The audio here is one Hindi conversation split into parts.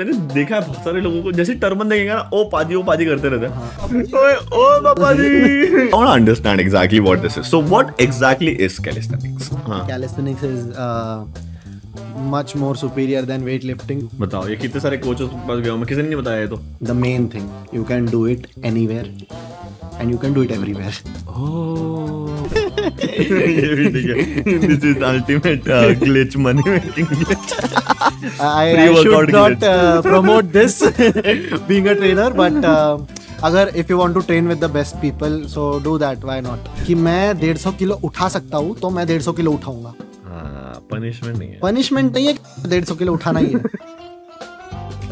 मैंने देखा है बहुत सारे लोगों को जैसे टर्मन देखेंगे ना ओ पाजी ओ पाजी करते रहते हैं हाँ। ओ पापा जी I understand exactly what this is so what exactly is calisthenics calisthenics is much more superior than weight lifting बताओ ये कितने सारे कोचेस के पास गया हूँ किसी ने नहीं बताया ये तो the main thing you can do it anywhere and you can do it everywhere ये this is ultimate glitch money making glitch I, I should not uh, promote this being a trainer, but uh, अगर if you want to train with the best people so do that why not कि मैं 150 किलो उठा सकता हूँ तो मैं 150 किलो उठाऊंगा पनिशमेंट हाँ, नहीं है पनिशमेंट नहीं है डेढ़ सौ किलो उठाना ही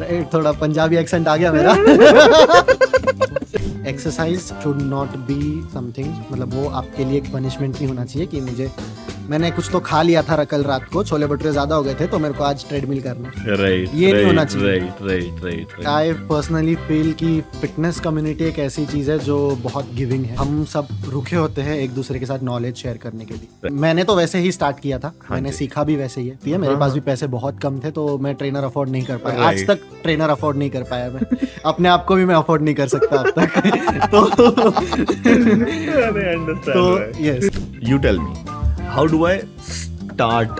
है थोड़ा पंजाबी एक्सेंट आ गया मेरा exercise should not be something मतलब वो आपके लिए एक पनिशमेंट नहीं होना चाहिए कि मुझे मैंने कुछ तो खा लिया था कल रात को छोले भटूरे ज्यादा हो गए थे तो मेरे को आज ट्रेडमिल करना राइट ये नहीं होना चाहिए आई पर्सनली फील की फिटनेस कम्युनिटी एक ऐसी चीज है जो बहुत गिविंग है हम सब रुखे होते हैं एक दूसरे के साथ नॉलेज शेयर करने के लिए मैंने तो वैसे ही स्टार्ट किया था हाँ मैंने सीखा भी वैसे ही है मेरे हाँ, पास हाँ। भी पैसे बहुत कम थे तो मैं ट्रेनर अफोर्ड नहीं कर पाया आज तक ट्रेनर अफोर्ड नहीं कर पाया मैं अपने आप को भी मैं अफोर्ड नहीं कर सकता अब तक तो yes you tell me how do I start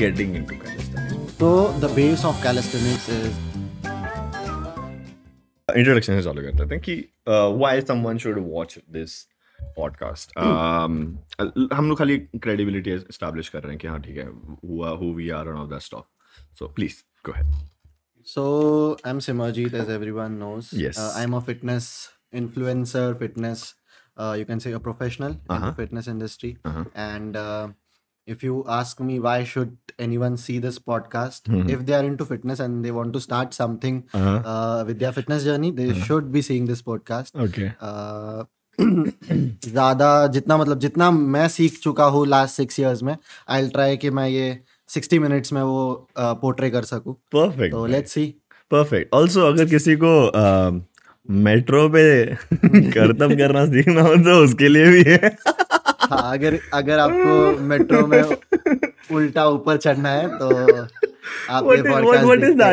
getting into calisthenics? So the base of calisthenics is introduction is all good. I think uh, why someone should watch this podcast हम लोग खाली क्रेडिबिलिटी एस्टैब्लिश कर रहे हैं कि हाँ ठीक है हुआ who we are and all that stuff so please go ahead so I am Simarjeet as everyone knows I am a fitness influencer fitness uh, you can say a professional uh-huh. in the fitness industry uh-huh. and uh, if you ask me why should anyone see this podcast mm-hmm. if they are into fitness and they want to start something uh-huh. uh, with their fitness journey they uh-huh. should be seeing this podcast okay uh, ज्यादा जितना मतलब जितना मैं सीख चुका हूँ लास्ट सिक्स इयर्स में आई ट्राई कि मैं ये सिक्सटी मिनट्स में वो पोर्ट्रे कर सकूँ परफेक्ट तो लेट्स सी परफेक्ट ऑल्सो अगर किसी को uh... मेट्रो पे करतब करना सीखना हो तो उसके लिए भी है हाँ, अगर अगर आपको मेट्रो में उल्टा ऊपर चढ़ना है तो पूरा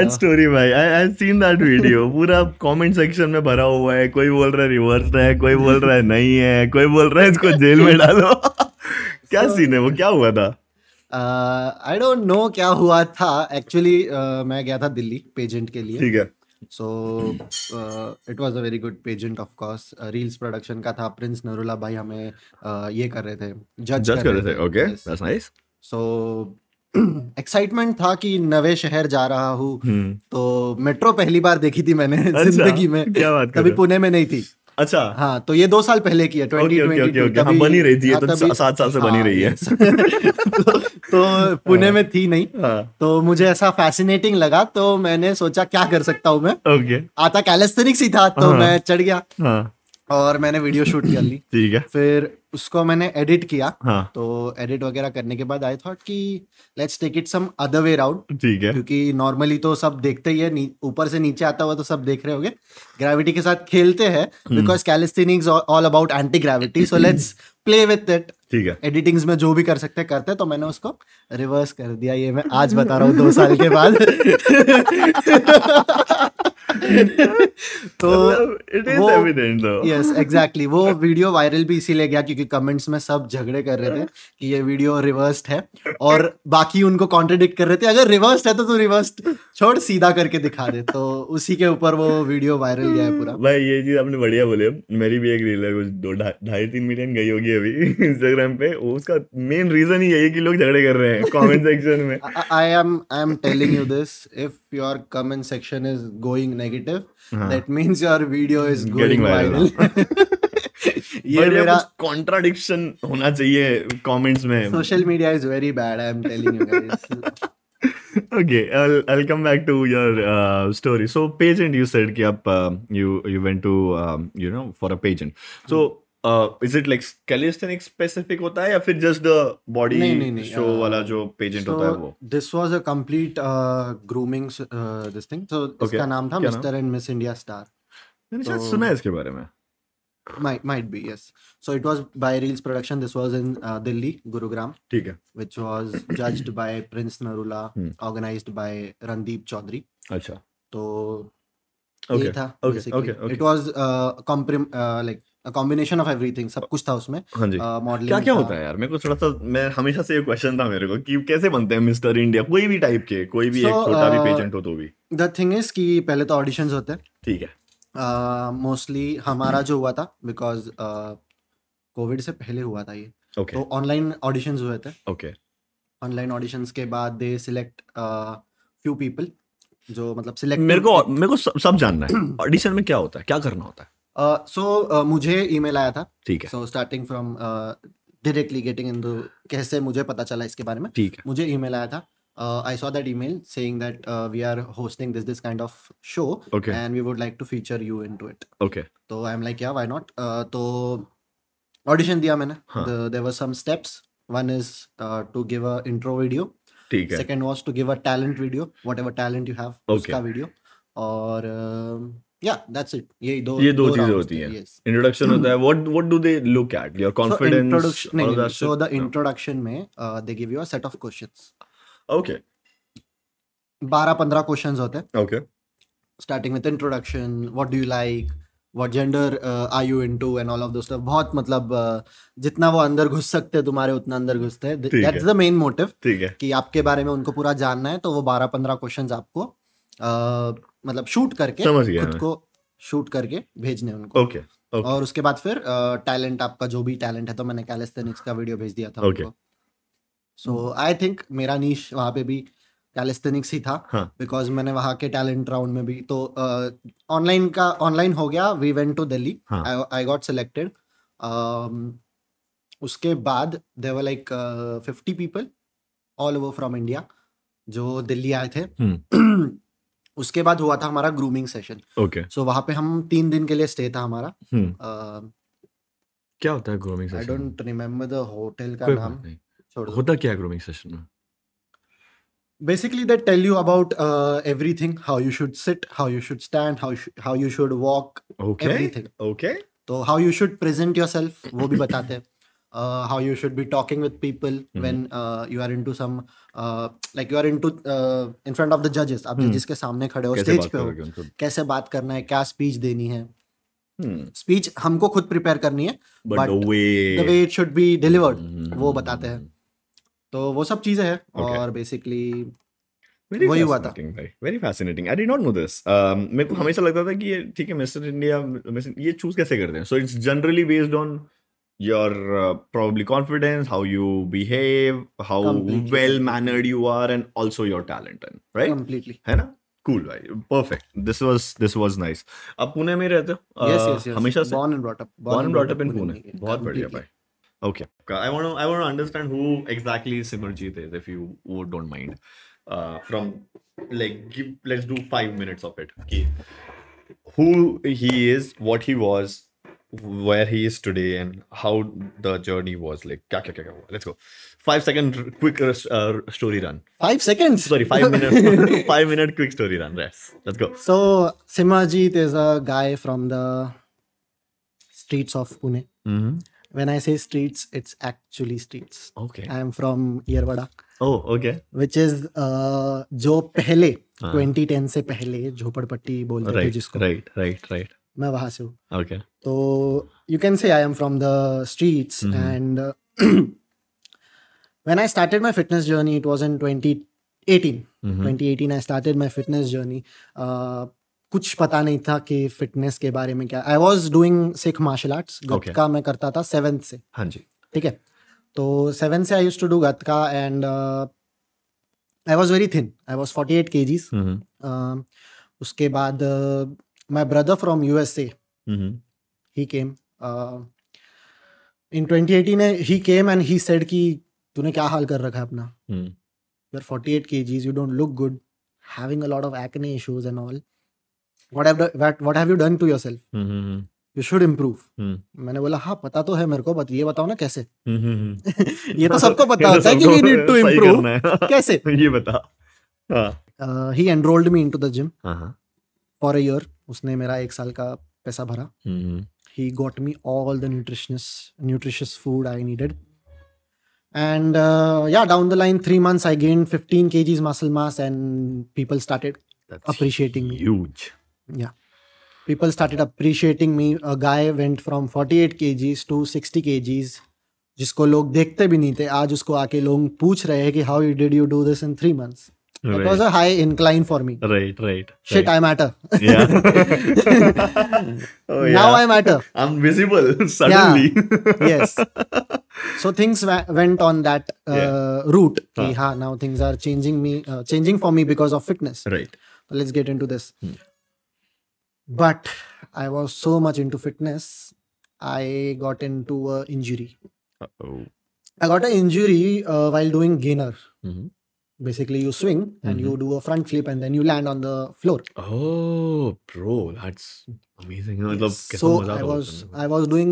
कमेंट सेक्शन में भरा हुआ है कोई बोल रहा है रिवर्स है कोई बोल रहा है नहीं है कोई बोल रहा है इसको जेल में डालो क्या सीन है वो क्या हुआ था आई डोंट नो क्या हुआ था एक्चुअली uh, मैं गया था दिल्ली पेजेंट के लिए ठीक है so it was a very good pageant of course reels production का था प्रिंस नरुला भाई हमें uh, ये कर रहे थे जज कर रहे थे okay that's nice so excitement था कि नवे शहर जा रहा हूँ हम्म। तो मेट्रो पहली बार देखी थी मैंने अच्छा, जिंदगी में कभी पुणे में नहीं थी अच्छा हाँ तो ये दो साल पहले की है ट्वेंटी ट्वेंटी हाँ, बनी रही थी ये हाँ, तो सात साल से हाँ, बनी रही है तो, तो पुणे हाँ। में थी नहीं हाँ, तो मुझे ऐसा फैसिनेटिंग लगा तो मैंने सोचा क्या कर सकता हूँ मैं ओके आता कैलेस्थेनिक्स ही था तो हाँ, मैं चढ़ गया हाँ, और मैंने वीडियो शूट कर ली ठीक है फिर उसको मैंने एडिट किया हाँ. तो एडिट वगैरह करने के बाद आई थॉट कि let's take it some other way round ठीक है क्योंकि नॉर्मली तो सब देखते ही है ऊपर से नीचे आता हुआ तो सब देख रहे होंगे ग्रेविटी के साथ खेलते हैं because calisthenics all about anti gravity so let's play with it ठीक है एडिटिंग्स में जो भी कर सकते करते हैं तो मैंने उसको रिवर्स कर दिया ये मैं आज बता रहा हूँ दो साल के बाद तो it is evident though yes exactly वो वीडियो वायरल भी इसीलिए गया क्योंकि कमेंट्स में सब झगड़े कर रहे थे कि ये वीडियो रिवर्स्ड है और बाकी उनको कॉन्ट्रडिक्ट कर रहे थे अगर रिवर्स्ड है तो तू रिवर्स्ड छोड़ सीधा करके दिखा दे तो उसी के ऊपर वो वीडियो वायरल गया है पूरा भाई ये चीज आपने बढ़िया बोले मेरी भी एक रील है कुछ ढाई तीन मिलियन गई होगी अभी इंस्टाग्राम पे उसका मेन रीजन ही यही है कि लोग झगड़े कर रहे हैं कमेंट सेक्शन में I am I am telling you this if your comment section is going negative, uh-huh. that means your video is going Getting viral. viral. ये मेरा कॉन्ट्राडिक्शन होना चाहिए कमेंट्स में social media is very bad I am telling you okay I come back to your story so pageant you said कि आप you you went to you know for a pageant so is it like calisthenic specific होता है या फिर जस्ट द बॉडी शो वाला जो पेजेंट होता है वो this was a complete grooming this thing so इसका नाम था mister and miss India star मैंने शायद सुना है इसके बारे में might might be yes so it was by reels production this was in uh, delhi gurugram theek hai which was judged by prince narula hmm. organized by randeep chaudhary acha to okay. ye tha okay. basically okay. Okay. it was uh, comprim uh, like combination of everything सब कुछ था उसमें हाँ जी मॉडलिंग क्या क्या होता है यार मेरे को थोड़ा सा मैं हमेशा से ये क्वेश्चन था मेरे को कि कैसे बनते हैं मिस्टर इंडिया कोई भी टाइप के कोई भी so, एक छोटा uh, भी पेजेंट हो तो भी द थिंग इज कि पहले तो ऑडिशंस होते हैं ठीक है मोस्टली uh, हमारा जो हुआ था बिकॉज कोविड uh, से पहले हुआ था ये okay. तो ऑनलाइन ऑडिशंस हुए थे ओके ऑनलाइन ऑडिशंस के बाद दे सिलेक्ट फ्यू पीपल जो मतलब सिलेक्ट मेरे को मेरे को सब, सब जानना है ऑडिशन में क्या होता है क्या करना होता है सो मुझे ईमेल आया था ठीक है so starting from directly getting in the कैसे मुझे पता चला इसके बारे में ठीक है मुझे ईमेल आया था uh, I saw that email saying that uh, we are hosting this this kind of show, okay. and we would like to feature you into it. Okay. So I'm like, yeah, why not? Uh, तो audition दिया मैंने. हाँ. The, there were some steps. One is uh, to give a intro video. ठीक है. Second was to give a talent video, whatever talent you have, okay. उसका video. और uh, इंट्रोडक्शन में they give you set of questions okay questions होते हैं okay starting with introduction what do you like what gender I you in to and all of बहुत मतलब uh, जितना वो अंदर घुस सकते हैं तुम्हारे उतना अंदर घुसते हैं दैट्स द मेन मोटिव कि आपके बारे में उनको पूरा जानना है तो वो बारह पंद्रह क्वेश्चन आपको मतलब शूट करके समझ गया खुद को शूट करके भेजने उनको ओके ओके और उसके बाद फिर टैलेंट आपका जो भी टैलेंट है तो मैंने कैलिस्थेनिक्स का वीडियो भेज दिया था Okay. उनको सो आई थिंक मेरा नीश वहां पे भी कैलिस्थेनिक्स ही था हाँ। बिकॉज मैंने वहां के टैलेंट राउंड में भी तो ऑनलाइन का ऑनलाइन हो गया we went to Delhi I got selected उसके बाद they were like fifty people all over from India जो दिल्ली आए थे हम्म। उसके बाद हुआ था हमारा ग्रूमिंग सेशन ओके सो वहां पे हम तीन दिन के लिए स्टे था हमारा hmm. क्या होता है grooming session I don't remember the hotel का नाम छोड़ होता क्या ग्रूमिंग सेशन में basically they tell you about every how you should sit how you should stand how you should walk every okay तो how you should present your वो भी बताते हैं uh, how you should be talking with people mm-hmm. when uh, you are into some uh, like you are into uh, in front of the judges आप जजेस mm-hmm. के सामने खड़े हो स्टेज पे हो कैसे बात करना है क्या स्पीच देनी है स्पीच hmm. हमको खुद प्रिपेयर करनी है but the way it should be delivered वो बताते हैं तो वो सब चीजें हैं okay. और बेसिकली Very वही हुआ था very fascinating I did not know this मेरे को हमेशा लगता था कि ये ठीक है मिस्टर इंडिया ये चूज कैसे करते हैं so it's generally based on your uh, probably confidence how you behave how well mannered you are and also your talent and right completely है ना cool भाई perfect this was this was nice आप पुणे में रहते हो yes yes uh, yes हमेशा से born and brought up born and brought up in Pune बहुत बढ़िया भाई okay I want to I want to understand who exactly Simranjit is if you would, don't mind uh, from like give let's do five minutes of it okay who he is what he was where he is today and how the journey was like let's go five second quick uh, uh, story run five seconds sorry five minutes. five minute quick story run yes let's go so simajit is a guy from the streets of pune mm-hmm. when i say streets it's actually streets okay i am from yerwada oh okay which is uh, jo pehle uh uh-huh. 2010 से पहले झोपड़पट्टी बोलते right, थे जिसको right. राइट राइट मैं वहां से हूँ okay. तो you can say I am from the streets and hmm I started I fitness journey it journey, इन was in 2018. Mm-hmm. 2018 uh, I started my fitness journey. Mm-hmm. Uh, कुछ पता नहीं था कि फिटनेस के बारे में क्या I was doing Sikh martial arts gatka मैं करता था सेवेंथ से हाँ जी ठीक है तो सेवेंथ से I use to do gatka and I was very thin I was forty eight K Gs उसके बाद my brother from U S A he came in twenty eighteen he came and he said कि तूने क्या हाल कर रखा है अपना you forty eight K Gs you don't look good having lot of acne issues and all what have you done to your self you should improve मैंने बोला हाँ पता तो है मेरे को बत, ये बताओ ना कैसे hmm, hmm, hmm. ये तो सबको पता है कि वी नीड टू इम्प्रूव कैसे ये बता he enrolled me into the gym for uh उसने मेरा एक साल का पैसा भरा He got me all the nutritious, nutritious food I needed. And uh, yeah, down the line, three months, I gained 15 kgs muscle mass, and people started That's appreciating huge. me. Huge. Yeah. People started appreciating me. A guy went from 48 kgs to 60 kgs, जिसको लोग देखते भी नहीं थे आज उसको आके लोग पूछ रहे हैं कि how this did you do this in three months it right. was a high incline for me. Right, right. Shit, right. I matter. Yeah. oh, yeah. Now I matter. I'm visible suddenly. Yeah. Yes. So things wa- went on that uh, yeah. route. Huh. Ah. Ki, ha, now things are changing me, uh, changing for me because of fitness. Right. But let's get into this. Hmm. But I was so much into fitness, I got into an injury. Uh-oh. I got an injury uh, while doing gainer. Mm-hmm. basically you swing and mm-hmm. you do a front flip and then you land on the floor oh bro that's amazing yes. I love so I was I was doing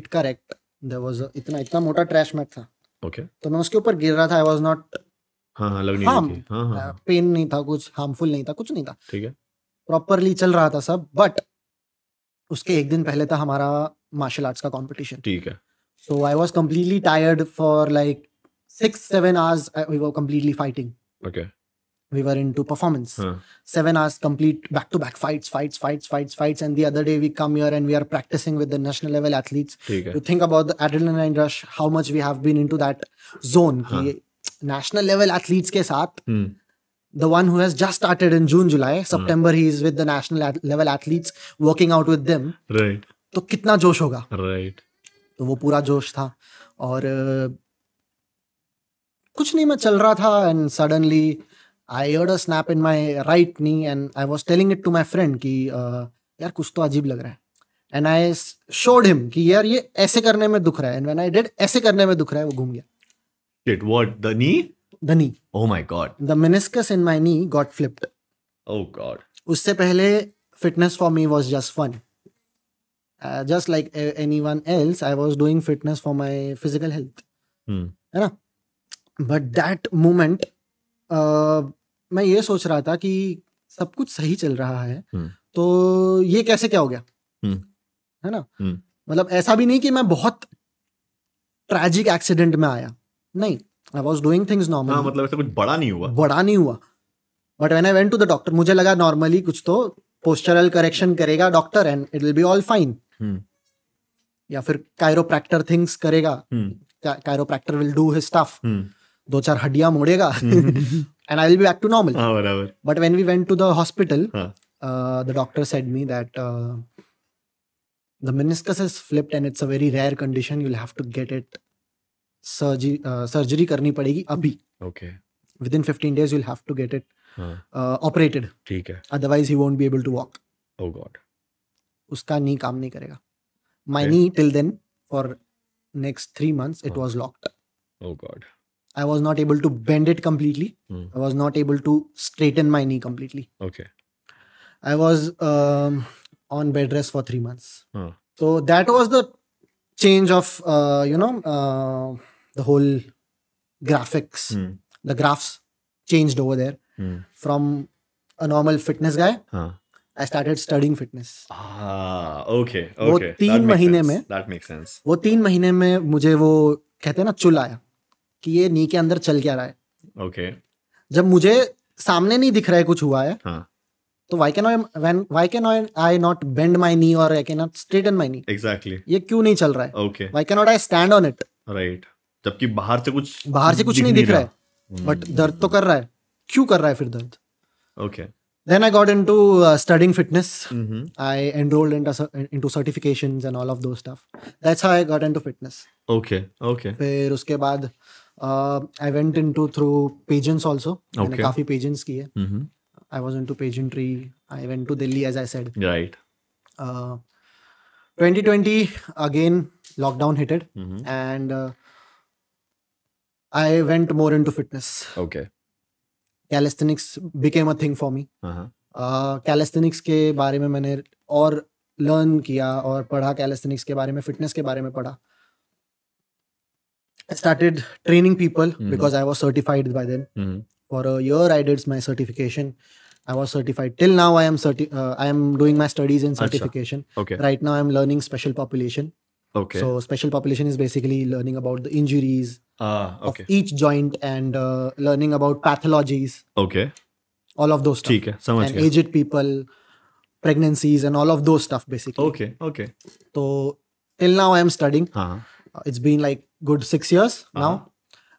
it correct there was a, इतना इतना मोटा ट्रैश मैट था ओके okay. तो मैं उसके ऊपर गिर रहा था आई वाज नॉट हाँ लग नहीं हार्म हाँ, हाँ, पेन हाँ, हाँ, हाँ। नहीं था कुछ हार्मफुल नहीं था कुछ नहीं था ठीक है प्रॉपरली चल रहा था सब बट उसके एक दिन पहले था हमारा मार्शल आर्ट्स का कंपटीशन ठीक है so I was completely tired for like six seven hours uh, we were completely fighting okay we were into performance huh. seven hours complete back to back fights fights fights fights fights and the other day we come here and we are practicing with the national level athletes you think about the adrenaline rush how much we have been into that zone huh. national level athletes ke saath hmm. the one who has just started in june july september hmm. he is with the national at- level athletes working out with them right तो कितना जोश होगा राइट right. तो वो पूरा जोश था और uh, कुछ नहीं मैं चल रहा था and suddenly I heard a snap in my right knee and I was telling it to my friend कि uh, यार कुछ तो अजीब लग रहा है एंड आई शोड हिम कि यार ये ऐसे करने में दुख रहा है एंड व्हेन आई डिड ऐसे करने में दुख रहा है वो घूम गया did what the knee the knee oh my god the meniscus in my knee got flipped oh god उससे पहले fitness for me was just fun just like anyone else I was doing fitness for my physical health है ना बट दैट मोमेंट मैं ये सोच रहा था कि सब कुछ सही चल रहा है hmm. तो ये कैसे क्या हो गया hmm. है ना hmm. मतलब ऐसा भी नहीं कि मैं बहुत ट्रेजिक एक्सीडेंट में आया नहीं I was doing things normal मतलब ऐसा कुछ बड़ा नहीं हुआ बड़ा नहीं हुआ but when I went to the doctor मुझे लगा नॉर्मली कुछ तो पोस्टरल करेक्शन करेगा doctor and it will be all fine या फिर कायरोप्रैक्टर थिंग्स करेगा chiropractor will do his stuff दो चार हड्डियां मोड़ेगा and I will be back to normal बराबर but when we went to the hospital the doctor said me that the meniscus is flipped and it's a very rare condition you'll have to get it surgery uh, surgery करनी पड़ेगी अभी okay within 15 days you'll have to get it हाँ. uh, operated ठीक है otherwise he won't be able to walk oh god उसका नी काम नहीं करेगा my okay. knee till then for next 3 months it हाँ. was locked oh god I was not able to bend it completely. Mm. I was not able to straighten my knee completely. Okay. I was um, on bed rest for three months. Huh. So that was the change of uh, you know uh, the whole graphics. Mm. The graphs changed over there mm. from a normal fitness guy. Huh. I started studying fitness okay वो That makes sense. That That That That That That That That That makes makes makes makes makes makes makes makes makes sense. sense. sense. sense. sense. sense. sense. sense. sense. That makes sense. That makes sense. That makes sense. That makes sense. That makes sense. कि ये नी के अंदर चल क्या रहा है ओके जब मुझे सामने नहीं दिख रहा है कुछ हुआ है हाँ। तो why can I why can I not bend my knee और I can not straighten my knee exactly ये क्यों नहीं चल रहा है okay why can not I stand on it right जबकि बाहर से कुछ बाहर से कुछ नहीं दिख रहा है बट hmm. दर्द तो कर रहा है क्यों कर रहा है फिर दर्द okay then I got into uh, fitness I enrolled in into certifications and all of those all of those stuff that's how i okay into फिर उसके बाद I went in to through pageants also काफी पेजेंट्स की है I was in to pageantry I went to Delhi as I said right twenty twenty again lockdown hitted and I went more in to fitness okay callisthenics became a thing for me calisthenics के बारे में मैंने और लर्न किया और पढ़ा कैलेस्थेनिक्स के बारे में फिटनेस के बारे में पढ़ा I started training people mm-hmm. because I was certified by them. Mm-hmm. For a year, I did my certification. I was certified. Till now, I am certi- uh, I am doing my studies in certification. Achha. Okay. Right now, I'm learning special population. Okay. So special population is basically learning about the injuries ah, okay. of each joint and uh, learning about pathologies. Okay. All of those stuff. ठीक है समझ and aged people, pregnancies and all of those stuff basically. Okay. Okay. So till now I am studying. uh Uh-huh. Uh, it's been like good six years uh-huh. now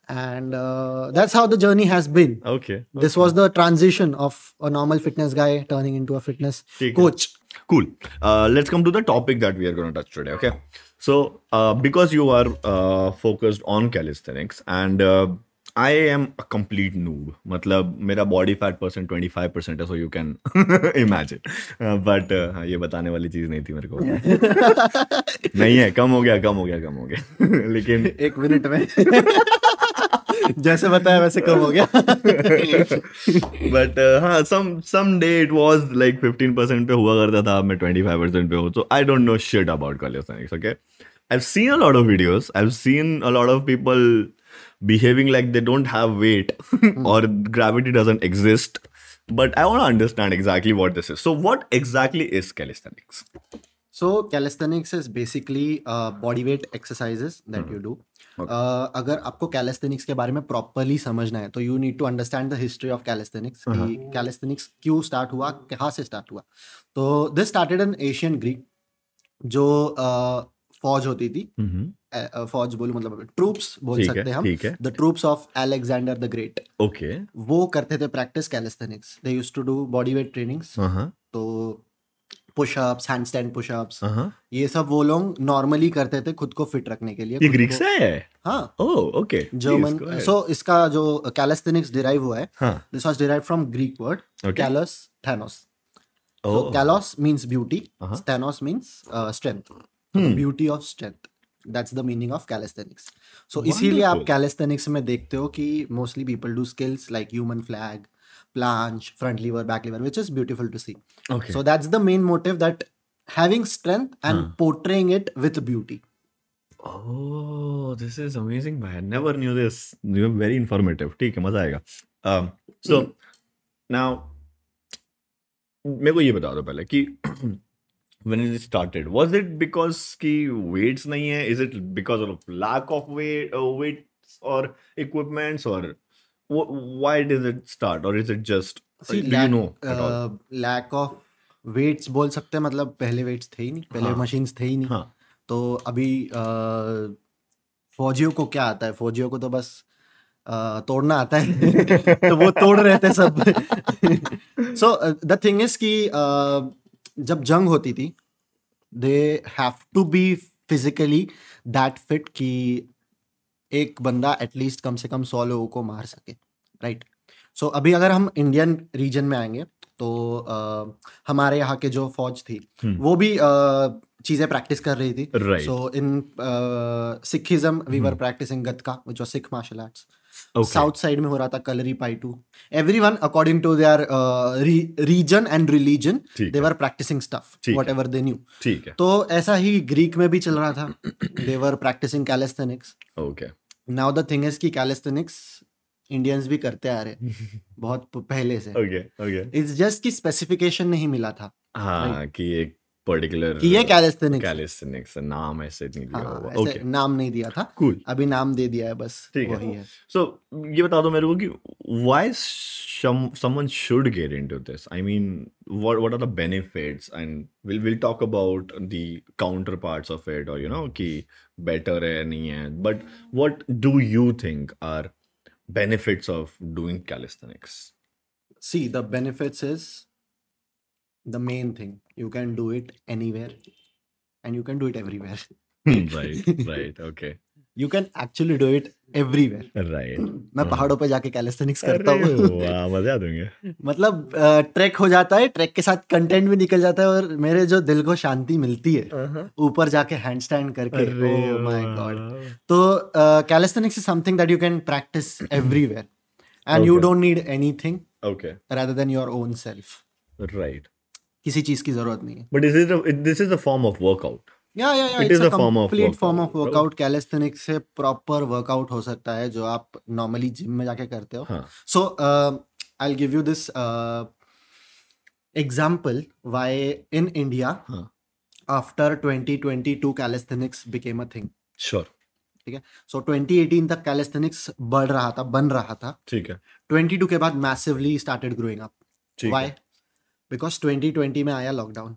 and uh, that's how the journey has been okay, okay, this was the transition of a normal fitness guy turning into a fitness Take coach it. cool uh, let's come to the topic that we are going to touch today okay so uh, because you are uh, focused on calisthenics and uh, I am a complete noob मतलब मेरा body fat percent twenty five percent है so you can imagine but ये बताने वाली चीज़ नहीं थी मेरे को नहीं है कम हो गया कम हो गया कम हो गया लेकिन एक मिनट में जैसे बताया वैसे कम हो गया बट uh, हाँ some some day it was like fifteen percent पे हुआ करता था मैं ट्वेंटी फाइव परसेंट पे हूँ so I don't know shit about college okay I have seen a lot of videos I have seen a lot of people behaving like they don't have weight or gravity doesn't exist. But I want to understand exactly what this is. So, what exactly is calisthenics? So, calisthenics is basically uh, body weight exercises that mm-hmm. you do. Okay. Uh, अगर आपको कैलेस्थेनिक्स के बारे में प्रॉपरली समझना है तो you need to understand the history of calisthenics कि कैलेस्थेनिक्स uh-huh. क्यों स्टार्ट हुआ कहाँ से स्टार्ट हुआ तो this started an Asian Greek जो uh, होती थी mm-hmm. फौज बोलू मतलब ट्रूप्स बोल सकते हैं हम the troops of Alexander the Great okay वो करते थे practice calisthenics they used to do body weight trainings तो पुशअप्स हैंड स्टैंड पुशअप्स ये सब वो लोग नॉर्मली करते थे खुद को फिट रखने के लिए ये ग्रीक हाँ। oh, से है हाँ ओके जर्मन सो इसका जो कैलिस्थेनिक्स डिराइव हुआ है this was derive from Greek word kallos thenos kallos means beauty thenos means strength beauty of strength that's the meaning of calisthenics so इसीलिए आप कैलेस्थेनिक्स में देखते हो कि mostly people do skills like human flag planche front lever back lever which is beautiful to see so that's the main motive that having strength and portraying it with beauty very informative ठीक है मजा आएगा सो um, नाउ hmm. मेरे को ये बता दो पहले कि when it started was it because ki weights nahi hai is it because of lack of weight uh, weights or equipments or why did it start or is it just See, do lack, you know Uh, lack of weights बोल सकते हैं मतलब पहले weights थे ही नहीं पहले हाँ, machines थे ही नहीं हाँ, तो अभी uh, फौजियों को क्या आता है फौजियों को तो बस आ, तोड़ना आता है तो वो तोड़ रहे थे सब सो द थिंग इज कि जब जंग होती थी they have to be physically that fit कि एक बंदा एटलीस्ट कम से कम सौ लोगों को मार सके राइट right? सो so, अभी अगर हम इंडियन रीजन में आएंगे तो आ, हमारे यहाँ के जो फौज थी hmm. वो भी चीज़ें प्रैक्टिस कर रही थी so in Sikhism we were practicing gatka which Sikh martial arts south side में हो रहा था Kalaripayattu to every one according to their region and religion they they were practicing stuff whatever they knew ठीक है तो ऐसा ही ग्रीक में भी चल रहा था they they were practicing calisthenics okay now the thing is की कैलेस्थेनिक्स इंडियंस भी करते आ रहे बहुत पहले से ओके ओके इट्स जस्ट की स्पेसिफिकेशन नहीं मिला था हाँ कि एक पर्टिकुलर ये कैलिस्थेनिक्स कैलिस्थेनिक्स नाम ऐसे नहीं दिया हाँ, हुआ ओके okay. नाम नहीं दिया था कूल cool. अभी नाम दे दिया है बस ठीक वही है सो so, ये बता दो मेरे को कि why someone should get into this I mean what what are the benefits and will will talk about the counter parts of it और यू नो कि बेटर है नहीं है but what do you think are benefits of doing calisthenics see the benefits is the main thing you can do it anywhere and you can do it everywhere right right okay you can actually do it everywhere right मैं पहाड़ों पर जाके कैलिस्थेनिक्स तो करता हूँ मजा दूंगे मतलब ट्रैक हो जाता है ट्रैक के साथ कंटेंट भी निकल जाता है और मेरे जो दिल को शांति मिलती है uh-huh. ऊपर जाके हैंड स्टैंड करके माय oh गॉड तो calisthenics is something that you can practice everywhere and you don't need anything okay rather than your own self right किसी चीज की जरूरत नहीं है but this is this is a form of workout yeah या yeah it is a form of complete form of workout calisthenics से प्रॉपर वर्कआउट हो सकता है जो आप नॉर्मली जिम में जाके करते हो so I will give you this example why in India after 2022 calisthenics became a thing sure ठीक है सो so, 2018 तक कैलिस्थेनिक्स बढ़ रहा था बन रहा था ठीक है 22 के बाद massively started growing up why because twenty twenty में आया lockdown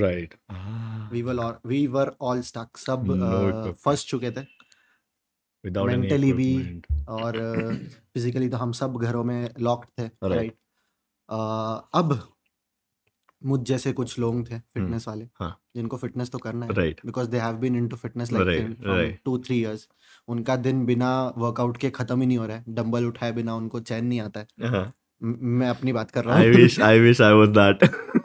right we were we were all stuck सब no uh, फंस uh, चुके थे मेंटली भी और फिजिकली uh, तो हम सब घरों में लॉक्ड थे राइट right. right. uh, अब मुझ जैसे कुछ लोग थे फिटनेस hmm. वाले हाँ. जिनको फिटनेस तो करना है because they have been into fitness like two three years उनका दिन बिना वर्कआउट के खत्म ही नहीं हो रहा है डंबल उठाए बिना उनको चैन नहीं आता है uh-huh. मैं अपनी बात कर रहा हूँ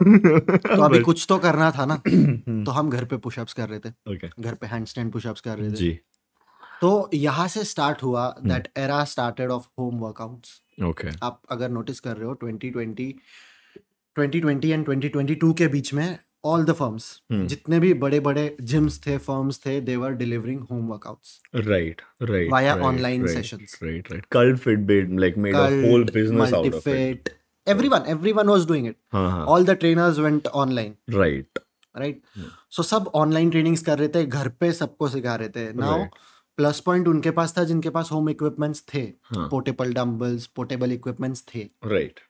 तो अभी कुछ तो करना था ना तो हम घर पे पुशअप्स कर रहे थे घर पे हैंड स्टैंड पुशअप्स कर रहे थे तो यहाँ से स्टार्ट हुआ that era started off home workouts okay आप अगर नोटिस कर रहे हो 2020 2020 एंड 2022 के बीच में ऑल द फर्म्स जितने भी बड़े बड़े जिम्स थे फर्म्स थे they were delivering home workouts right right via online sessions right right cult fitbit like made a whole business out of it everyone everyone was doing it uh-huh. all the trainers went right so सब ऑनलाइन ट्रेनिंग्स कर रहे थे घर पे सबको सिखा रहे थे नाउ प्लस पॉइंट उनके पास था जिनके पास होम इक्विपमेंट्स थे पोर्टेबल डम्बल्स पोर्टेबल इक्विपमेंट्स थे राइट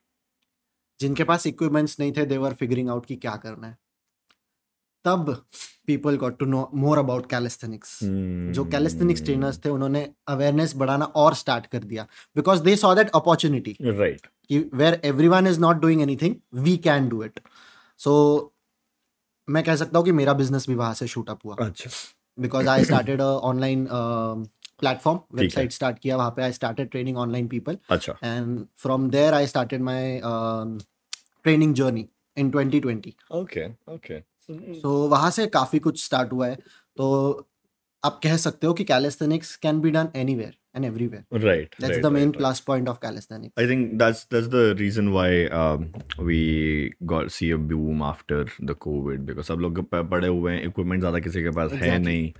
जिनके पास इक्विपमेंट्स नहीं थे दे वर फिगरिंग आउट कि क्या करना है तब people got to know more about calisthenics जो कैलिस्थेनिक्स ट्रेनर्स थे उन्होंने अवेयरनेस बढ़ाना और स्टार्ट कर दिया because they saw that opportunity right कि where everyone is not doing anything we can do it so मैं कह सकता हूँ कि मेरा बिजनेस भी वहां से शूट अप हुआ because I started online platform website start किया वहां पे I started training online people and from there I started my training journey in 2020 okay okay so so, वहाँ से काफ़ी कुछ स्टार्ट हुआ है तो आप कह सकते हो कि calisthenics can be done anywhere and everywhere. Right. That's right, the main right, plus point of calisthenics. I think that's that's the reason why um, we got see a boom after the COVID because सब लोग पड़े हुए हैं equipment ज़्यादा किसी के पास exactly. है नहीं.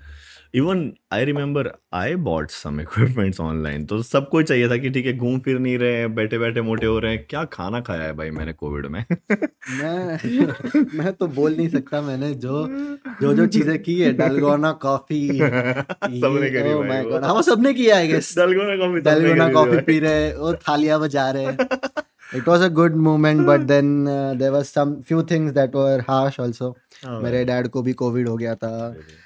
Even I remember I bought some equipments online तो सबको चाहिए था कि ठीक है घूम फिर नहीं रहे बैठे बैठे मोटे हो रहे हैं क्या खाना खाया है भाई मैंने कोविड में मैं मैं तो बोल नहीं सकता मैंने जो जो जो चीजें की है डलगोना कॉफी सबने करी oh भाई God, हाँ, सबने किया है guess dalgona coffee dalgona coffee पी रहे और थालियां बजा रहे हैं it was a good moment but then uh, there was some few things that were harsh also oh, हाँ। My dad को भी COVID हो गया था really?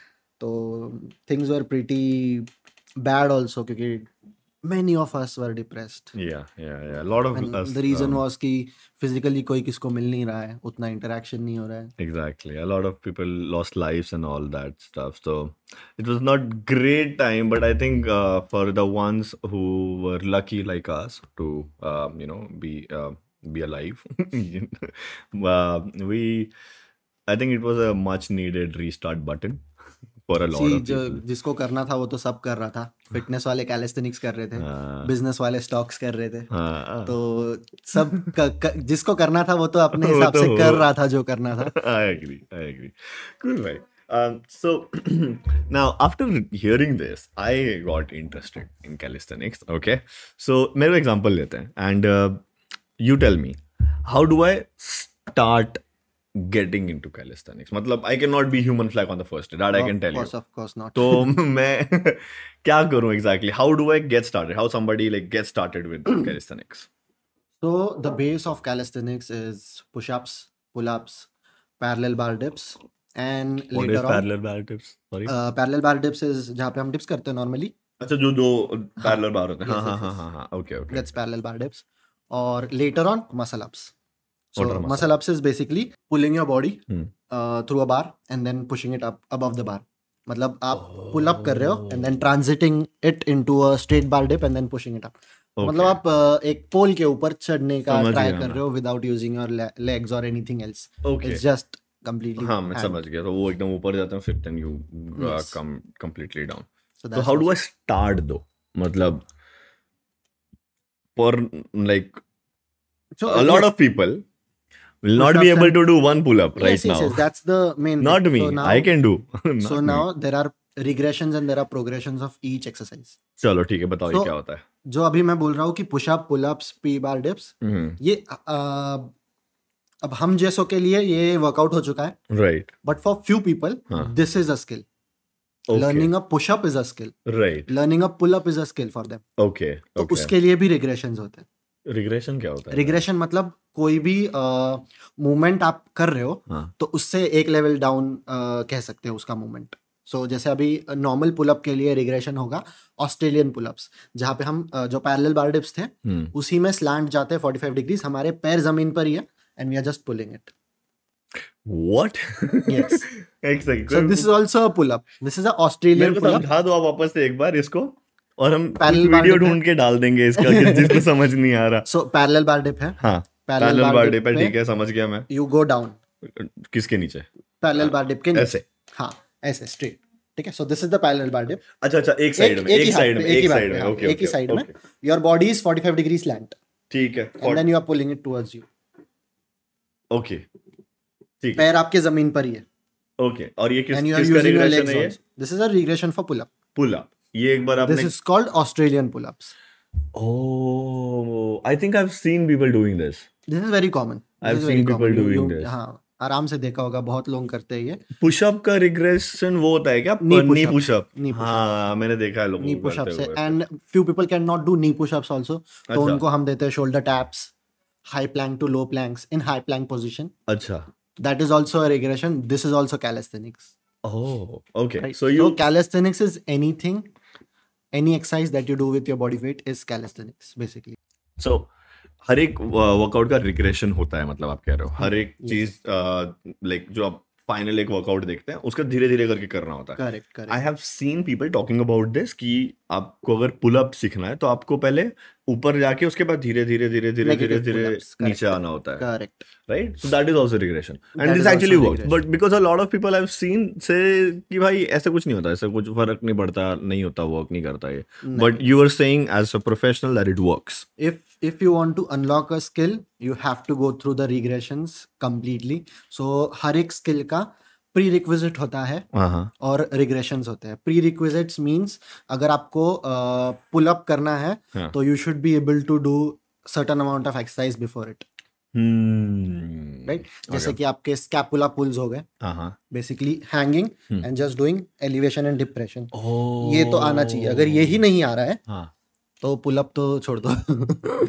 So things were pretty bad also because many of us were depressed. Yeah, yeah, yeah. A lot of us. The reason um, was कि physically कोई किसको मिल नहीं interaction Exactly. A lot of people lost lives and all that stuff. So it was not great time, but I think uh, for the ones who were lucky like us to um, you know be uh, be alive, uh, we. I think it was a much needed restart button for a lot जो जिसको करना था वो तो सब कर रहा था फिटनेस हाँ। वाले कैलिस्थेनिक्स कर रहे थे बिजनेस हाँ। वाले स्टॉक्स कर रहे थे हाँ। तो सब क, क, जिसको करना था वो तो अपने हिसाब तो से कर रहा था जो करना था I agree I agree cool भाई Um, so now after hearing this, I got interested in calisthenics. Okay, so मेरे एग्जांपल लेते हैं and uh, you tell me how do I start getting into calisthenics मतलब I can not be human flag on the first that I can tell you तो मैं क्या करूं exactly how do I get started how somebody like get started with calisthenics so the base of calisthenics is pushups pullups parallel bar dips and What bar dips on parallel bar dips sorry uh, जहाँ पे हम डिप्स करते हैं नॉर्मली अच्छा जो जो parallel बार हाँ, होते हैं हाँ हाँ हाँ, हाँ हाँ हाँ okay okay that's parallel bar और later on muscle ups So muscle. muscle ups is basically pulling your body hmm. uh, through a bar and then pushing it up above the bar. मतलब आप पुल अप कर रहे हो and then transiting it into a straight bar dip and then pushing it up मतलब आप uh, एक पोल के ऊपर चढ़ने का ट्राई कर रहे हो विदाउट यूजिंग योर लेग्स और anything else it's just completely हां मैं समझ गया तो वो एकदम ऊपर जाते हैं फिर then you come completely down so how do I start दो मतलब पर like a lot of people will not be able and, to do one pull up right yes, now. Yes, that's the main. Not thing. me. So now, I can do. so me. now there are regressions and there are progressions of each exercise. चलो ठीक है बताओ so, ये क्या होता है. जो अभी मैं बोल रहा हूँ कि push up pull ups P bar dips ये आ, अब हम जैसों के लिए ये वर्कआउट हो चुका है right but for few people this is a skill learning a push up is a skill right learning a pull up is a skill for them okay तो उसके लिए भी रिग्रेशन होते हैं रिग्रेशन क्या होता है रिग्रेशन मतलब कोई भी मूवमेंट आप कर रहे हो हाँ. तो उससे एक लेवल डाउन कह सकते हो उसका मूवमेंट सो so, जैसे अभी नॉर्मल पुलअप के लिए रिग्रेशन होगा ऑस्ट्रेलियन पुलअप्स जहाँ पे हम जो पैरेलल बार डिप्स थे हुँ. हम्म। उसी में स्लैंड जाते हैं 45 डिग्रीज हमारे पैर जमीन पर ही है and we are just pulling it What? yes. exactly. So this is also a pull-up. This is an Australian pull-up. समझा दो आप वापस से एक बार इसको और हम वीडियो ढूंढ के डाल देंगे इसका जिसको समझ नहीं आ रहा सो पैरेलल बार डिप है हाँ पैरेलल बार डिप है ठीक है समझ गया मैं यू गो डाउन किसके नीचे पैरेलल बार डिप के नीचे ऐसे हाँ ऐसे स्ट्रेट ठीक है so this is the parallel bar dip अच्छा अच्छा एक साइड में एक साइड में एक साइड में ओके एक ही साइड में your body is 45 degree slant ठीक है and then you are pulling it towards you okay ठीक पैर आपके जमीन पर ही है ओके और ये किस किस का रिग्रेशन है this is a regression for pull up pull up ये एक बार आपने this is called Australian pull ups oh I think I have seen people doing this this is very common I have seen people doing this हां आराम से देखा होगा बहुत लोग करते हैं ये पुशअप का रिग्रेशन वो होता है क्या नी पुशअप हां मैंने देखा है लोगों नी पुशअप से and few people can not do knee pushups also तो अच्छा। उनको हम देते हैं shoulder taps high plank to low planks in high plank position अच्छा that is also a regression this is also calisthenics Oh, okay. Right. So you so calisthenics is anything any exercise that you do with your body weight is calisthenics basically so हर एक वर्कआउट का रिग्रेशन होता है मतलब आप कह रहे हो हर एक चीज लाइक जो आप फाइनल एक वर्कआउट देखते हैं उसका धीरे धीरे करके करना होता है I have seen people talking about this कि आपको अगर पुल अप सीखना है तो आपको पहले ऊपर जाके उसके बाद धीरे धीरे धीरे धीरे धीरे धीरे नीचे आना होता है correct right so that is also regression and this actually work but because a lot of people have seen से कि भाई ऐसा कुछ नहीं होता ऐसा कुछ फर्क नहीं पड़ता नहीं होता वर्क नहीं करता ये but you are saying as a professional that it works if if you want to unlock a skill you have to go through the regressions completely so हर एक skill का प्री रिक्विजिट होता है हाँ, हाँ। और रिग्रेशन होते हैं प्री रिक्विजिट मीन्स अगर आपको पुल uh, अप करना है हाँ। तो you should be able to do certain amount of exercise before it hmm right जैसे कि आपके स्कैपुला पुल्स हो गए basically hanging and just doing elevation and depression ये तो आना चाहिए अगर ये ही नहीं आ रहा है हाँ। तो पुल अप तो छोड़ दो हाँ,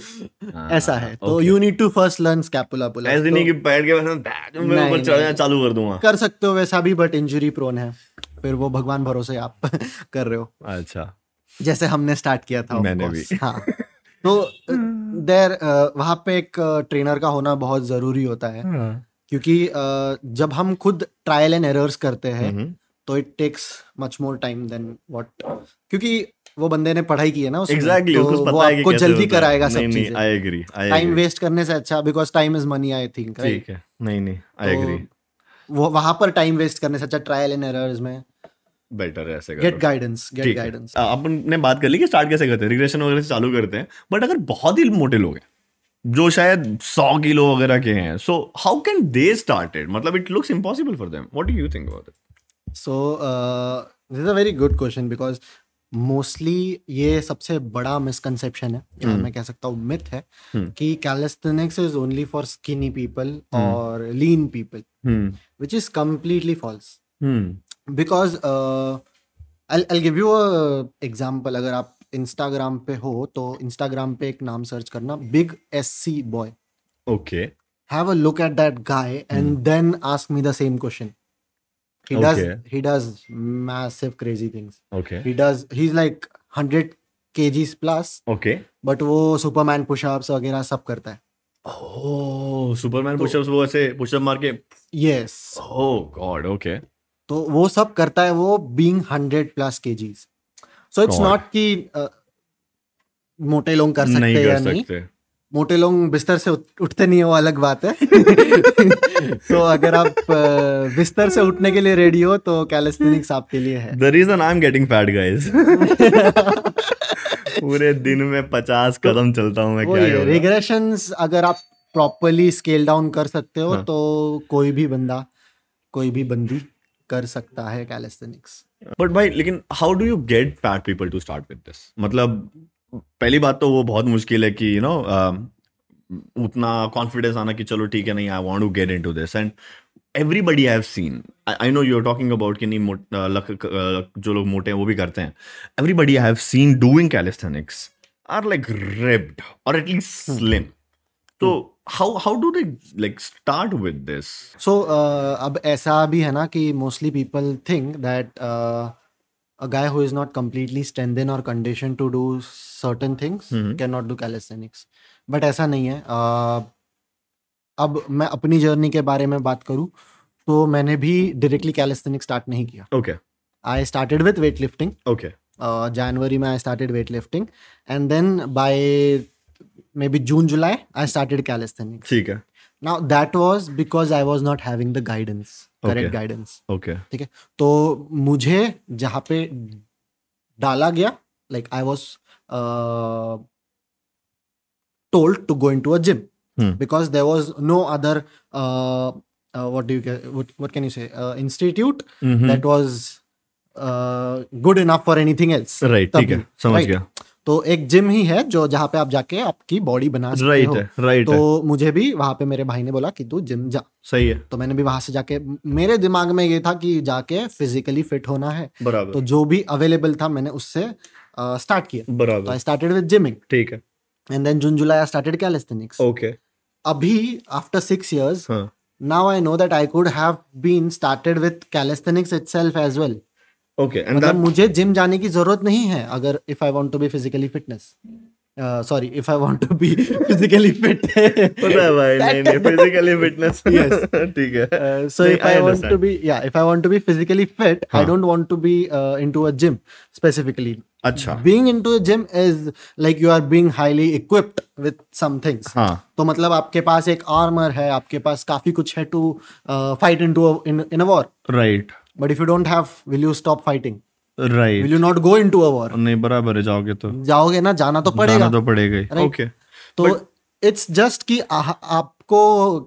हाँ, ऐसा है तो you need to first learn scapula pull ऐसे तो नहीं कि बैठ के बस मैं ऊपर चढ़ना चालू कर दूंगा कर सकते हो वैसा भी बट इंजरी प्रोन है फिर वो भगवान भरोसे आप कर रहे हो अच्छा जैसे हमने स्टार्ट किया था मैंने भी हाँ तो हम्म। देर वहां पे एक ट्रेनर का होना बहुत जरूरी होता है हाँ। क्योंकि जब हम खुद ट्रायल एंड एरर्स करते हैं हम्म। तो it takes much more time than what क्योंकि वो बंदे ने पढ़ाई की है ना उसने exactly, तो वो है आपको जल्दी कराएगा सब चीजें आई एग्री टाइम वेस्ट करने से अच्छा because time is money I think ठीक है नहीं नहीं आई एग्री तो वो वहां पर टाइम वेस्ट करने से अच्छा ट्रायल एंड एरर्स में बेटर है ऐसे गेट गाइडेंस गेट गाइडेंस अपन ने बात कर ली कि स्टार्ट कैसे करते हैं रिग्रेशन वगैरह से चालू करते हैं बट अगर बहुत ही मोटे लोग हैं जो शायद सौ किलो वगैरह के हैं so how can they started मतलब it looks impossible for them what do you think about it so this is a very good question because mostly ये सबसे बड़ा मिसकनसेप्शन है hmm. मैं कह सकता हूँ मिथ है hmm. कि calisthenics is only for skinny people और lean people which is completely false because I give you example अगर आप इंस्टाग्राम पे हो तो इंस्टाग्राम पे एक नाम सर्च करना big S C boy okay have a look at that guy and then ask me the same question he does okay. he does massive crazy things okay he does he's like 100 kgs plus okay but wo वो सुपरमैन पुशअप्स वगैरह सब करता है ओह सुपरमैन पुशअप्स वो ऐसे पुशअप मार के Yes. Oh god, okay. तो वो सब करता है वो बींग हंड्रेड प्लस के जीज सो इट्स नॉट की मोटे लोग कर सकते नहीं या सकते। नहीं मोटे लोग बिस्तर से उठते नहीं है वो अलग बात है तो अगर आप बिस्तर से उठने के लिए रेडी हो तो कैलिस्थेनिक्स आपके लिए है the reason I am getting fat guys पूरे दिन में पचास तो कदम चलता हूँ मैं क्या रिग्रेशंस अगर आप प्रॉपरली स्केल डाउन कर सकते हो हाँ. तो कोई भी बंदा कोई भी बंदी कर सकता है कैलिस्थेनिक्स बट भाई लेकिन how do you get fat people to start with this मतलब पहली बात तो वो बहुत मुश्किल है कि you you know know, uh, उतना कॉन्फिडेंस आना कि चलो ठीक है नहीं I want to get into this and everybody I have seen I know you are talking about कि नहीं uh, लक, जो लोग मोटे हैं वो भी करते हैं everybody I have seen doing calisthenics are like ripped और एटलीस्ट स्लिम तो how how do they like start with this so uh, ab aisa bhi hai na ki mostly people think that uh, a guy who is not completely strengthened or conditioned to do certain things mm-hmm. cannot do calisthenics but ऐसा नहीं है uh, अब मैं अपनी जर्नी के बारे में बात करूं तो मैंने भी डायरेक्टली कैलिस्थेनिक स्टार्ट नहीं किया okay I started with weight lifting okay जनवरी में I started weight lifting and then by maybe June, July, I started calisthenics. ठीक है. Now that was because I was not having the guidance, correct okay. guidance. Okay. ठीक है. तो मुझे जहाँ पे डाला गया, like I was uh, told to go into a gym hmm. because there was no other. Uh, uh, what do you get, what, what can you say uh, institute mm-hmm. that was uh, good enough for anything else right ठीक है समझ right? गया तो एक जिम ही है जो जहाँ पे आप जाके आपकी बॉडी बना सकते right हो है, right तो है. मुझे भी वहाँ पे मेरे भाई ने बोला कि तू जिम जा सही है तो मैंने भी वहां से जाके मेरे दिमाग में ये था कि जाके फिजिकली फिट होना है बराबर तो जो भी अवेलेबल था मैंने उससे स्टार्ट किया बराबर आई स्टार्टेड विद जिमिंग ठीक है and then June July I started calisthenics okay अभी after six years now I know that I could have been started with calisthenics itself as well okay okay, मतलब that... मुझे जिम जाने की जरूरत नहीं है अगर if I want to be physically fitness sorry if I want to be physically fit पता है भाई नहीं नहीं फिजिकली फिटनेस यस ठीक है so if I want to be या if I want to be physically fit I don't want to be into a gym specifically अच्छा being into a gym is like you are being highly equipped with some things तो मतलब आपके पास एक आर्मर है आपके पास काफी कुछ है to fight into in in a war right but if you don't have will you stop fighting right will you not go into a war नहीं बराबर है जाओगे तो जाओगे ना जाना तो पड़ेगा जाना तो पड़ेगा ओके okay. तो इट्स जस्ट कि आपको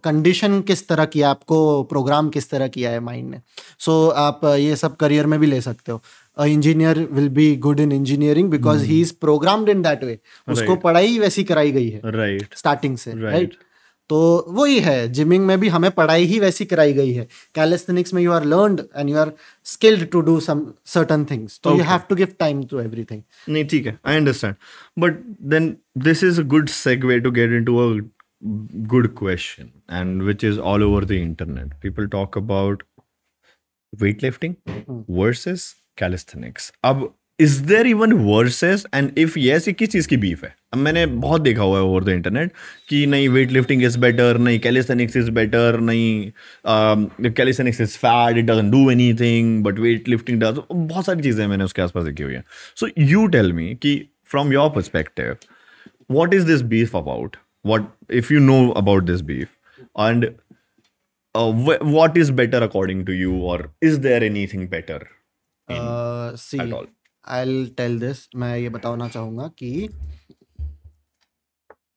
कंडीशन किस तरह की आपको प्रोग्राम किस तरह किया है माइंड ने सो so, आप ये सब करियर में भी ले सकते हो engineer will be good in engineering because he is programmed in that way उसको right. पढ़ाई वैसी कराई गई है राइट right. स्टार्टिंग से राइट right. right? तो वही है जिमिंग में भी हमें पढ़ाई ही वैसी कराई गई है कैलिस्थेनिक्स में you are learn and you are skilled to do some certain things तो you have to give time to everything नहीं ठीक है I understand but then this is a good segue to get into a good question and which is all over the internet people talk about weight lifting versus calisthenics अब is there even versus and if yes ये किस चीज की बीफ है अब मैंने बहुत देखा हुआ है ओवर द इंटरनेट कि नहीं वेट लिफ्टिंग इज़ बेटर नहीं कैलिसनिक्स इज़ बेटर नहीं calisthenics is fat it doesn't do anything but weight lifting does बहुत सारी चीज़ें मैंने उसके आसपास देखी हुई हैं सो यू टेल मी कि from your perspective what is this beef about what if you know about this beef and what is better according to you और is there anything better I tell this मैं ये बताना चाहूँगा कि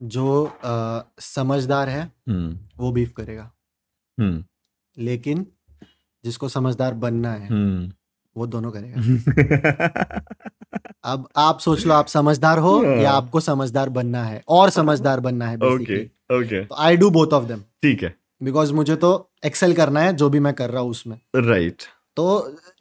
जो आ, समझदार है हम्म। वो बीफ करेगा हम्म। लेकिन जिसको समझदार बनना है हम्म। वो दोनों करेगा अब आप सोच लो आप समझदार हो हाँ। या आपको समझदार बनना है और समझदार बनना है तो I do both of them ठीक है बिकॉज मुझे तो एक्सेल करना है जो भी मैं कर रहा हूँ उसमें राइट right. तो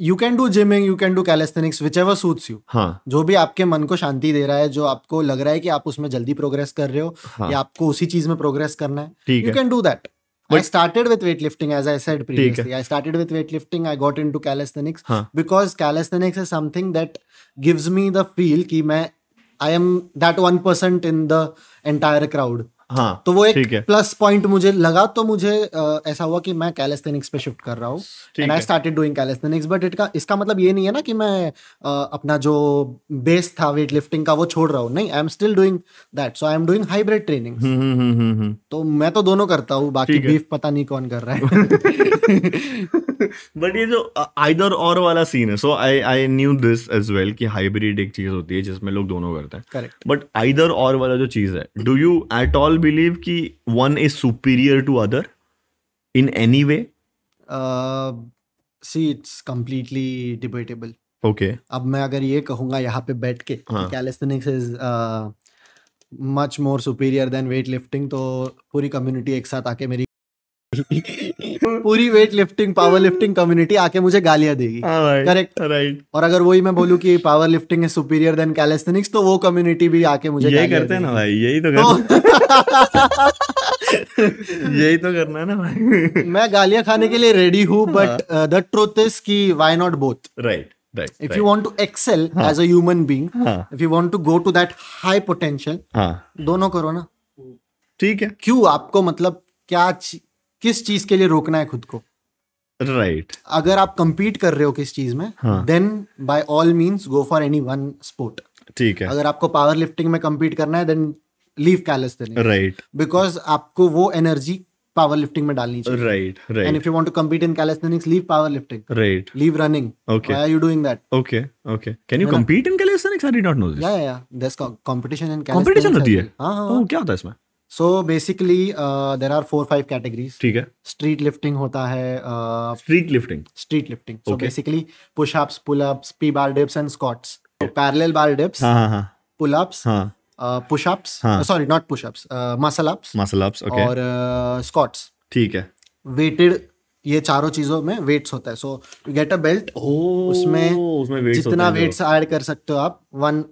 you can do gymming you can do calisthenics whichever suits you हाँ जो भी आपके मन को शांति दे रहा है जो आपको लग रहा है कि आप उसमें जल्दी प्रोग्रेस कर रहे हो हाँ. या आपको उसी चीज में प्रोग्रेस करना है you can do that I started with weightlifting, as I said previously. I started with weightlifting. I got into calisthenics हाँ. because calisthenics is something that gives me the feel कि मैं I am that one percent in the entire crowd हाँ तो वो एक प्लस पॉइंट मुझे लगा तो मुझे ऐसा हुआ कि मैं कैलेस्थेनिक्स पे शिफ्ट कर रहा हूँ I started doing calisthenics but it का इसका मतलब ये नहीं है ना कि मैं आ, अपना जो बेस था वेट लिफ्टिंग का वो छोड़ रहा हूँ नहीं I am still doing that so I am doing hybrid training तो मैं तो दोनों करता हूँ बाकी बीफ पता नहीं कौन कर रहा है बट ये जो आइदर और वाला सीन है so I I knew this as well कि हाइब्रिड एक चीज होती है जिसमें लोग दोनों करते हैं बट आइदर और वाला जो चीज है do you at all believe कि one is superior to other in any way see it's completely debatable okay अब मैं अगर ये कहूंगा यहाँ पे बैठ के calisthenics is much more superior than weight lifting तो पूरी कम्युनिटी एक साथ आके मेरी पूरी weight lifting power lifting community आके मुझे गालियां देगी करेक्ट हाँ राइट और अगर वही मैं बोलूँ कि पावर लिफ्टिंग है सुपीरियर देन कैलेस्थेनिक्स तो वो कम्युनिटी भी आके मुझे यही करते हैं ना भाई यही तो, तो यही तो करना है ना भाई मैं गालियां खाने के लिए रेडी हूँ बट द ट्रूथ इज की why not both right Right, if right. you want to excel हाँ, as a human being, हाँ, if you want to go to that high potential, हाँ। दोनों करो ना ठीक है क्यों आपको मतलब क्या किस चीज के लिए रोकना है खुद को राइट right. अगर आप compete कर रहे हो किस चीज में then by all means go for any one sport ठीक है अगर आपको पावर लिफ्टिंग में कम्पीट करना है then leave calisthenics right because आपको वो एनर्जी पावर लिफ्टिंग में डालनी चाहिए right right and if you want to compete in calisthenics leave power lifting right leave running okay are you doing that okay okay can you compete in calisthenics I did not know this yeah yeah there is competition in calisthenics competition होती है हां हां हाँ, oh, हाँ। क्या होता है इसमें so basically there are four five categories ठीक है स्ट्रीट लिफ्टिंग होता है street lifting street lifting so basically push ups pull ups P bar dips and squats parallel bar dips pull ups push ups sorry not push ups muscle ups muscle ups और स्कॉट्स uh, ठीक है वेटेड ये चारों चीजों में वेट्स होता है so you get a belt उसमें उसमें वेट्स जितना वेट्स ऐड कर सकते हो आप वन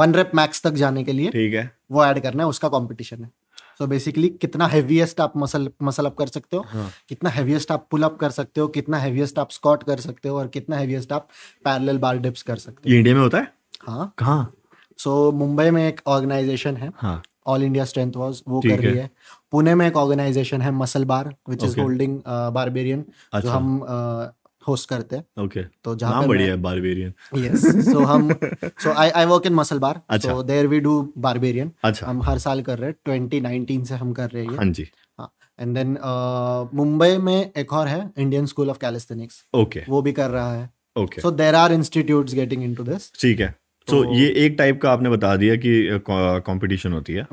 वन रेप मैक्स तक जाने के लिए ठीक है वो ऐड करना है उसका कंपटीशन है सो so बेसिकली कितना हेवीएस्ट आप मसल मसल अप कर सकते हो हाँ. कितना हेवीएस्ट आप पुल अप कर सकते हो कितना हेवीएस्ट आप स्कॉट कर सकते हो और कितना हेवीएस्ट आप पैरेलल बार डिप्स कर सकते हो इंडिया में होता है हाँ कहाँ सो so, मुंबई में एक ऑर्गेनाइजेशन है ऑल इंडिया स्ट्रेंथ वॉज वो कर रही है पुणे में एक ऑर्गेनाइजेशन है Muscle Bar which is holding Barbarian जो अच्छा। हम uh, होस्ट करते हैं ओके okay. तो जहां नाम बढ़िया है बारबेरियन यस सो हम so I I work in Muscle Bar so there we do Barbarian हम हर साल कर रहे हैं 2019 से हम कर रहे हैं हां जी हाँ एंड देन uh, मुंबई में एक और है Indian School of Calisthenics okay वो भी कर रहा है okay so there are institutes getting into this ठीक है तो so, ये एक टाइप का आपने बता दिया कि कंपटीशन uh, होती है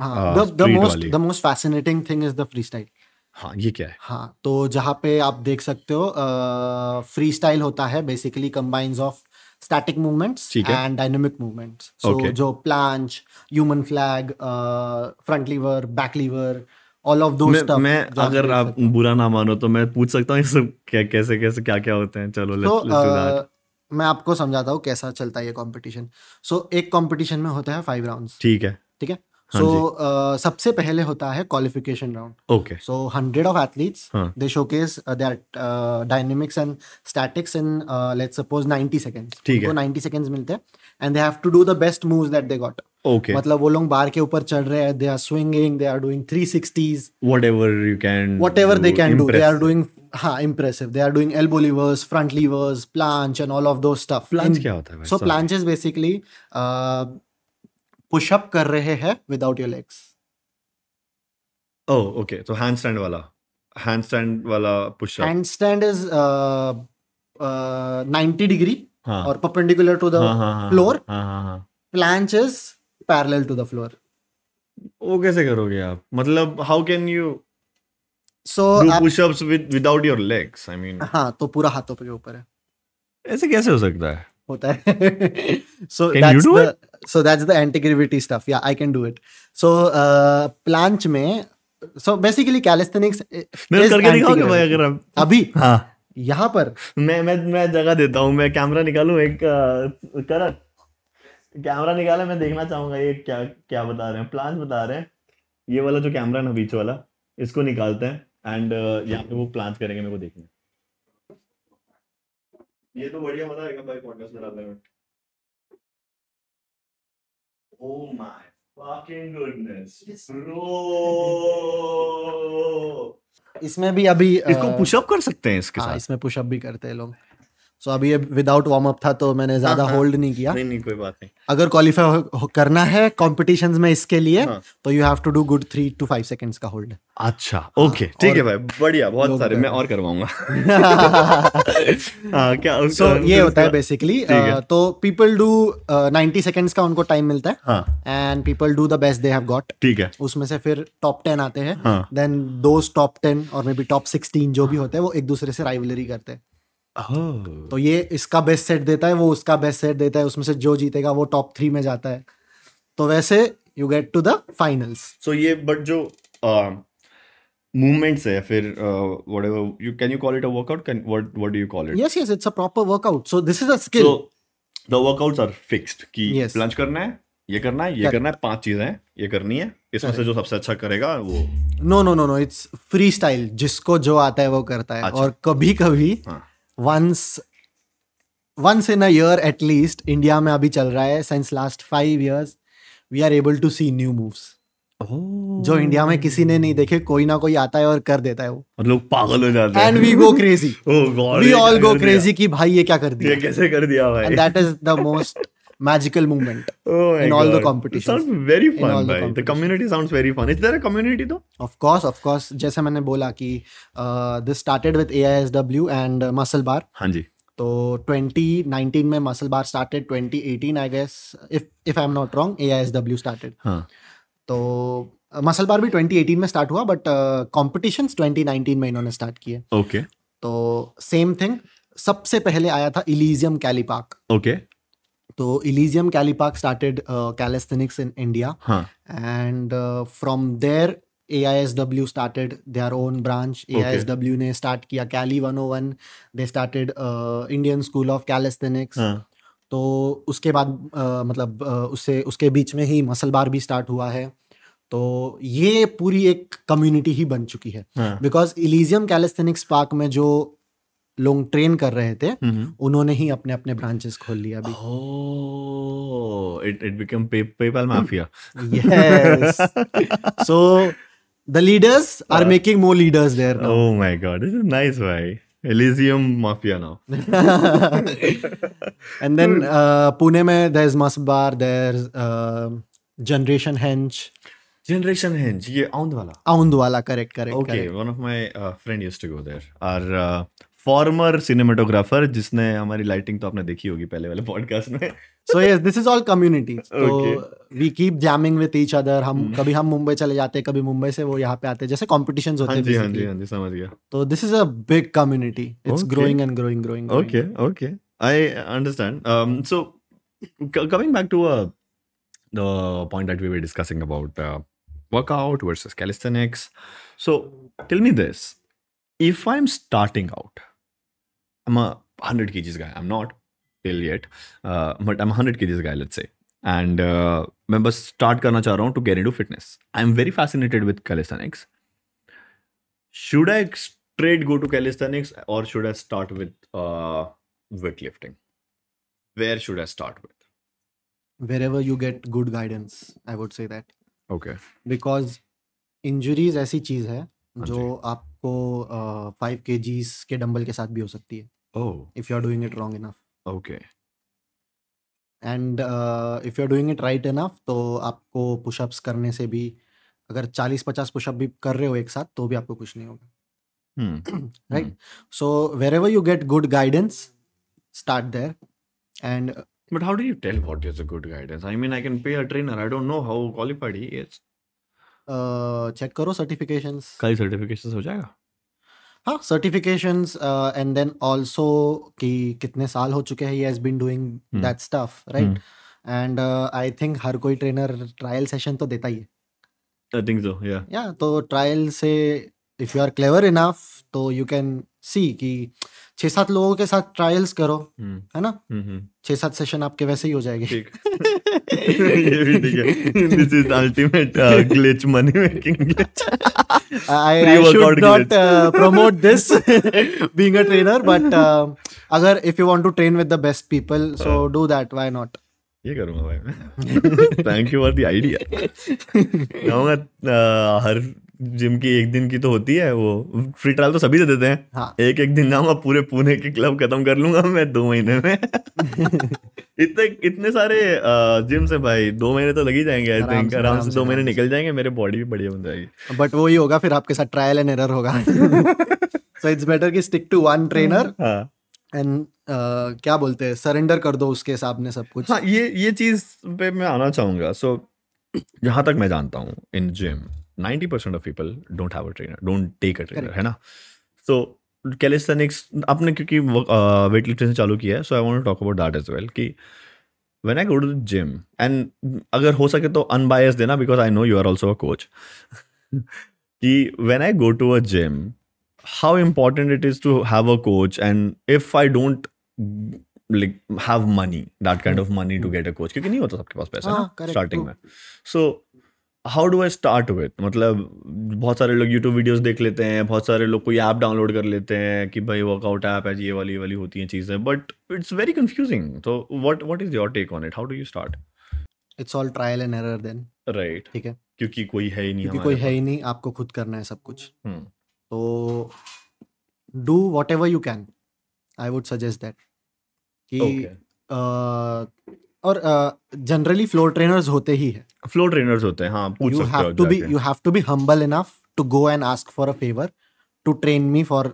the most the most fascinating thing is the freestyle हाँ ये क्या है हाँ तो जहाँ पे आप देख सकते हो फ्री स्टाइल होता है basically combines of static movements and dynamic movements so जो planche human flag front lever back lever all of those मैं अगर आप बुरा ना मानो तो मैं पूछ सकता हूँ ये सब क्या कैसे कैसे क्या क्या होते हैं चलो so, मैं आपको समझाता हूँ कैसा चलता है ये कंपटीशन सो so, एक कंपटीशन में होता है फाइव राउंड्स ठीक है ठीक है सो हाँ सबसे पहले होता है qualification round okay so hundred of athletes they showcase that dynamics and statics in let's suppose 90 seconds ठीक है 90 सेकंड्स मिलते हैं and they have to do the best moves that they got okay मतलब वो लोग बार के ऊपर चढ़ रहे हैं they are swinging they are doing 360s whatever you can whatever they can do they are doing हाँ impressive they are doing elbow levers front levers planche and all of those stuff planche क्या होता है so planche is basically pushup कर रहे हैं without your legs oh okay तो हैंड स्टैंड वाला हैंड स्टैंड वाला pushup handstand is 90 degree और perpendicular to the floor planche is parallel to the floor वो कैसे करोगे आप मतलब how can you so pushups with without your legs I mean हाँ तो पूरा हाथों पे ऊपर है ऐसे कैसे हो सकता है होता है so that's so that's the anti-gravity stuff yeah i can do it so uh, planch में सो बेसिकली कैलिस्थेनिक्स अभी हाँ यहाँ पर मैं मैं मैं जगह देता हूँ मैं कैमरा निकालू एक कर कैमरा निकाला मैं देखना चाहूंगा ये क्या क्या बता रहे हैं प्लान बता रहे हैं ये वाला जो कैमरा ना बीच वाला इसको निकालते हैं एंड यहाँ पे वो प्लान करेंगे मेरे को देखने ये तो बढ़िया मजा आएगा भाई पॉडकास्ट बनाने में Oh my fucking goodness. Bro. इसमें भी अभी इसको पुशअप कर सकते हैं इसके आ, हाँ, साथ इसमें पुशअप भी करते हैं लोग सो अभी ये विदाउट वार्म अप था तो मैंने हाँ, ज्यादा होल्ड हाँ। नहीं किया नहीं नहीं कोई बात नहीं अगर क्वालिफाई करना है कॉम्पिटिशन में इसके लिए हाँ। तो you have to do good three two five seconds का होल्ड अच्छा ओके ठीक है भाई बढ़िया बहुत सारे मैं और करवाऊंगा क्या सो so, ये होता है बेसिकली तो पीपल डू नाइनटी सेकेंड्स का उनको टाइम मिलता है and people do the best they have got ठीक है उसमें से फिर टॉप टेन आते हैं देन दो टॉप टेन और मे बी टॉप सिक्सटीन जो भी होते हैं वो एक दूसरे से राइवलरी करते हैं तो ये इसका बेस्ट सेट देता है वो उसका बेस्ट सेट देता है उसमें से जो जीतेगा वो टॉप थ्री में जाता है तो वैसे you get to the finals so ये बट जो मूवमेंट्स है फिर whatever you can you call it a workout can what what do you call it yes yes it's a proper workout so this is a skill so the workouts are fixed कि yes. प्लंज करना है ये करना है ये करना है पांच चीजें हैं ये करनी है इसमें से जो सबसे अच्छा करेगा वो no no no no it's freestyle जिसको जो आता है वो करता है अच्छा। और कभी कभी हाँ. Once once in a year at least India में अभी चल रहा है since last five years we are able to see new moves जो इंडिया में किसी ने नहीं देखे कोई ना कोई आता है और कर देता है वो लोग पागल हो जाते हैं and we go crazy we all go crazy कि भाई ये क्या कर दिया ये कैसे कर दिया भाई that is the most magical moment oh in all God. the competitions. sounds very fun. The, the, community sounds very fun. Is there a community though? Of course, of course. जैसे मैंने बोला कि this started with AISW and uh, Muscle Bar. हाँ जी तो 2019 में Muscle Bar started 2018 I guess if if I am not wrong AISW started हाँ तो मसल बार भी 2018 में स्टार्ट हुआ बट कॉम्पिटिशन uh, 2019 में इन्होंने स्टार्ट किए ओके okay. तो सेम थिंग सबसे पहले आया था Elysium Cali Park okay okay. तो Elysium Cali Park started calisthenics in India and from there A I S W started they are own branch A I S W ने स्टार्ट किया Cali one O one they started Indian School of Calisthenics तो उसके बाद uh, मतलब uh, उससे उसके बीच में ही मसल बार भी स्टार्ट हुआ है तो ये पूरी एक कम्युनिटी ही बन चुकी है बिकॉज इलीजियम कैलेस्थेनिक्स पार्क में जो लोग ट्रेन कर रहे थे उन्होंने ही अपने अपने ब्रांचेस खोल लिया अभी it it become PayPal mafia yes so the leaders are making more leaders there oh my God this is nice भाई Elysium Mafia now. and then uh, Pune mein there's Masbar, there's uh, Generation Hench. Generation Hench, ये Aundwala. Aundwala, correct, correct. Okay, correct. one of my uh, friend used to go there. Our uh, former cinematographer जिसने हमारी लाइटिंग तो आपने देखी होगी पहले वाले पॉडकास्ट में so yes this is all community तो we keep jamming with each other हम hmm. कभी हम मुंबई चले जाते हैं कभी मुंबई से वो यहाँ पे आते हैं जैसे कॉम्पिटिशन होते हैं हाँ जी हाँ जी हाँ समझ गया तो this is a big community it's growing and growing growing okay okay I understand so coming back to the point that we were discussing about workout versus calisthenics so tell me this if i'm starting out I'm a 100 kgs guy. I'm not till yet, uh, but I'm a 100 kgs guy, let's say. And uh, मैं बस स्टार्ट करना to get into fitness. I'm very fascinated with calisthenics. should I straight go to calisthenics or should I start with uh, weightlifting? Where should I start with? Wherever you get good guidance, I would say that. Okay. Because injuries ऐसी चीज है जो आपको फाइव के जीस के डंबल के साथ भी हो सकती है Oh, if you're doing it wrong enough okay. And if you are doing it right enough तो आपको पुशअप्स करने से भी अगर चालीस पचास पुशअप भी कर रहे हो एक साथ तो भी आपको कुछ नहीं होगा Hmm. right so wherever you get good guidance start there and uh, But how do you tell what is a good guidance? I mean, I can pay a trainer. I don't know how qualified he is. uh, check करो certifications कल सर्टिफिकेशन हो जाएगा हाँ सर्टिफिकेशन एंड देन ऑल्सो कि कितने साल हो चुके हैं ये has been doing that stuff right and I think हर कोई ट्रेनर ट्रायल सेशन तो देता ही है आई थिंक सो या या तो ट्रायल से if you are clever enough तो यू कैन सी कि छह सात लोगों के साथ ट्रायल्स करो हम्म। है ना हम्म, हम्म। छह सात सेशन आपके वैसे ही हो जाएंगे ये भी ठीक है this is glitch money making glitch I should not promote this being a trainer but अगर if you want to train with the best people so do that why not ये करूंगा भाई थैंक यू फॉर द हर जिम की एक दिन की तो होती है वो फ्री ट्रायल तो सभी से देते हैं हाँ। एक एक दिन जाऊंगा पूरे पुणे के क्लब खत्म कर लूंगा मैं दो महीने में इतने इतने सारे जिम से भाई दो महीने तो लग ही जाएंगे आई थिंक आराम से दो महीने निकल जाएंगे मेरे बॉडी भी बढ़िया बन जाएगी बट वो ही होगा फिर आपके साथ ट्रायल एंड एरर होगा सो इट्स बेटर कि stick to one trainer and Uh, क्या बोलते हैं सरेंडर कर दो उसके हिसाब ने सब कुछ हाँ ये ये चीज़ पे मैं आना चाहूंगा सो so, जहां तक मैं जानता हूँ in gym ninety percent of people don't have a trainer don't take a trainer है ना सो कैलिस्थेनिक्स आपने क्योंकि वेट लिफ्टिंग से चालू किया है so I want talk about that as well कि when I go to the gym and अगर हो सके तो अनबायस देना because I know you are also a coach कि when I go to a gym how important it is to have a coach and if I don't like have money that kind of money to get a coach क्योंकि नहीं होता सबके पास पैसा स्टार्टिंग हाँ, में so how do I start with मतलब बहुत सारे लोग यूट्यूब वीडियोस देख लेते हैं बहुत सारे लोग कोई ऐप डाउनलोड कर लेते हैं कि भाई वर्कआउट ऐप है ये वाली वाली होती हैं चीज़ें बट इट्स वेरी कंफ्यूजिंग तो what what is your take on it how do you start it's all trial and error then right ठीक है क्योंकि कोई है ही नहीं क्योंकि कोई है ही नहीं आपको खुद करना है सब कुछ हम्म hmm. तो do whatever you can I would suggest that कि okay. uh, और जनरली फ्लोर ट्रेनर्स होते ही है फ्लो ट्रेनर्स होते हैं हाँ पूछ you सकते to be you have to be humble enough to go and ask for a favour to train me for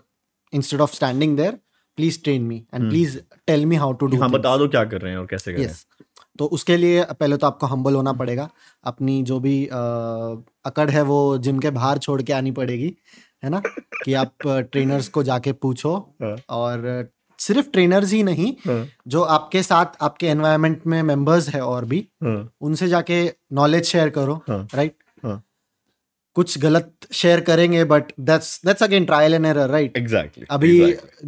instead of standing there please train me and please tell me how to do हां बता दो क्या कर रहे हैं और कैसे कर yes. रहे हैं तो उसके लिए पहले तो आपको हम्बल होना पड़ेगा अपनी जो भी आ, अकड़ है वो जिम के बाहर छोड़ के आनी पड़ेगी है ना कि आप ट्रेनर्स को जाके पूछो हाँ। और सिर्फ ट्रेनर्स ही नहीं हाँ। जो आपके साथ आपके एनवायरमेंट में मेंबर्स है और भी हाँ। उनसे जाके नॉलेज शेयर करो राइट हाँ। कुछ गलत शेयर करेंगे but that's that's again trial and error right exactly अभी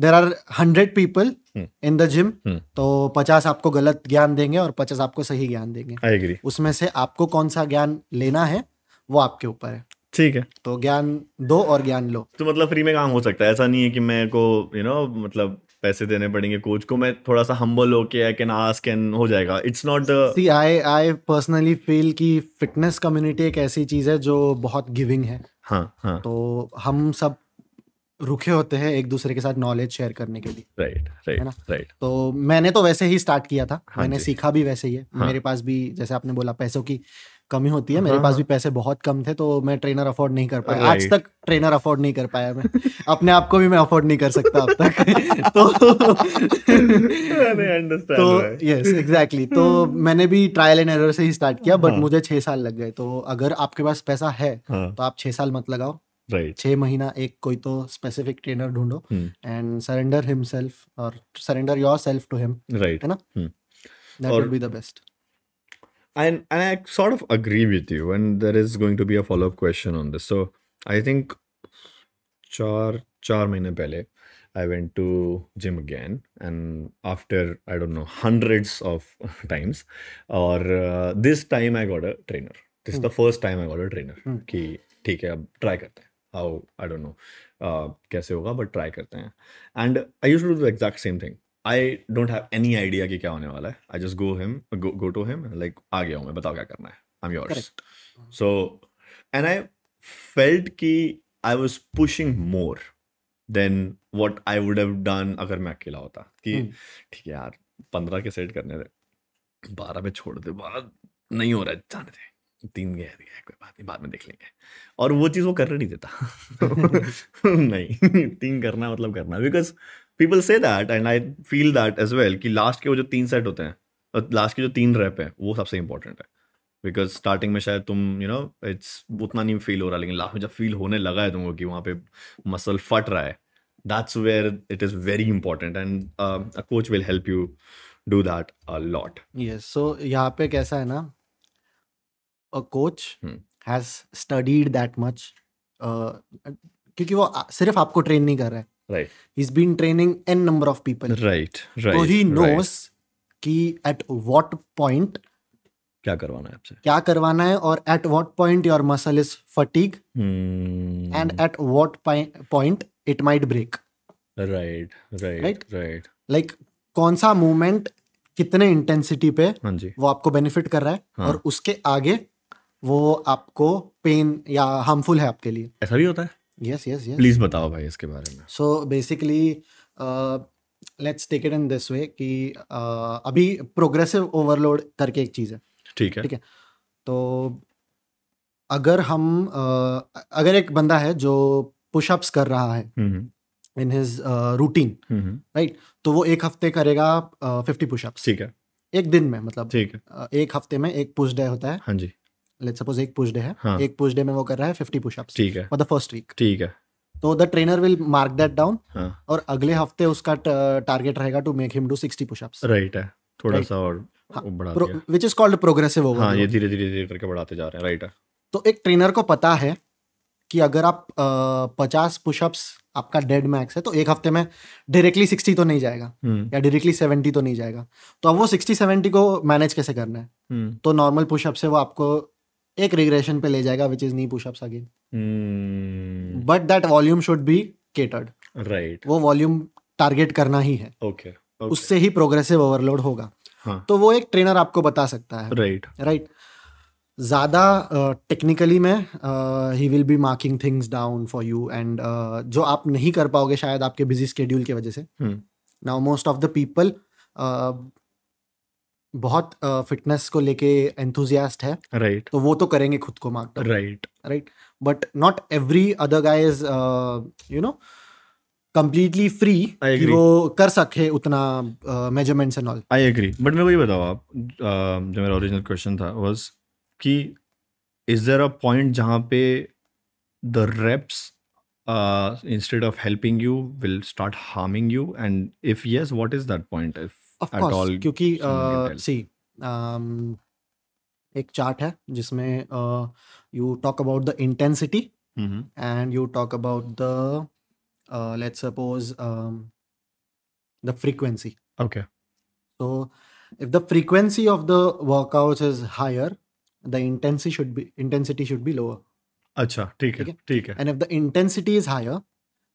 there are hundred people in the gym तो पचास आपको गलत ज्ञान देंगे और पचास आपको सही ज्ञान देंगे उसमें से आपको कौन सा ज्ञान लेना है वो आपके ऊपर है ठीक है तो ज्ञान दो और ज्ञान लो तो मतलब फ्री में काम हो सकता है ऐसा नहीं है कि मैं को यू you नो know, मतलब पैसे देने पड़ेंगे कोच को मैं थोड़ा सा हम्बल होके आई कैन आस्क एंड हो जाएगा it's not see I I personally feel कि फिटनेस कम्युनिटी एक ऐसी चीज है जो बहुत गिविंग है हाँ हाँ तो हम सब रुखे होते हैं एक दूसरे के साथ नॉलेज शेयर करने के लिए राइट राइट राइट तो मैंने तो वैसे ही स्टार्ट किया था हाँ मैंने सीखा भी वैसे ही है हाँ. मेरे पास भी जैसे आपने बोला पैसों की कमी होती है मेरे हाँ, पास हाँ। भी पैसे बहुत कम थे तो मैं ट्रेनर अफोर्ड नहीं कर पाया आज तक ट्रेनर अफोर्ड नहीं कर पाया मैं अपने आप को भी मैं अफोर्ड नहीं कर सकता अब तक तो तो यस एग्जैक्टली तो मैंने भी ट्रायल एंड एरर से ही स्टार्ट किया बट हाँ। मुझे छह साल लग गए तो अगर आपके पास पैसा है तो आप छह साल मत लगाओ Right. छह महीना एक कोई तो स्पेसिफिक ट्रेनर ढूंढो एंड सरेंडर हिमसेल्फ और surrender yourself to him right है ना that will be the best and and I sort of agree with you. And there is going to be a follow up question on this. So I think char char mahine pehle, I went to gym again, and after I don't know hundreds of times, or uh, this time I got a trainer. This is the hmm. first time I got a trainer. Mm. कि ठीक है try How I don't know uh, कैसे होगा but try करते And I used to do the exact same thing. I don't have any idea कि क्या होने वाला है I just go him go to him like आ गया हूँ मैं बताओ क्या करना है I am your so and I felt कि I was pushing more than what I would have done अगर मैं अकेला होता कि hmm. ठीक है यार पंद्रह के सेट करने थे बारह में छोड़ दे बारह नहीं हो रहा है जाने दे तीन गया दिया कोई बात नहीं बाद में देख लेंगे और वो चीज़ वो कर नहीं देता नहीं तीन करना मतलब करना बिकॉज पीपल से that and I feel that as well कि लास्ट के वो जो तीन सेट होते हैं और लास्ट के जो तीन रैप हैं वो सबसे इंपॉर्टेंट है बिकॉज स्टार्टिंग में शायद तुम यू नो इट्स उतना नहीं फील हो रहा लेकिन लास्ट में जब फील होने लगा है तुमको कि वहाँ पे मसल फट रहा है that's where it is very important and a coach will help you do that a lot ये सो यहाँ पे कैसा है ना a coach has studied that much क्योंकि वो सिर्फ आपको ट्रेन नहीं कर रहा है Right. He's been training n number of people. Right. तो right. So he knows right. कि at what point क्या करवाना है आपसे क्या करवाना है और at what point your muscle is fatigue and at what point it might break right right right like कौन सा मूवमेंट कितने इंटेंसिटी पे हाँ जी वो आपको बेनिफिट कर रहा है हाँ. और उसके आगे वो आपको पेन या हार्मफुल है आपके लिए ऐसा भी होता है यस यस यस प्लीज बताओ भाई इसके बारे में so basically let's take it in this way कि uh, अभी प्रोग्रेसिव ओवरलोड करके एक चीज़ है ठीक है ठीक है तो अगर हम uh, अगर एक बंदा है जो पुशअप्स कर रहा है इन हिज रूटीन राइट तो वो एक हफ्ते करेगा फिफ्टी uh, पुशअप्स ठीक है एक दिन में मतलब ठीक है uh, एक हफ्ते में एक पुश डे होता है हाँ जी लेट्स सपोज एक पुश डे है हाँ. एक पुश डे में वो कर रहा है फिफ्टी पुशअप्स ठीक है फॉर द फर्स्ट वीक ठीक है तो the trainer will mark that down और अगले हफ्ते उसका टारगेट रहेगा to make him do sixty pushups right है थोड़ा right. सा और which is called progressive over हाँ, ये धीरे धीरे धीरे करके बढ़ाते जा रहे हैं राइट है तो एक ट्रेनर को पता है कि अगर आप पचास पुशअप्स आपका डेड मैक्स है तो एक हफ्ते में डायरेक्टली सिक्सटी तो नहीं जाएगा हम्म। या डायरेक्टली सेवेंटी तो नहीं जाएगा तो अब वो सिक्सटी सेवेंटी को मैनेज कैसे करना है हम्म। तो नॉर्मल पुशअप से वो आपको एक रिग्रेशन पे ले जाएगा which is knee pushups again but that volume should be catered right वो वॉल्यूम टारगेट करना ही है ओके okay, okay. उससे ही प्रोग्रेसिव ओवरलोड होगा हाँ. तो वो एक ट्रेनर आपको बता सकता है राइट right. Right right. ज़्यादा टेक्निकली में ही will be marking things down for you and जो आप नहीं कर पाओगे शायद आपके बिजी स्केड्यूल की वजह से now most of the people बहुत फिटनेस को लेके एंथुजियास्ट है राइट तो वो तो करेंगे खुद को mark right right but not every other guys you know completely free वो कर सके उतना measurements and all I agree but मेरे को ये बताओ आप जो मेरा ओरिजिनल क्वेश्चन था वाज कि इज देयर अ पॉइंट जहाँ पे the reps instead of helping you will start harming you and if yes what is that point if Of course. क्योंकि सी um, एक चार्ट है जिसमें you talk about the intensity and you talk about the let's suppose the frequency. Okay. So if the frequency of the workouts is higher, the intensity should be intensity should be lower. अच्छा ठीक है ठीक है. And if the intensity is higher,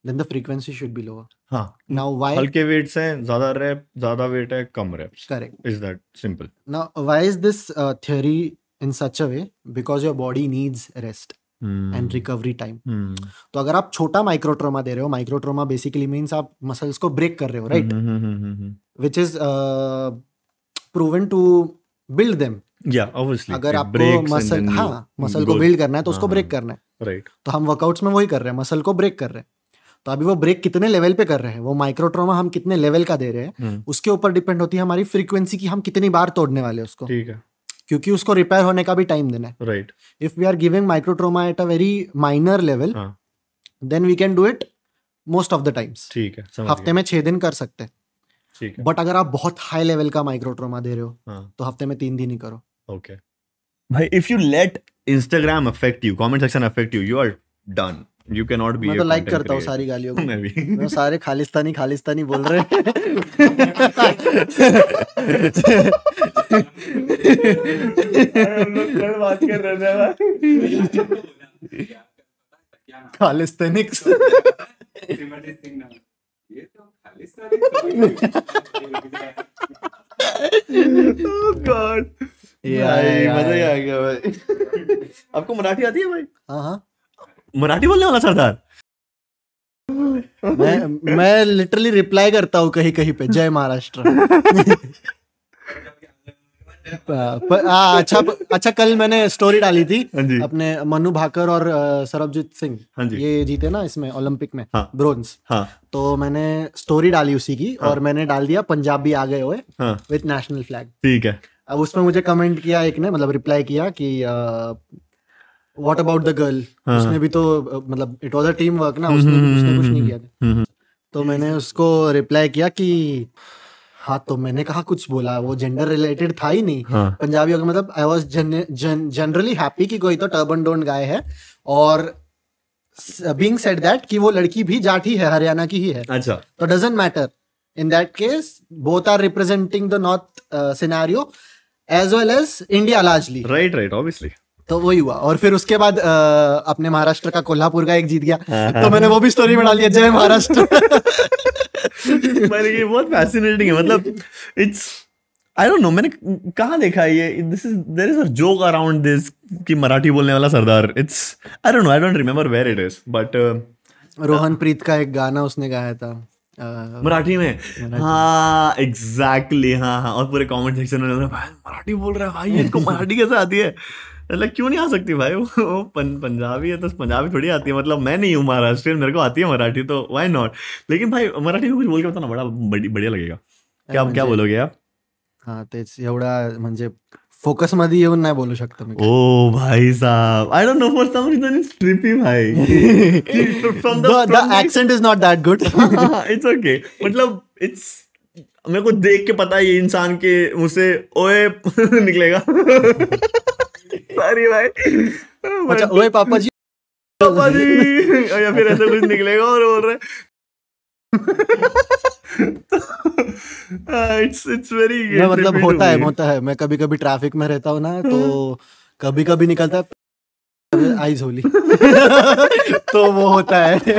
then the frequency should be lower हाँ नाउ व्हाई हल्के वेट्स हैं ज्यादा रैप ज्यादा वेट है कम reps correct is that simple now why is this theory in such a way because your body needs rest and recovery time तो अगर आप छोटा माइक्रोट्रोमा दे रहे हो माइक्रोट्रोमा बेसिकली मीन्स आप मसल्स को ब्रेक कर रहे हो right which is proven to build them अगर आपको मसल हाँ मसल को बिल्ड करना है तो उसको ब्रेक हाँ, करना है राइट तो हम वर्कआउट्स में वही कर रहे हैं मसल को ब्रेक कर रहे हैं तो अभी वो ब्रेक कितने लेवल पे कर रहे हैं वो माइक्रोट्रोमा हम कितने लेवल का दे रहे हैं हम्म। उसके ऊपर डिपेंड होती है हमारी फ्रीक्वेंसी की हम कितनी बार तोड़ने वाले उसको ठीक है क्योंकि उसको रिपेयर होने का भी टाइम देना है right if we are giving microtrauma at a very minor level then we can do it most of the times ठीक है हफ्ते में छह दिन कर सकते हैं बट अगर आप बहुत हाई लेवल का माइक्रोट्रोमा दे रहे हो हाँ। तो हफ्ते में तीन दिन ही करो ओके भाई if you let Instagram affect you comment section affect you you are done you can not be मैं तो लाइक करता हूँ सारी गालियों को मैं भी मैं सारे खालिस्तानी खालिस्तानी बोल रहे हैं खालिस्तानिक्स गॉड मजा आ गया भाई आपको मराठी आती है भाई हाँ हाँ मराठी बोलने वाला सरदार मैं मैं लिटरली रिप्लाई करता हूँ कहीं कहीं पे जय महाराष्ट्र अच्छा अच्छा कल मैंने स्टोरी डाली थी हाँ अपने मनु भाकर और सरबजीत सिंह हाँ ये जीते ना इसमें ओलंपिक में हाँ, ब्रोन्स हाँ, तो मैंने स्टोरी डाली उसी की हाँ, और मैंने डाल दिया पंजाबी आ गए हुए विद नेशनल फ्लैग ठीक है अब उसमें मुझे कमेंट किया एक ने मतलब रिप्लाई किया कि व्हाट अबाउट द गर्ल उसने भी तो मतलब it was a team work ना उसने हम्म, उसने हम्म, कुछ नहीं हम्म, किया था तो मैंने उसको रिप्लाई किया कि हाँ तो मैंने कहा कुछ बोला वो जेंडर रिलेटेड था ही नहीं हाँ. पंजाबी का मतलब आई वाज जनरली हैप्पी कि कोई तो टर्बन डोंट गाय है और बीइंग सेड दैट कि वो लड़की भी जाटी है हरियाणा की ही है अच्छा तो doesn't matter in that case both are representing the north scenario as well as India largely right right obviously तो वही हुआ और फिर उसके बाद आ, अपने महाराष्ट्र का कोल्हापुर का एक जीत गया हाँ, हाँ। तो मैंने वो भी स्टोरी में डाल दिया जय महाराष्ट्र ये बहुत फैसिनेटिंग है मतलब इट्स आई डोंट नो मैंने कहा देखा ये this is there is a joke around this कि मराठी बोलने वाला sardar it's I don't know I don't remember where it is but Rohanpreet का एक गाना उसने गाया था uh, मराठी में मराठी. हाँ एग्जैक्टली exactly, हाँ हाँ और पूरे कमेंट सेक्शन में मराठी बोल रहा है भाई इसको मराठी कैसे आती है मतलब क्यों नहीं आ सकती भाई वो पं, पंजाबी है तो पंजाबी थोड़ी आती है मतलब मैं नहीं हूँ महाराष्ट्र मेरे को आती है मराठी तो वाई नॉट लेकिन भाई मराठी में कुछ बोल के बताना बड़ा बढ़िया लगेगा क्या क्या बोलोगे आप हा फोकस मध्ये येऊन नाही बोलू शकतो मी ओ भाई साहब I don't know for some reason is trippy भाई from the accent is not that good it's okay मतलब इट्स मेरे को देख के पता है ये इंसान के मुझसे ओए निकलेगा सॉरी भाई अच्छा ओए पापा जी पापा जी और या फिर ऐसा कुछ निकलेगा और बोल रहे इट्स इट्स वेरी मतलब होता है होता है मैं कभी कभी ट्रैफिक में रहता हूँ ना तो कभी कभी निकलता है तो आईज होली तो वो होता है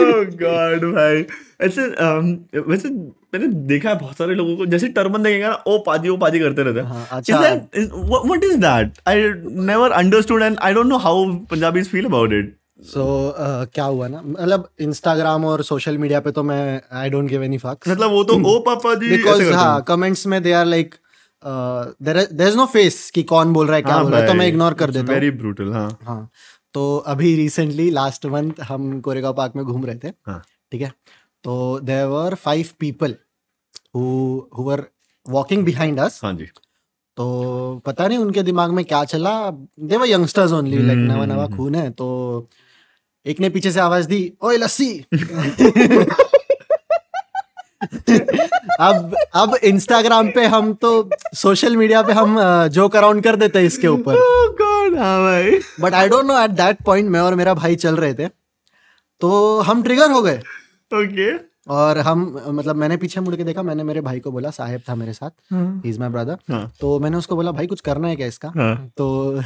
ओह गॉड oh भाई ऐसे um, वैसे मैंने देखा है बहुत सारे लोगों को जैसे टर्बन देखेंगे ना ओ पाजी ओ पाजी करते रहते हैं what is that I never understood and I don't know how Punjabis feel about it so so, uh, क्या हुआ ना मतलब इंस्टाग्राम और सोशल मीडिया पे तो मैं आई डोंट गिव एनी फक्स मतलब वो तो ओ पापा जी बिकॉज़ हां कमेंट्स में they are like like, there is no face कि कौन बोल रहा है क्या हाँ बोल रहा है तो मैं इग्नोर कर देता वेरी ब्रूटल हाँ हाँ तो अभी रिसेंटली लास्ट मंथ हम कोरेगा पार्क में घूम रहे थे हाँ। ठीक है तो there were five people who were walking behind us हाँ जी तो पता नहीं उनके दिमाग में क्या चला they were youngsters only like नवा नवा खून है तो एक ने पीछे से आवाज दी ओए लस्सी अब अब इंस्टाग्राम पे हम तो सोशल मीडिया पे हम जोक uh, अराउंड कर देते हैं इसके ऊपर but I don't know at that point मैं और मेरा भाई चल रहे थे तो हम ट्रिगर हो गए ओके okay. और हम मतलब मैंने पीछे मुड़ के देखा मैंने मेरे भाई को बोला साहेब था मेरे साथ इज माई ब्रदर तो मैंने उसको बोला भाई कुछ करना है क्या इसका हाँ. तो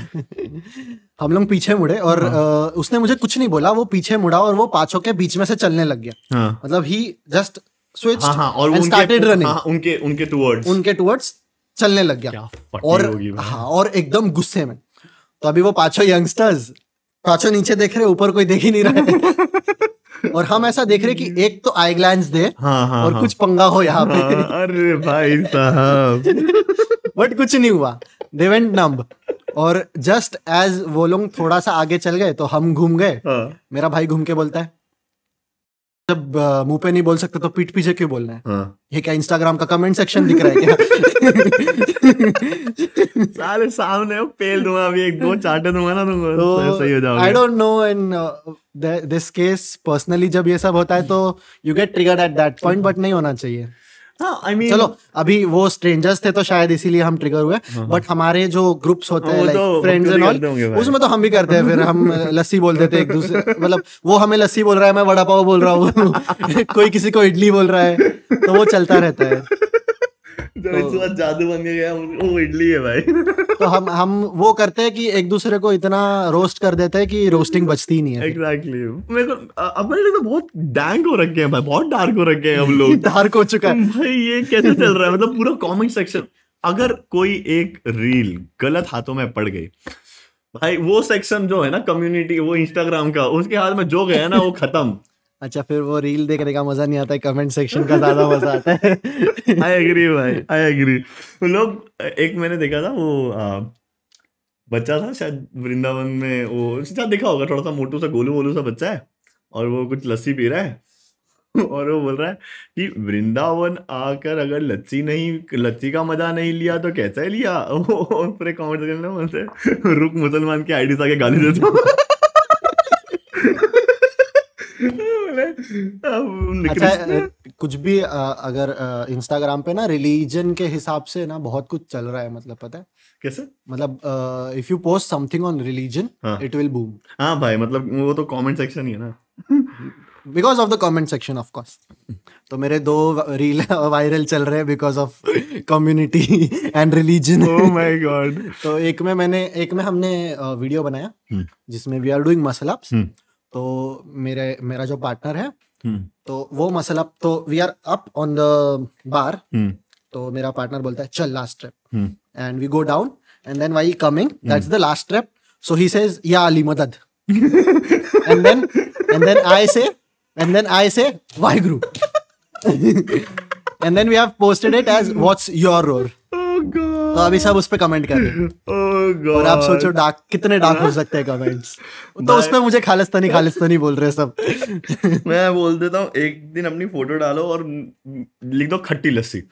हम लोग पीछे मुड़े और हाँ. आ, uh, उसने मुझे कुछ नहीं बोला वो पीछे मुड़ा और वो पाछों के बीच में से चलने लग गया हाँ. मतलब ही जस्ट स्विच हाँ, हाँ, हाँ, हाँ, उनके उनके उनके चलने लग गया और हाँ और एकदम गुस्से में तो अभी वो पांचों यंगस्टर्स पांचों नीचे देख रहे ऊपर कोई देख ही नहीं रहा और हम ऐसा देख रहे कि एक तो आई ग्लैंड दे हाँ, हाँ, और कुछ पंगा हो यहाँ पे हाँ, अरे भाई साहब बट कुछ नहीं हुआ देवेंट नंब और जस्ट एज वो लोग थोड़ा सा आगे चल गए तो हम घूम गए हाँ. मेरा भाई घूम के बोलता है जब मुंह पे नहीं बोल सकते तो पीठ पीछे क्यों बोलना है हाँ. ये क्या इंस्टाग्राम का कमेंट सेक्शन दिख रहा है क्या सारे सामने वो पेल दूंगा अभी एक दो चाटे दूंगा ना तुमको तो, तो सही हो जाओगे I don't know in this case personally जब ये सब होता है तो you get triggered at that point but नहीं होना चाहिए हाँ, I mean, चलो अभी वो स्ट्रेंजर्स थे तो शायद इसीलिए हम ट्रिगर हुए बट हाँ। हमारे जो ग्रुप्स होते हैं लाइक फ्रेंड्स एंड ऑल उसमें तो हम भी करते हैं फिर हम लस्सी बोलते थे एक दूसरे मतलब वो हमें लस्सी बोल रहा है मैं वड़ा पाव बोल रहा हूँ कोई किसी को इडली बोल रहा है तो वो चलता रहता है तो जादू बन गया वो इडली है भाई तो हम हम वो करते हैं कि एक दूसरे को इतना रोस्ट कर देते हैं कि रोस्टिंग बचती नहीं है एग्जैक्टली exactly. मेरे को अब मेरे तो बहुत हो रखे हैं भाई बहुत डार्क हो रखे हैं हम लोग डार्क हो चुका है भाई ये कैसे चल रहा है मतलब पूरा कमेंट सेक्शन अगर कोई एक रील गलत हाथों में पड़ गई भाई वो सेक्शन जो है ना कम्युनिटी वो इंस्टाग्राम का उसके हाथ में जो गया ना वो खत्म अच्छा फिर वो रील देखने का मजा नहीं आता है कमेंट सेक्शन का ज्यादा मजा आता है आई एग्री भाई आई एग्री तो लोग एक मैंने देखा था वो आ, बच्चा था शायद वृंदावन में वो शायद देखा होगा थोड़ा सा मोटू सा गोलू मोलू सा बच्चा है और वो कुछ लस्सी पी रहा है और वो बोल रहा है कि वृंदावन आकर अगर लच्ची नहीं लच्ची का मजा नहीं लिया तो कैसे लिया और पूरे कमेंट करने बोलते रुक मुसलमान के आईडी से आके गाली देता अच्छा, कुछ भी अगर इंस्टाग्राम पे ना रिलीजन के हिसाब से ना बहुत कुछ चल रहा है मतलब पता है कैसे मतलब if you post something on religion it will boom हाँ भाई मतलब वो तो कमेंट सेक्शन ही है ना because of the comment section of course तो मेरे दो रील वायरल चल रहे हैं because of community and religion oh my god तो एक में मैंने एक में हमने वीडियो बनाया हम्म। जिसमें we are doing muscle ups तो मेरे मेरा जो पार्टनर है हम्म। तो वो मसल अप तो we are up on the bar तो मेरा पार्टनर बोलता है चल last trip and we go down and then why coming that's the last trip so he says या अली मदद and then and then I say and then I say Waheguru and then we have posted it as what's your role तो अभी सब उस पर कमेंट कर oh और आप सोचो डाक कितने डाक हो सकते हैं कमेंट्स तो उस पर मुझे खालिस्तानी खालिस्तानी बोल रहे सब मैं बोल देता हूँ एक दिन अपनी फोटो डालो और लिख दो खट्टी लस्सी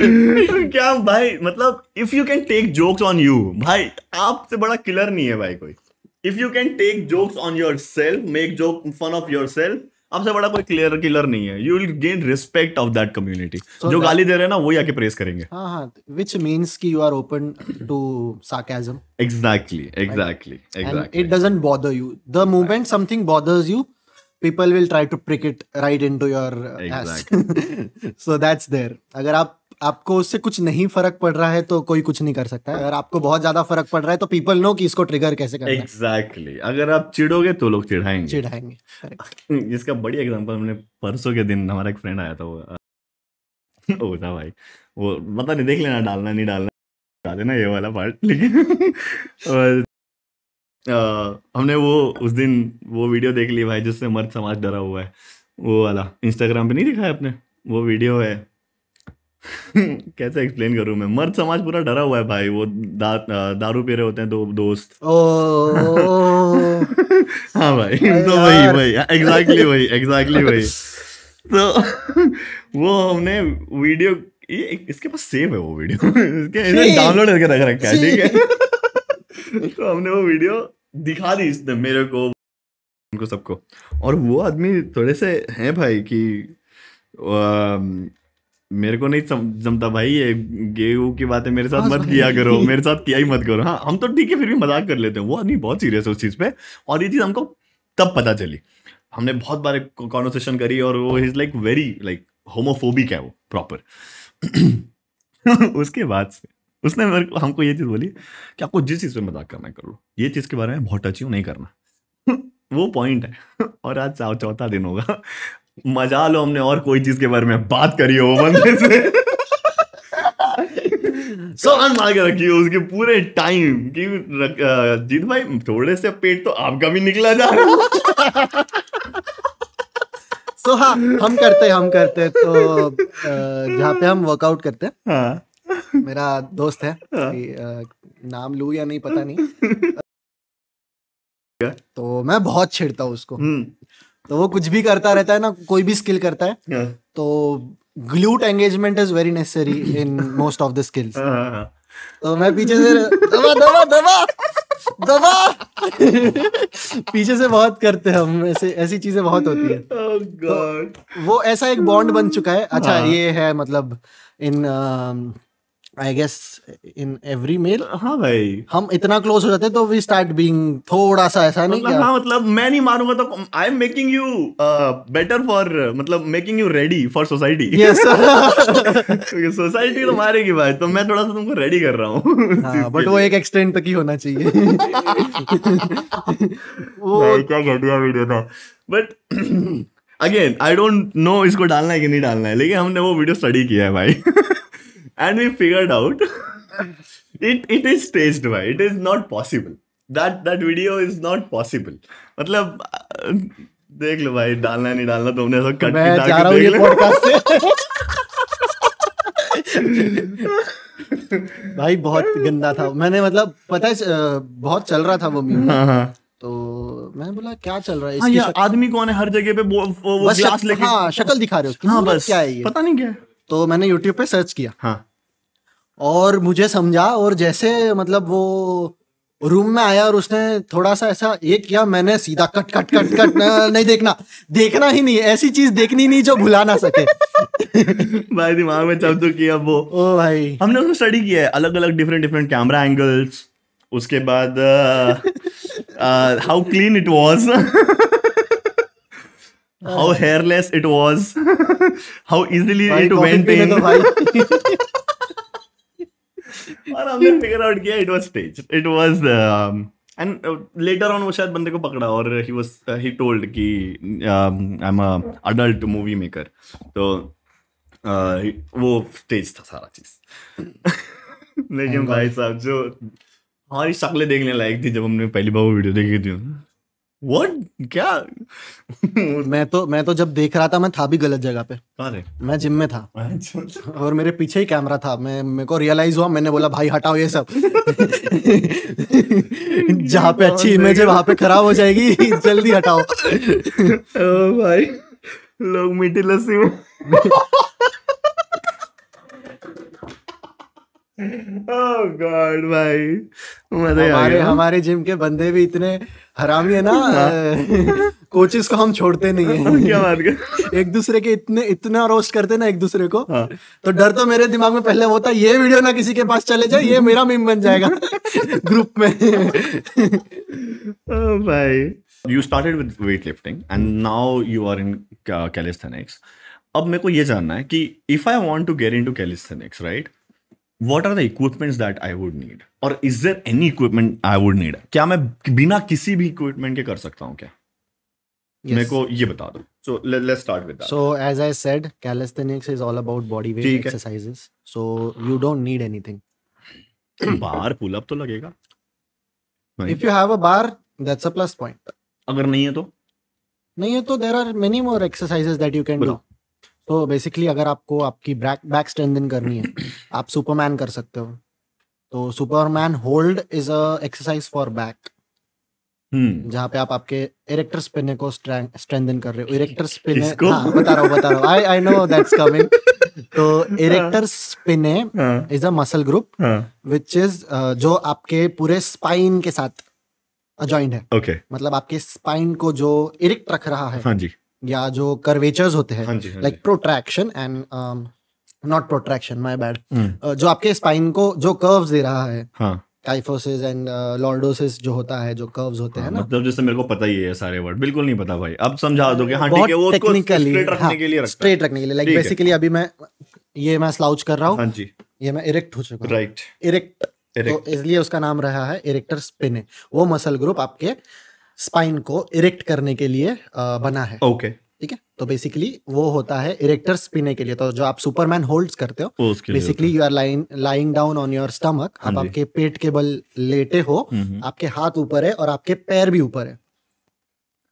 क्या भाई मतलब if you can take jokes on you भाई आपसे बड़ा किलर नहीं है भाई कोई if you can take jokes on yourself make joke fun of yourself अब से बड़ा कोई क्लियर किलर नहीं है you will gain respect of that community जो गाली दे रहे हैं ना वही आके प्रेस करेंगे हाँ हाँ व्हिच मींस कि you are open to sarcasm exactly exactly exactly it doesn't bother you the moment something bothers you people will try to prick it right into your exactly. So that's there अगर आप आपको उससे कुछ नहीं फर्क पड़ रहा है तो कोई कुछ नहीं कर सकता है अगर आपको बहुत ज्यादा फर्क पड़ रहा है तो पीपल नो कि इसको ट्रिगर कैसे करना एग्जैक्टली exactly. अगर आप चिड़ोगे तो लोग चिढ़ाएंगे चिढ़ाएंगे इसका बड़ी एग्जाम्पल हमने परसों के दिन हमारा एक फ्रेंड आया था वो ओ था भाई वो पता नहीं देख लेना डालना नहीं डालना डाले ना ये वाला पार्ट लेकिन हमने वो उस दिन वो वीडियो देख ली भाई जिससे मर्द समाज डरा हुआ है वो वाला इंस्टाग्राम पे नहीं दिखा है आपने वो वीडियो है कैसे एक्सप्लेन करूं मैं मर्द समाज पूरा डरा हुआ है भाई वो दा, दारू पी रहे होते हैं दो दोस्त ओ हाँ भाई तो वही वही एग्जैक्टली वही एग्जैक्टली वही तो वो हमने वीडियो ये इसके पास सेव है वो वीडियो इसके इसे डाउनलोड करके रख रखा है ठीक है तो हमने वो वीडियो दिखा दी इसने मेरे को उनको सबको और वो आदमी थोड़े से हैं भाई कि मेरे को नहीं जमता भाई ये गेहूं की बातें मेरे साथ हाँ, मत किया करो मेरे साथ किया ही मत करो हाँ हम तो ठीक है फिर भी मजाक कर लेते हैं वो आदमी बहुत सीरियस है उस चीज़ पे और ये चीज़ हमको तब पता चली हमने बहुत बार कॉन्वर्सेशन करी और वो is like very like homophobic है वो प्रॉपर उसके बाद से उसने मेरे को हमको ये चीज़ बोली कि आपको जिस चीज़ पे मजाक करना कर लो ये चीज़ के बारे में बहुत अचीव नहीं करना वो पॉइंट है और आज चौथा दिन होगा मजा लो हमने और कोई चीज के बारे में बात करी हो बंदे से सो मार के रखिए उसके पूरे टाइम कि जीत भाई थोड़े से पेट तो आपका भी निकला जा रहा सो हाँ हम करते हैं हम करते हैं तो जहाँ पे हम वर्कआउट करते हैं हाँ। मेरा दोस्त है हाँ। नाम लू या नहीं पता नहीं तो मैं बहुत छेड़ता हूँ उसको हम्म। तो वो कुछ भी करता रहता है ना कोई भी स्किल करता है हाँ। तो glute engagement is very necessary in most of the skills तो मैं पीछे से दबा दबा दबा दबा पीछे से बहुत करते हैं हम ऐसे ऐसी चीजें बहुत होती है oh तो वो ऐसा एक बॉन्ड बन चुका है अच्छा हाँ. ये है मतलब in I guess in every male हाँ भाई हम इतना क्लोज हो जाते तो वी स्टार्ट बीइंग थोड़ा सा ऐसा नहीं मतलब, क्या हाँ मतलब मैं नहीं मारूंगा तो I am making you better for मतलब making you ready for society yes society तो मारेगी भाई तो मैं थोड़ा सा तुमको रेडी कर रहा हूँ हाँ, बट वो एक एक्सटेंड तक ही होना चाहिए वो क्या घटिया वीडियो था but again I don't know इसको डालना है कि नहीं डालना है लेकिन हमने वो वीडियो स्टडी किया है भाई and we figured out it it is staged by it is not possible that that video is not possible मतलब uh, देख लो भाई डालना नहीं डालना तुमने ऐसा कट मैं जा रहा हूँ ये पॉडकास्ट से भाई बहुत गंदा था मैंने मतलब पता है बहुत चल रहा था वो मीम हाँ, हाँ। तो मैंने बोला क्या चल रहा है हाँ, इसकी हाँ, आदमी कौन है हर जगह पे वो, वो ग्लास लेके हाँ शक्ल दिखा रहे हो हाँ मतलब बस क्या है ये पता नहीं क्या तो मैंने YouTube पे सर्च किया हाँ और मुझे समझा और जैसे मतलब वो रूम में आया और उसने थोड़ा सा ऐसा ये किया मैंने सीधा कट कट कट कट नहीं देखना देखना ही नहीं ऐसी चीज देखनी नहीं जो भुला ना सके भाई दिमाग में चल चुकी तो अब वो ओ भाई हमने उसको स्टडी किया है अलग अलग डिफरेंट डिफरेंट कैमरा एंगल्स उसके बाद how clean it was how hairless it was how easily it went in और हमने फिगर आउट किया it was stage it was and later on वो शायद बंदे को पकड़ा और ही वाज ही टोल्ड कि I am a adult movie maker तो uh, वो स्टेज था सारा चीज लेकिन भाई साहब जो हमारी शक्लें देखने लायक थी जब हमने पहली बार वो वीडियो देखी थी What? क्या मैं तो मैं तो जब देख रहा था मैं था भी गलत जगह पे अरे मैं जिम में था अच्छा, अच्छा। और मेरे पीछे ही कैमरा था मैं मेरे को रियलाइज हुआ मैंने बोला भाई हटाओ ये सब जहाँ पे अच्छी इमेज है वहां पे खराब हो जाएगी जल्दी हटाओ ओ भाई लोग मीठी लस्सी ओह गॉड भाई हमारे हमारे जिम के बंदे भी इतने हरामी है ना हाँ। कोचेस को हम छोड़ते नहीं है क्या बात कर एक दूसरे के इतने इतना रोस्ट करते ना एक दूसरे को हाँ। तो डर तो मेरे दिमाग में पहले होता ये वीडियो ना किसी के पास चले जाए ये मेरा मीम बन जाएगा ग्रुप में भाई you started with weight lifting and now you are in calisthenics अब मेरे को ये जानना है कि if I want to get into calisthenics right what are the equipment that I would need और is there any equipment I would need क्या मैं बिना किसी भी इक्विपमेंट के कर सकता हूँ क्या yes. को ये बता दो so let, start start with that so bar pull तो लगेगा if you have a bar that's a plus point अगर नहीं है तो नहीं है तो there are many more exercises that you can do तो बेसिकली अगर आपको आपकी बैक बैक स्ट्रेंथन करनी है आप सुपरमैन कर सकते हो तो Superman hold is a exercise for back जहाँ पे आप आपके इरेक्टर स्पिन को स्ट्रेंथन कर रहे हो इरेक्टर स्पिन हाँ, बता रहा हूँ बता रहा हूँ I I know that's coming तो erector spine is a muscle group which is जो आपके पूरे स्पाइन के साथ अजॉइंट है ओके okay. मतलब आपके स्पाइन को जो इरेक्ट रख रहा है हाँ जी या जो कर्वेचर्स होते हैं like protraction and not protraction my bad जो आपके स्पाइन को जो कर्व दे रहा है टाइफोसिस एंड लॉर्डोसिस जो होता है जो होते हाँ, हैं मतलब जैसे मेरे को पता ही है सारे वर्ड बिल्कुल नहीं पता भाई अब समझा हाँ है वो टेक्निकली हाँ, स्ट्रेट रखने के लिए लाइक बेसिकली अभी मैं ये मैं स्लाउच कर रहा हूँ हाँ ये मैं इरेक्ट हो चुका राइट इरेक्ट तो इसलिए उसका नाम रहा है इरेक्टर स्पिने वो मसल ग्रुप आपके स्पाइन को इरेक्ट करने के लिए बना है ओके okay. ठीक है तो बेसिकली वो होता है इरेक्टर्स पीने के लिए तो जो आप सुपरमैन होल्ड्स करते हो basically you are line lying down on your stomach आप आपके पेट के बल लेटे हो आपके हाथ ऊपर है और आपके पैर भी ऊपर है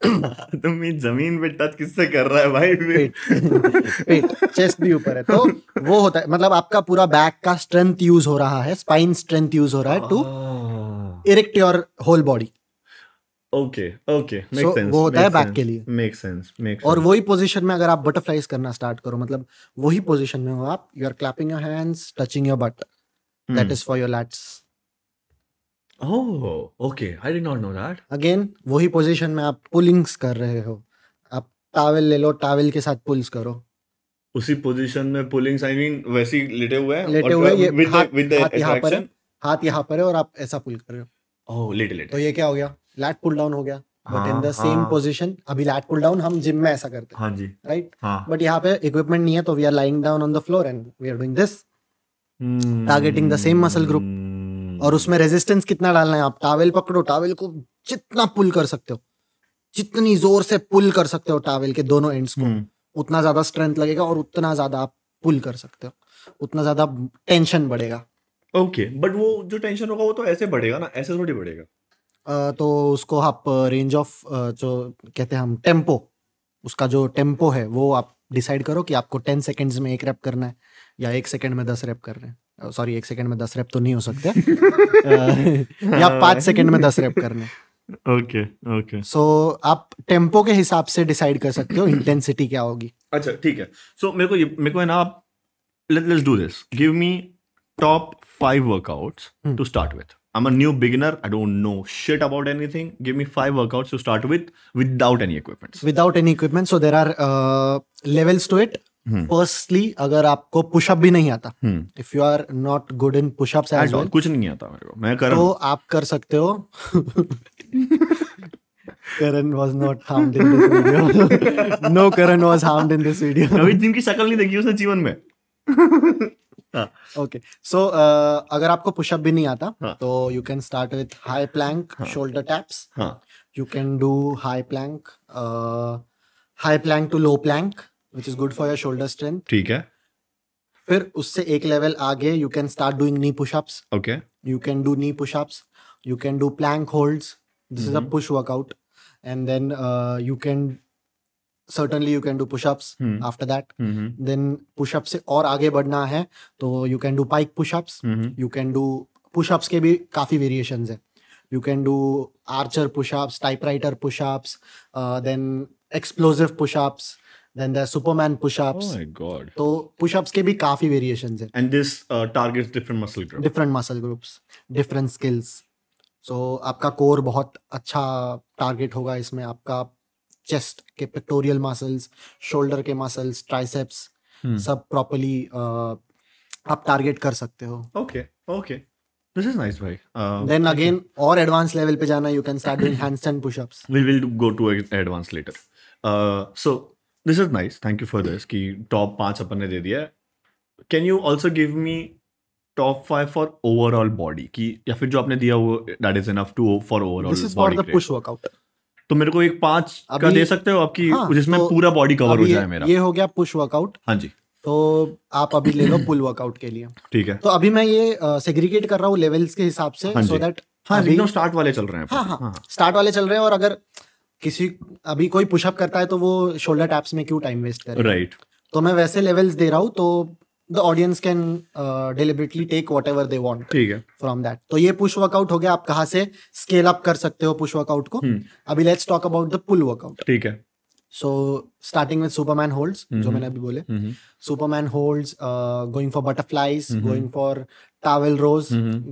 तुम तो ये जमीन पे टच किससे कर रहा है भाई पेट, पेट चेस्ट भी ऊपर है तो वो होता है मतलब आपका पूरा बैक का स्ट्रेंथ यूज हो रहा है स्पाइन स्ट्रेंथ यूज हो रहा है to erect your whole body okay okay वो होता है बैक के लिए मेक सेंस मेक और वही पोजीशन में अगर आप बटरफ्लाईज करना स्टार्ट करो मतलब वही पोजीशन में हो आप you are clapping your hands touching your butt that is for your lats oh okay I did not know that again वही पोजीशन में आप पुलिंग्स कर रहे हो आप टावेल ले लो टावेल के साथ पुल्स करो उसी पोजीशन में पुलिंग्स आई मीन वैसे ही लेटे हुए हैं लेटे हुए विद तो हाथ यहाँ पर है हाथ पर है और आप ऐसा पुल कर रहे हो ओह लेटे लेटे तो ये क्या हो गया लैट पुल डाउन हो गया but in the same position अभी लैट पुल डाउन हम जिम में ऐसा करते हैं राइट हाँ बट हाँ। यहाँ पे इक्विपमेंट नहीं है तो we are lying down on the floor and we are doing this targeting the same muscle group और उसमें रेजिस्टेंस कितना डालना है आप टावेल पकड़ो टावेल को जितना पुल कर सकते हो जितनी जोर से पुल कर सकते हो टावेल के दोनों एंड्स को hmm। उतना ज्यादा स्ट्रेंथ लगेगा और उतना ज्यादा आप पुल कर सकते हो उतना ज्यादा टेंशन बढ़ेगा ओके okay, बट वो जो टेंशन होगा वो तो ऐसे बढ़ेगा ना ऐसे थोड़ी बढ़ेगा तो उसको आप रेंज ऑफ जो कहते हैं हम टेम्पो उसका जो टेम्पो है वो आप डिसाइड करो कि आपको टेन सेकेंड्स में एक रैप करना है या एक सेकेंड में दस रैप कर रहे हैं सॉरी एक सेकेंड में दस रैप तो नहीं हो सकते या पाँच सेकेंड में दस रैप करने ओके ओके सो आप टेम्पो के हिसाब से डिसाइड कर सकते हो इंटेंसिटी क्या होगी अच्छा ठीक है सो so, मेरे को ये मेरे को है ना आप let's do this give me top five workouts to start with I'm a new beginner. I don't know shit about anything. Give me five workouts to start with without any equipment. Without any equipment. So there are uh, levels to it. Hmm. Firstly, अगर आपको पुशअप भी नहीं आता if you are not good in pushups as well कुछ नहीं आता मेरे को मैं कर तो आप कर सकते हो Karan was not harmed in this video no Karan was harmed in this video अभी जिम की शक्ल नहीं देखी उसने जीवन में ओके हाँ। सो uh, अगर आपको पुशअप भी नहीं आता हाँ. तो you can start with high plank shoulder taps you can do high plank high plank to low plank which is good for your shoulder strength ठीक है फिर उससे एक लेवल आगे you can start doing knee pushups okay you can do knee pushups you can do plank holds this is a push workout and then you can certainly you can do pushups after that then pushup से और आगे बढ़ना है तो you can do pike pushups you can do pushups के भी काफ़ी वेरिएशन है you can do archer pushups typewriter pushups then explosive pushups then there are superman push-ups oh my god so push-ups ke bhi kafi variations hai and this uh, targets different muscle groups different muscle groups different skills so आपका कोर बहुत अच्छा टारगेट होगा इसमें आपका चेस्ट के पेक्टोरियल मसल्स शोल्डर के मसल्स ट्राइसेप्स सब प्रॉपरली uh, आप टारगेट कर सकते हो okay okay this is nice भाई देन uh, अगेन और एडवांस लेवल पे जाना you can start doing handstand pushups we will go to advance later so this is nice thank you for this कि टॉप पांच अपन ने दे दिया can you also give me top five for overall body की या फिर जो आपने दिया वो that is enough to for overall this is for the push workout तो मेरे को एक पांच का दे सकते हो आपकी हाँ, जिसमें तो पूरा बॉडी कवर हो जाए मेरा ये हो गया पुश वर्कआउट हाँ जी तो आप अभी ले लो पुल वर्कआउट के लिए ठीक है तो अभी मैं ये सेग्रीगेट कर रहा हूँ लेवल्स के हिसाब से सो दैट हाँ स्टार्ट हाँ, वाले चल रहे हैं हाँ हाँ, स्टार्ट हाँ, हाँ। वाले चल रहे हैं और अगर किसी अभी कोई पुशअप करता है तो वो शोल्डर टैप्स में क्यों टाइम वेस्ट करे राइट तो मैं वैसे लेवल्स दे रहा हूँ तो the audience can deliberately take whatever they want ठीक है फ्रॉम दैट तो ये पुश वर्कआउट हो गया आप कहा से स्केल अप कर सकते हो पुश वर्कआउट को हम्म। अभी let's talk about the pull workout ठीक है so starting with Superman holds जो मैंने अभी बोले Superman holds going for butterflies going for towel rows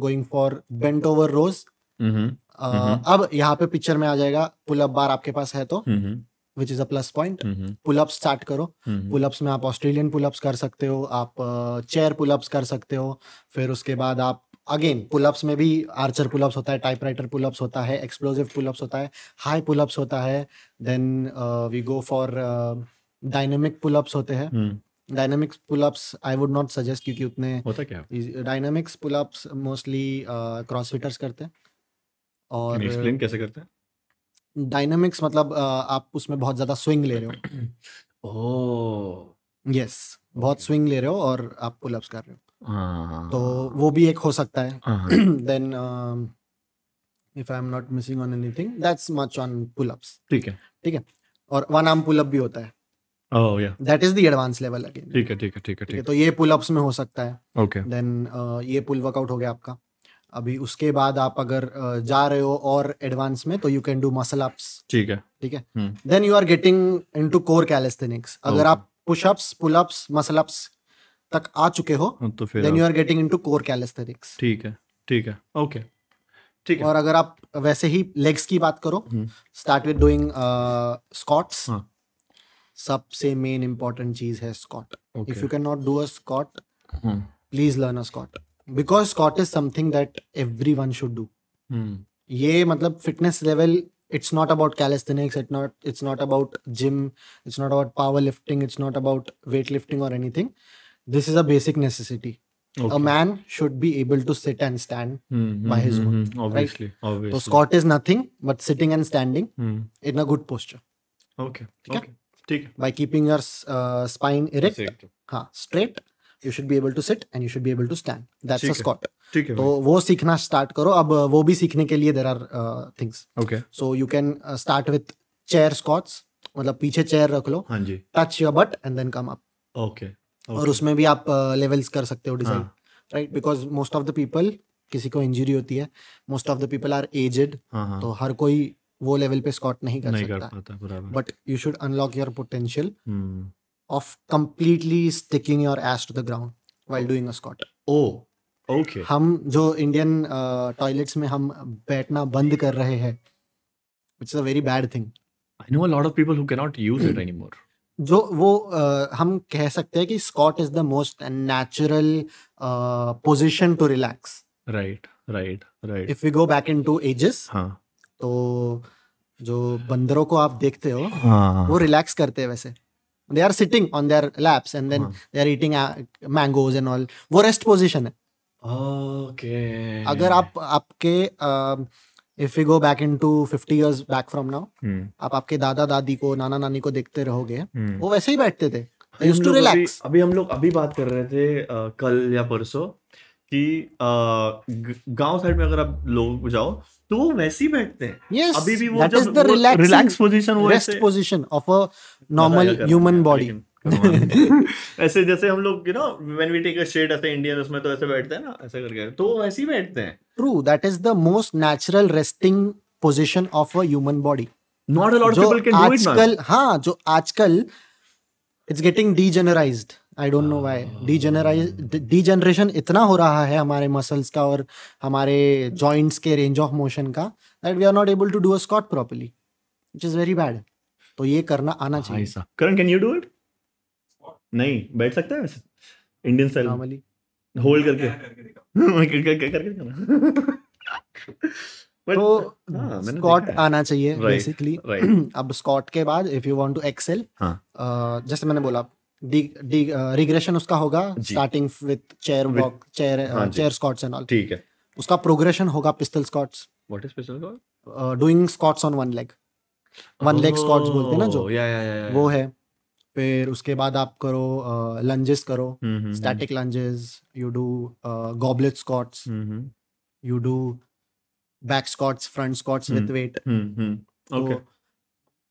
going for bent over rows अब यहाँ पे पिक्चर में आ जाएगा पुल अप बार आपके पास है तो mm-hmm. Which is a plus point pullups start करो पुलअप्स mm-hmm. में आप ऑस्ट्रेलियन पुलअप्स कर सकते हो आप चेयर पुलअप्स कर सकते हो फिर उसके बाद आप अगेन पुलअप्स में भी आर्चर पुलअप्स होता है टाइपराइटर पुलअप्स होता है एक्सप्लोजिव पुलअप्स होता है हाई पुलअप्स होता है then we go for dynamic pullups होते हैं dynamics pullups I would not suggest क्योंकि उतने डायनेमिक्स क्या डायनामिक्स पुलअप्स मोस्टली क्रॉसफिटर्स करते हैं और एक्सप्लेन कैसे करते हैं डायनामिक्स मतलब आप उसमें बहुत ज्यादा स्विंग ले रहे हो ओ यस बहुत स्विंग ले रहे हो और आप पुलअप्स कर रहे हो हाँ। तो वो भी एक हो सकता है then if I am not missing on anything that's much on pullups ठीक है ठीक है और वन आर्म पुलअप भी होता है that is the advance level again ठीक है ठीक है ठीक है ठीक है तो ये पुल अप्स में हो सकता है ओके देन ये पुल वर्कआउट हो गया आपका अभी उसके बाद आप अगर जा रहे हो और एडवांस में तो you can do muscle ups ठीक है ठीक है then you are getting into core calisthenics अगर आप पुशअप्स पुलअप्स मसल अप्स तक आ चुके हो हाँ, तो फिर then you are getting to core calisthenics ठीक है ठीक है ओके ठीक है और अगर आप वैसे ही लेग्स की बात करो स्टार्ट विद डूइंग स्कॉट्स सबसे मेन इंपॉर्टेंट चीज है squat if you can not do a squat please learn a squat because squat is something that everyone should do ये मतलब fitness level it's not about calisthenics it not it's not about gym it's not about power lifting it's not about weight lifting और anything this is a basic necessity Okay. A man should be able to sit and stand hmm, hmm, by his hmm, own. obviously, obviously. So squat is nothing but sitting and standing mm. in a good posture. Okay. Okay. okay. By keeping your uh, spine erect, हाँ, straight you should be able to sit and you should be able to stand that's a squat ठीक है तो वो सीखना स्टार्ट करो अब uh, वो भी सीखने के लिए there are things okay so you can start with chair squats मतलब पीछे चेयर रख लो हां जी touch your butt and then come up okay और उसमें भी आप लेवल्स uh, कर सकते हो design right because most of the people किसी को इंजरी होती है most of the people are aged तो हर कोई वो लेवल पे स्क्वाट नहीं कर नहीं सकता but you should unlock your potential of completely sticking your ass to the ground while oh. doing a squat. Oh, okay. हम जो इंडियन टॉयलेट्स uh, में हम बैठना बंद कर रहे हैं it's a very bad thing I know a lot of people who can not use it anymore जो वो uh, हम कह सकते हैं कि squat is the most natural position to relax right right right if we go back into ages तो जो बंदरों को आप देखते हो हाँ. वो रिलैक्स करते हैं वैसे they are sitting on their laps and then they are eating mangoes and all वो रेस्ट पोजिशन है ओके अगर आप आपके if you go back into fifty years back from now आप आपके दादा दादी को नाना नानी को देखते रहोगे hmm. वो वैसे ही बैठते थे अभी, हम लोग अभी बात कर रहे थे कल या परसों कि गांव साइड में अगर आप लोग जाओ तो वैसे ही बैठते हैं yes, अभी भी वो जब रिलैक्स पोजीशन वो rest position of a normal human body ऐसे जैसे हम लोग you know when we take a shade ऐसे इंडियन उसमें तो ऐसे बैठते हैं ना ऐसे करके तो वैसे ही बैठते हैं true that is the most natural resting position of a human body not a lot of people can do it आजकल हां जो आजकल it's getting degenerized I don't know why degenerize degeneration इतना हो रहा है हमारे मसल्स का और हमारे जॉइंट्स के रेंज ऑफ मोशन का that we are not able to do a squat properly which is very bad तो ये करना आना चाहिए Karan can you do it नहीं बैठ सकता है इंडियन स्टाइल नॉर्मली होल्ड करके करके करके करके करके But, तो स्कॉट हाँ, आना चाहिए बेसिकली right, right. अब स्कॉट के बाद if you want to excel जैसे मैंने बोला रिग्रेशन उसका होगा starting with chair walk chair chair squats and all ठीक है उसका प्रोग्रेशन होगा pistol squats what is pistol squat doing squats on one leg one leg squats बोलते हैं ना जो या या या वो है फिर उसके बाद आप करो लंजेस uh, करो static lunges you do goblet squats you do back squats front squats with weight okay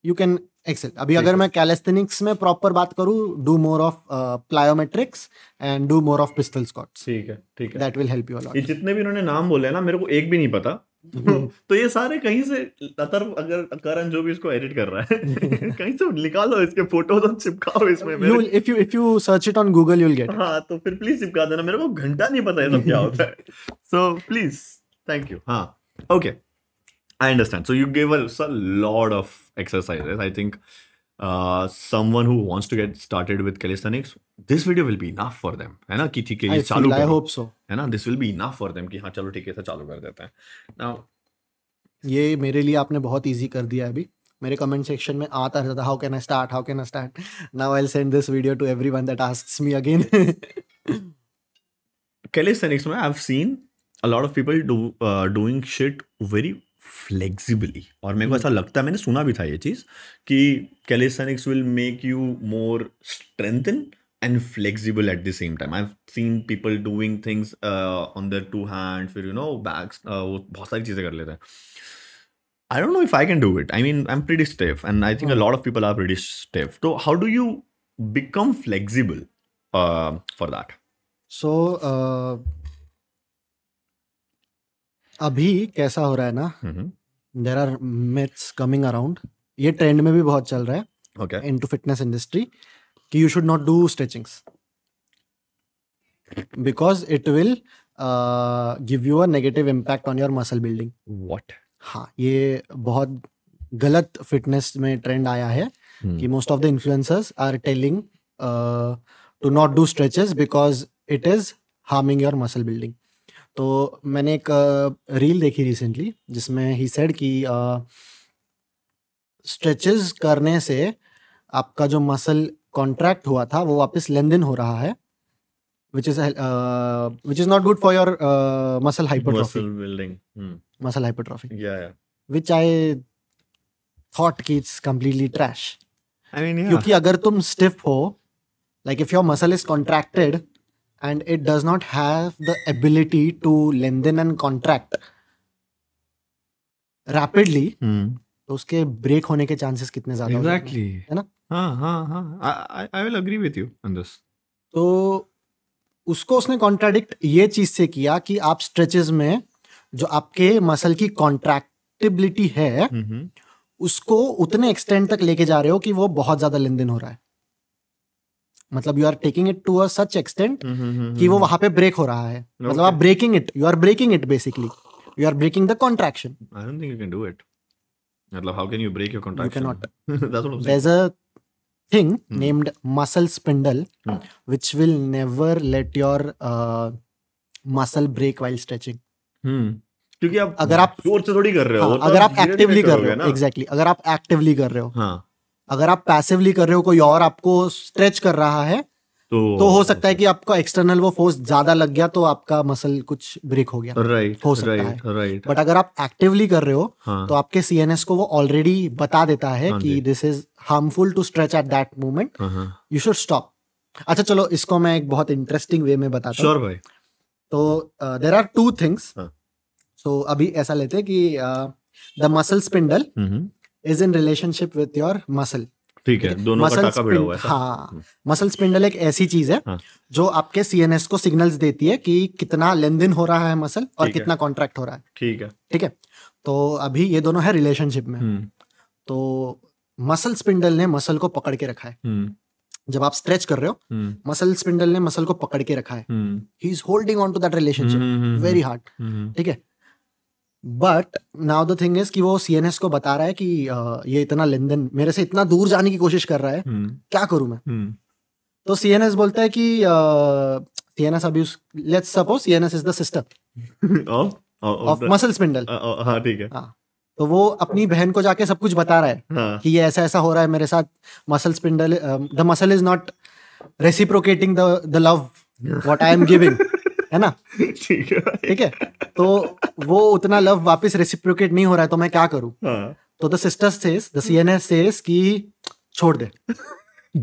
you can excel अभी अगर मैं कैलेस्थेनिक्स में प्रॉपर बात करूं do more of plyometrics and do more of pistol squats ठीक है ठीक है that will help you a ये जितने भी इन्होंने नाम बोले ना मेरे को एक भी नहीं पता हम्म। तो ये सारे कहीं से अतर अगर करण जो भी इसको एडिट कर रहा है कहीं से निकालो इसके फोटो तो चिपकाओ इसमें मेरे if you if you search it on Google you will get हां तो फिर प्लीज चिपका देना मेरे को घंटा नहीं पता ये सब क्या होता है सो प्लीज थैंक यू हां okay I understand. So you gave us a lot of exercises. I think uh, someone who wants to get started with calisthenics, this video will be enough for them. है ना कि ठीक है ये चालू I hope so. है ना this will be enough for them कि हाँ चलो ठीक है चालू कर देते हैं. Now ये मेरे लिए आपने बहुत इजी कर दिया अभी मेरे कमेंट सेक्शन में आता रहता था how can I start how can I start now I will send this video to everyone that asks me again calisthenics में I've seen a lot of people do uh, doing shit very flexibly और मेरे को ऐसा हम्म। लगता है मैंने सुना भी था ये चीज कि calisthenics will make you more strengthen and flexible at the same time I seen people doing things on their two hand फिर यू नो बैग वो बहुत सारी चीजें कर लेते हैं I don't know if I can do it I mean I am pretty stiff and I think a lot of people are pretty stiff तो how do you become flexible for that so अभी कैसा हो रहा है ना there are myths coming around ये ट्रेंड में भी बहुत चल रहा है okay in to fitness industry कि you should not do stretchings because it will give you a negative impact on your muscle building what हाँ ये बहुत गलत फिटनेस में ट्रेंड आया है हम्म। कि most of the influencers are telling to not do stretches because it is harming your muscle building तो मैंने एक रील देखी रिसेंटली जिसमें ही सेड कि स्ट्रेचेस करने से आपका जो मसल कॉन्ट्रैक्ट हुआ था वो वापस लेन हो रहा है which is which is not good for your muscle hypertrophy building muscle hypertrophy which I thought कि इट्स कंप्लीटली ट्रैश क्योंकि अगर तुम स्टिफ हो like if your muscle is contracted and it does not have the ability to lengthen and contract rapidly hmm. तो उसके ब्रेक होने के चांसेस कितने ज्यादा exactly. है ना I will agree with you on this तो उसको उसने कॉन्ट्राडिक्ट ये चीज से किया कि आप स्ट्रेचेस में जो आपके मसल की कॉन्ट्रैक्टिबिलिटी है हम्म, हम्म. उसको उतने एक्सटेंड तक लेके जा रहे हो कि वो बहुत ज्यादा लेन हो रहा है मतलब you are taking it to a such extent कि वो हम्म। वहां पे ब्रेक हो रहा है okay. मतलब आप breaking it you are breaking it basically you are breaking the contraction I don't think you can do it मतलब how can you break your contraction you can not that's what I am saying thing named muscle spindle which will never let your muscle break while stretching क्योंकि आप अगर आप जोर से थोड़ी कर रहे हो हाँ, मतलब अगर आप एक्टिवली कर रहे हो एग्जैक्टली अगर आप एक्टिवली कर रहे हो हाँ अगर आप पैसिवली कर रहे हो कोई और आपको स्ट्रेच कर रहा है तो, तो हो सकता है कि आपका एक्सटर्नल वो फोर्स ज्यादा लग गया तो आपका मसल कुछ ब्रेक हो गया राइट हो सकता राइट, है राइट बट अगर आप एक्टिवली कर रहे हो हाँ, तो आपके सीएनएस को वो ऑलरेडी बता देता है हाँ कि this is harmful to stretch at that moment you should stop अच्छा चलो इसको मैं एक बहुत इंटरेस्टिंग वे में बताता sure, हूँ तो there are two things so अभी ऐसा लेते कि the muscle spindle is in relationship with your muscle ठीक है दोनों मसल हुआ है हाँ मसल हम्म। स्पिंडल एक ऐसी चीज है हाँ. जो आपके सीएनएस को सिग्नल्स देती है कि कितना लेन हो रहा है मसल और कितना कॉन्ट्रैक्ट हो रहा है ठीक है ठीक है तो अभी ये दोनों है रिलेशनशिप में हम्म। तो मसल स्पिंडल ने मसल को पकड़ के रखा है हम्म। जब आप स्ट्रेच कर रहे हो मसल स्पिंडल ने मसल को पकड़ के रखा है he is holding on to that relationship very hard ठीक है but now the thing is कि वो सी एन एस को बता रहा है कि ये इतना लेन देन मेरे से इतना दूर जाने की कोशिश कर रहा है hmm. क्या करूं मैं hmm. तो सी एन एस बोलता है कि सी एन एस अभी let's suppose C N S is the sister of muscle spindle हाँ ठीक है हाँ तो वो अपनी बहन को जाके सब कुछ बता रहा है हाँ. कि ये ऐसा ऐसा हो रहा है मेरे साथ muscle spindle the muscle is not reciprocating the love what I am giving है ना ठीक है ठीक है तो वो उतना लव वापस रेसिप्रोकेट नहीं हो रहा है तो मैं क्या करूं हाँ। तो the sisters says the CNS says कि छोड़ दे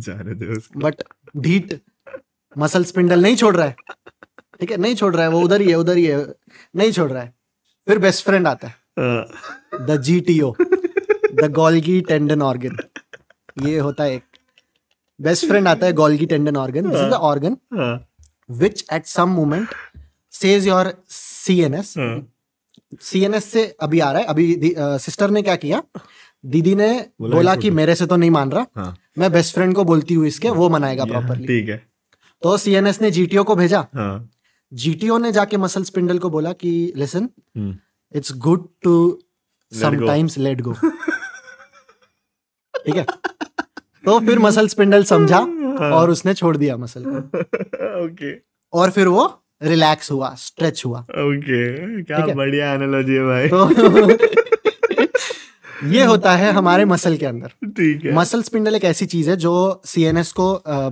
जाने दे उसको बट ढीट मसल स्पिंडल नहीं छोड़ रहा है ठीक है नहीं छोड़ रहा है वो उधर ही है उधर ही है नहीं छोड़ रहा है फिर बेस्ट फ्रेंड आता है the GTO the Golgi tendon organ ये होता है एक बेस्ट फ्रेंड आता है Golgi tendon organ this is the organ which at some moment says your C N S C N S से अभी आ रहा है अभी सिस्टर ने क्या किया दीदी ने बोला, बोला कि मेरे से तो नहीं मान रहा हाँ। मैं बेस्ट फ्रेंड को बोलती हूँ इसके वो मनाएगा प्रॉपरली ठीक है तो एस ने जीटीओ को भेजा हाँ। जीटीओ ने जाके मसल स्पिंडल को बोला कि listen it's good to sometimes let go ठीक है तो फिर मसल स्पिंडल समझा हाँ। और उसने छोड़ दिया मसल को ओके और फिर वो रिलैक्स हुआ स्ट्रेच हुआ ओके क्या बढ़िया एनालॉजी है भाई तो ये होता है हमारे मसल के अंदर ठीक है मसल स्पिंडल एक ऐसी चीज है जो सीएनएस को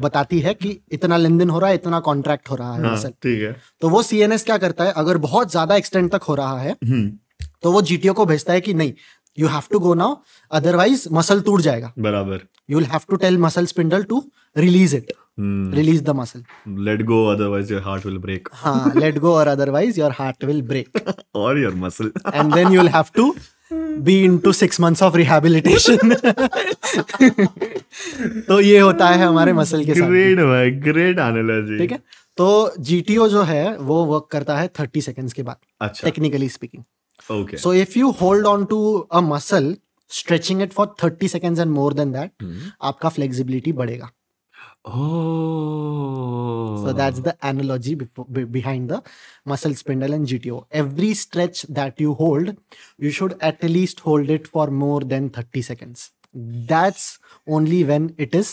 बताती है कि इतना लेनदेन हो रहा है इतना कॉन्ट्रैक्ट हो रहा है मसल हाँ, ठीक है तो वो सीएनएस क्या करता है अगर बहुत ज्यादा एक्सटेंड तक हो रहा है हम्म। तो वो जीटीओ को भेजता है कि नहीं you have to go now otherwise muscle टूट जाएगा बराबर you will have to tell muscle spindle to release it hmm. release the muscle let go otherwise your heart will break ha, let go or otherwise your heart will break or your muscle and then you will have to be into six months of rehabilitation तो ये होता है हमारे मसल के ग्रेट भाई ग्रेट एनालॉजी ठीक है तो जीटीओ जो है वो वर्क करता है थर्टी सेकेंड्स के बाद technically speaking okay so if you hold on to a muscle stretching it for thirty second and more than that आपका फ्लेक्सिबिलिटी बढ़ेगा Oh. So that's the analogy behind the muscle spindle and GTO. Every stretch that you hold, you should at least hold it for more than 30 seconds. That's only when it is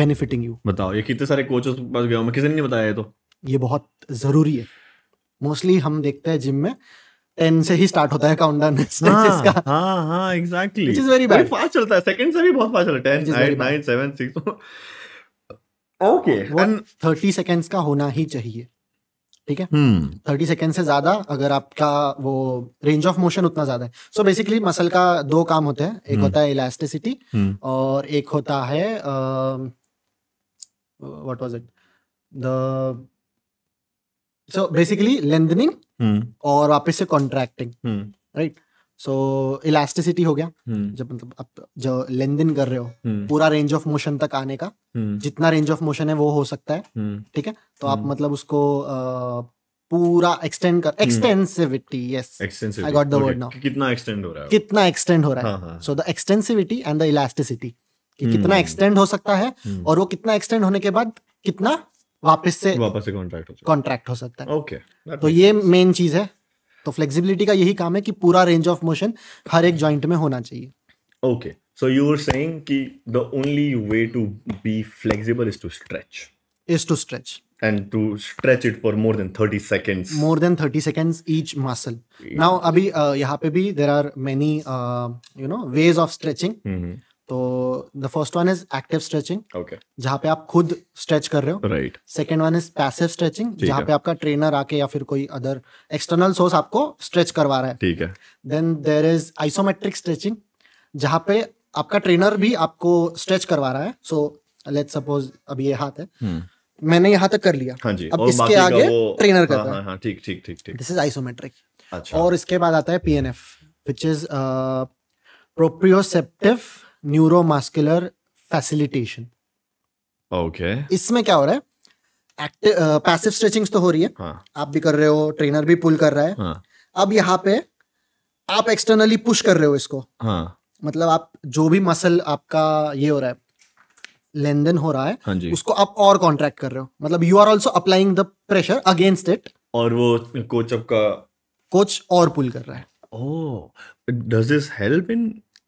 benefiting you. बताओ ये कितने सारे कोचेस के पास गया हूँ मैं किसी ने नहीं बताया ये तो ये बहुत जरूरी है मोस्टली हम देखते हैं जिम में टेन से ही स्टार्ट होता है काउंटडाउन स्टेजेस हाँ, का हाँ हाँ exactly which is very bad fast चलता है सेकंड से भी बहुत फास्ट चलता है 10 9 7 6 ओके एंड 30 सेकंड्स का होना ही चाहिए ठीक है थर्टी hmm. सेकेंड से ज्यादा अगर आपका वो रेंज ऑफ मोशन उतना ज्यादा है सो बेसिकली मसल का दो काम होते हैं एक hmm. होता है इलास्टिसिटी hmm. और एक होता है what was it the so basically lengthening और वापस से कॉन्ट्रैक्टिंग राइट सो इलास्टिसिटी हो गया hmm. जब मतलब आप जो लेन कर रहे हो hmm. पूरा रेंज ऑफ मोशन तक आने का hmm. जितना रेंज ऑफ मोशन है वो हो सकता है ठीक है तो आप मतलब उसको पूरा एक्सटेंड कर extensivity yes I got the word now कितना एक्सटेंड हो रहा है कितना एक्सटेंड हो रहा है so the extensivity and the elasticity कि कितना एक्सटेंड हो सकता है और वो कितना एक्सटेंड होने के बाद कितना वापस से कॉन्ट्रैक्ट हो सकता है ओके तो ये मेन चीज है तो फ्लेक्सिबिलिटी का यही काम है कि पूरा रेंज ऑफ मोशन हर एक जॉइंट में होना चाहिए okay so you are saying कि the only way to be flexible is to stretch is to stretch and to stretch it for more than 30 seconds more than 30 seconds each muscle now अभी uh, यहां पे भी there are many you know ways of stretching तो the first one is active stretching okay जहां पे आप खुद स्ट्रेच कर रहे हो right second one is passive stretching जहां पे आपका ट्रेनर आके या फिर कोई अदर एक्सटर्नल सोर्स आपको स्ट्रेच करवा रहा है ठीक है then there is isometric stretching जहां पे आपका ट्रेनर भी आपको स्ट्रेच करवा रहा है सो लेट सपोज अब ये हाथ है hmm. मैंने यहां तक कर लिया हाँ जी, अब और इसके आगे ट्रेनर हाँ, करता है हाँ, हाँ, ठीक ठीक ठीक दिस इज आइसोमेट्रिक और इसके बाद आता है P N F which is proprioceptive neuromuscular facilitation okay इसमें क्या हो रहा है एक्टिव पैसिव स्ट्रेचिंग्स तो हो रही है हाँ. आप भी कर रहे हो ट्रेनर भी पुल कर रहा है हाँ. अब यहाँ पे आप एक्सटर्नली पुश कर रहे हो इसको हाँ. मतलब आप जो भी मसल आपका ये हो रहा है लेन देन हो रहा है हाँ जी. उसको आप और कॉन्ट्रैक्ट कर रहे हो मतलब you are also applying the pressure against it और वो कोच आपका कोच और पुल कर रहा है oh does this help in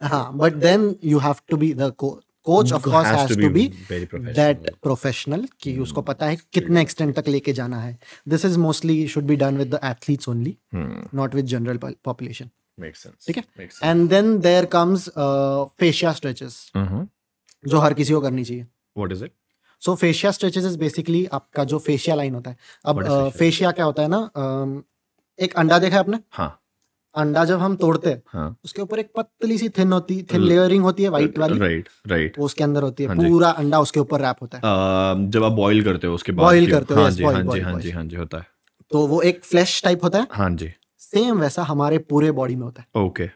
but then you have to be the coach of course has to be that professional कि mm-hmm. उसको पता है कितने एक्सटेंट तक लेके जाना है this is mostly should be done with the athletes only not with general population ठीक है and then there comes fascia stretches जो हर किसी को करनी चाहिए what is it so fascia stretches is basically आपका जो फेशिया लाइन होता है अब फेशिया uh, क्या होता है ना um, एक अंडा देखा है आपने हाँ अंडा जब हम तोड़ते हैं हाँ. उसके ऊपर एक पतली सी थिन होती थिन लेयरिंग होती है व्हाइट वाली राइट राइट उसके अंदर होती है हाँ पूरा अंडा उसके ऊपर रैप होता है आ, जब आप बॉईल करते हो उसके बाद बॉईल करते हो हाँ, हाँ जी हाँ जी हाँ जी हाँ जी होता है तो वो एक फ्लैश टाइप होता है हाँ जी सेम वैसा हमारे पूरे बॉडी में होता है okay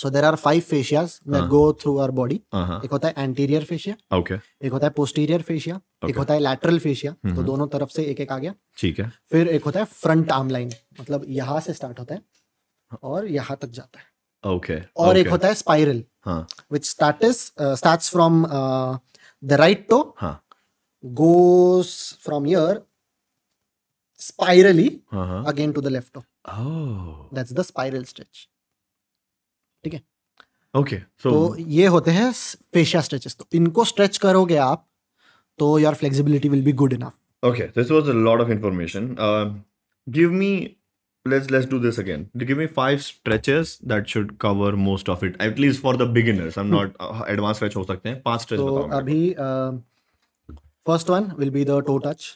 so there are five fascia go through our body एक होता है एंटीरियर फेशिया ओके एक होता है पोस्टीरियर फेशिया एक होता है लैटरल फेशिया तो mm-hmm. दोनों तरफ से एक एक आ गया ठीक है फिर एक होता है फ्रंट आर्म लाइन मतलब यहाँ से स्टार्ट होता है और यहाँ तक जाता है ओके okay, और okay. एक होता है spiral which start is starts from the right toe goes from your spirally again to the left toe that's the spiral stretch ठीक है ओके okay, तो ये होते हैं फेशिया स्ट्रेचेस तो इनको स्ट्रेच करोगे आप तो your flexibility will be good enough okay this was a lot of information give me let's let's do this again give me five stretches that should cover most of it at least for the beginners i'm not uh, advanced stretch ho sakte hain पांच stretch batao so, abhi uh, first one will be the toe touch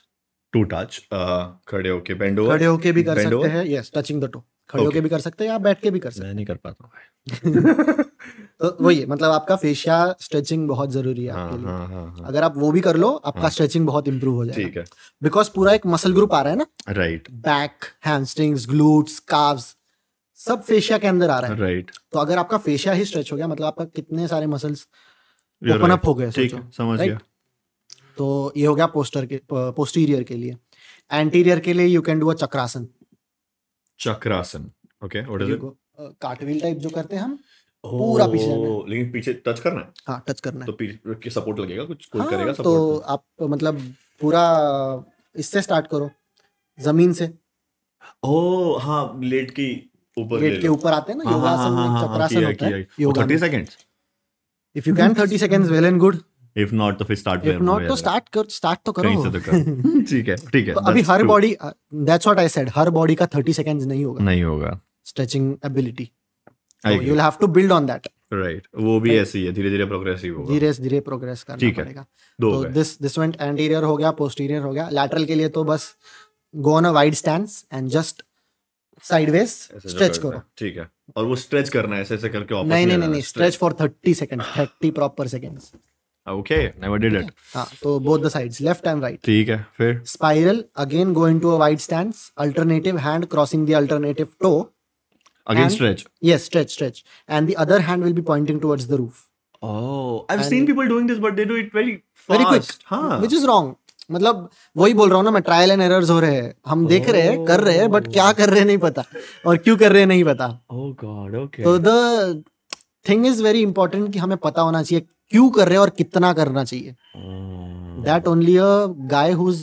toe touch uh, खड़े होके bend over खड़े होके bhi kar sakte hain yes touching the toe खड़े okay. होके भी कर सकते हैं या बैठ के भी कर सकते हैं मैं नहीं कर पाता हूं तो वही मतलब आपका फेशिया स्ट्रेचिंग बहुत जरूरी है आपके हाँ, लिए हाँ, हाँ, हाँ, अगर आप वो भी कर लो आपका स्ट्रेचिंग हाँ। बहुत इंप्रूव हो जाएगा बिकॉज पूरा एक मसल ग्रुप आ रहा है ना right back hamstrings glutes calves सब फेशिया के अंदर आ रहा है राइट तो अगर आपका फेशिया ही स्ट्रेच हो गया मतलब आपका कितने सारे मसल्स ओपन अप हो गए समझ गया तो ये हो गया पोस्टर के पोस्टीरियर के लिए एंटीरियर के लिए you can do a chakrasana chakrasana okay what is it cartwheel type जो करते हैं हम पूरा पीछे जाना है। लेकिन पीछे टच करना है हाँ टच करना है तो पीछे सपोर्ट लगेगा कुछ कोई हाँ, करेगा सपोर्ट तो आप मतलब पूरा इससे स्टार्ट करो जमीन से ओ हाँ लेट की ऊपर ले के ऊपर आते हैं ना हाँ, हाँ, हाँ, हाँ, हाँ, है, होता है yoga thirty second if you can thirty second well and good if not तो फिर स्टार्ट इफ नॉट तो स्टार्ट कर स्टार्ट तो करो तो ठीक है ठीक है तो अभी हर true। Body that's what I said हर बॉडी का 30 सेकंड्स नहीं होगा नहीं होगा stretching ability you have to build on that right वो भी ऐसे ही है धीरे धीरे प्रोग्रेसिव होगा धीरे धीरे प्रोग्रेस करना पड़ेगा तो दिस दिस वेंट एंटीरियर हो गया पोस्टीरियर हो गया लैटरल के लिए तो बस go on a wide stand and just sideways stretch करो ठीक है और वो स्ट्रेच करना है ऐसे ऐसे करके वापस नहीं नहीं नहीं stretch for 30 seconds 30 proper seconds okay never did it हां तो both the sides left and right ठीक है फिर spiral again go into a wide stands alternative hand crossing the alternative toe Again, and, stretch. Yes, stretch, stretch. And the other hand will be pointing towards the roof. Oh, I've and seen people doing this, but they do it very fast. Very quick, huh? Which is wrong. मतलब वही बोल रहा हूँ ना मैं ट्रायल एंड एरर्स हो रहे हैं हम oh. देख रहे हैं कर रहे हैं बट क्या कर रहे हैं नहीं पता और क्यों कर रहे हैं नहीं पता गॉड ओके तो the thing is very important कि हमें पता होना चाहिए क्यों कर रहे हैं और कितना करना चाहिए that only a guy who's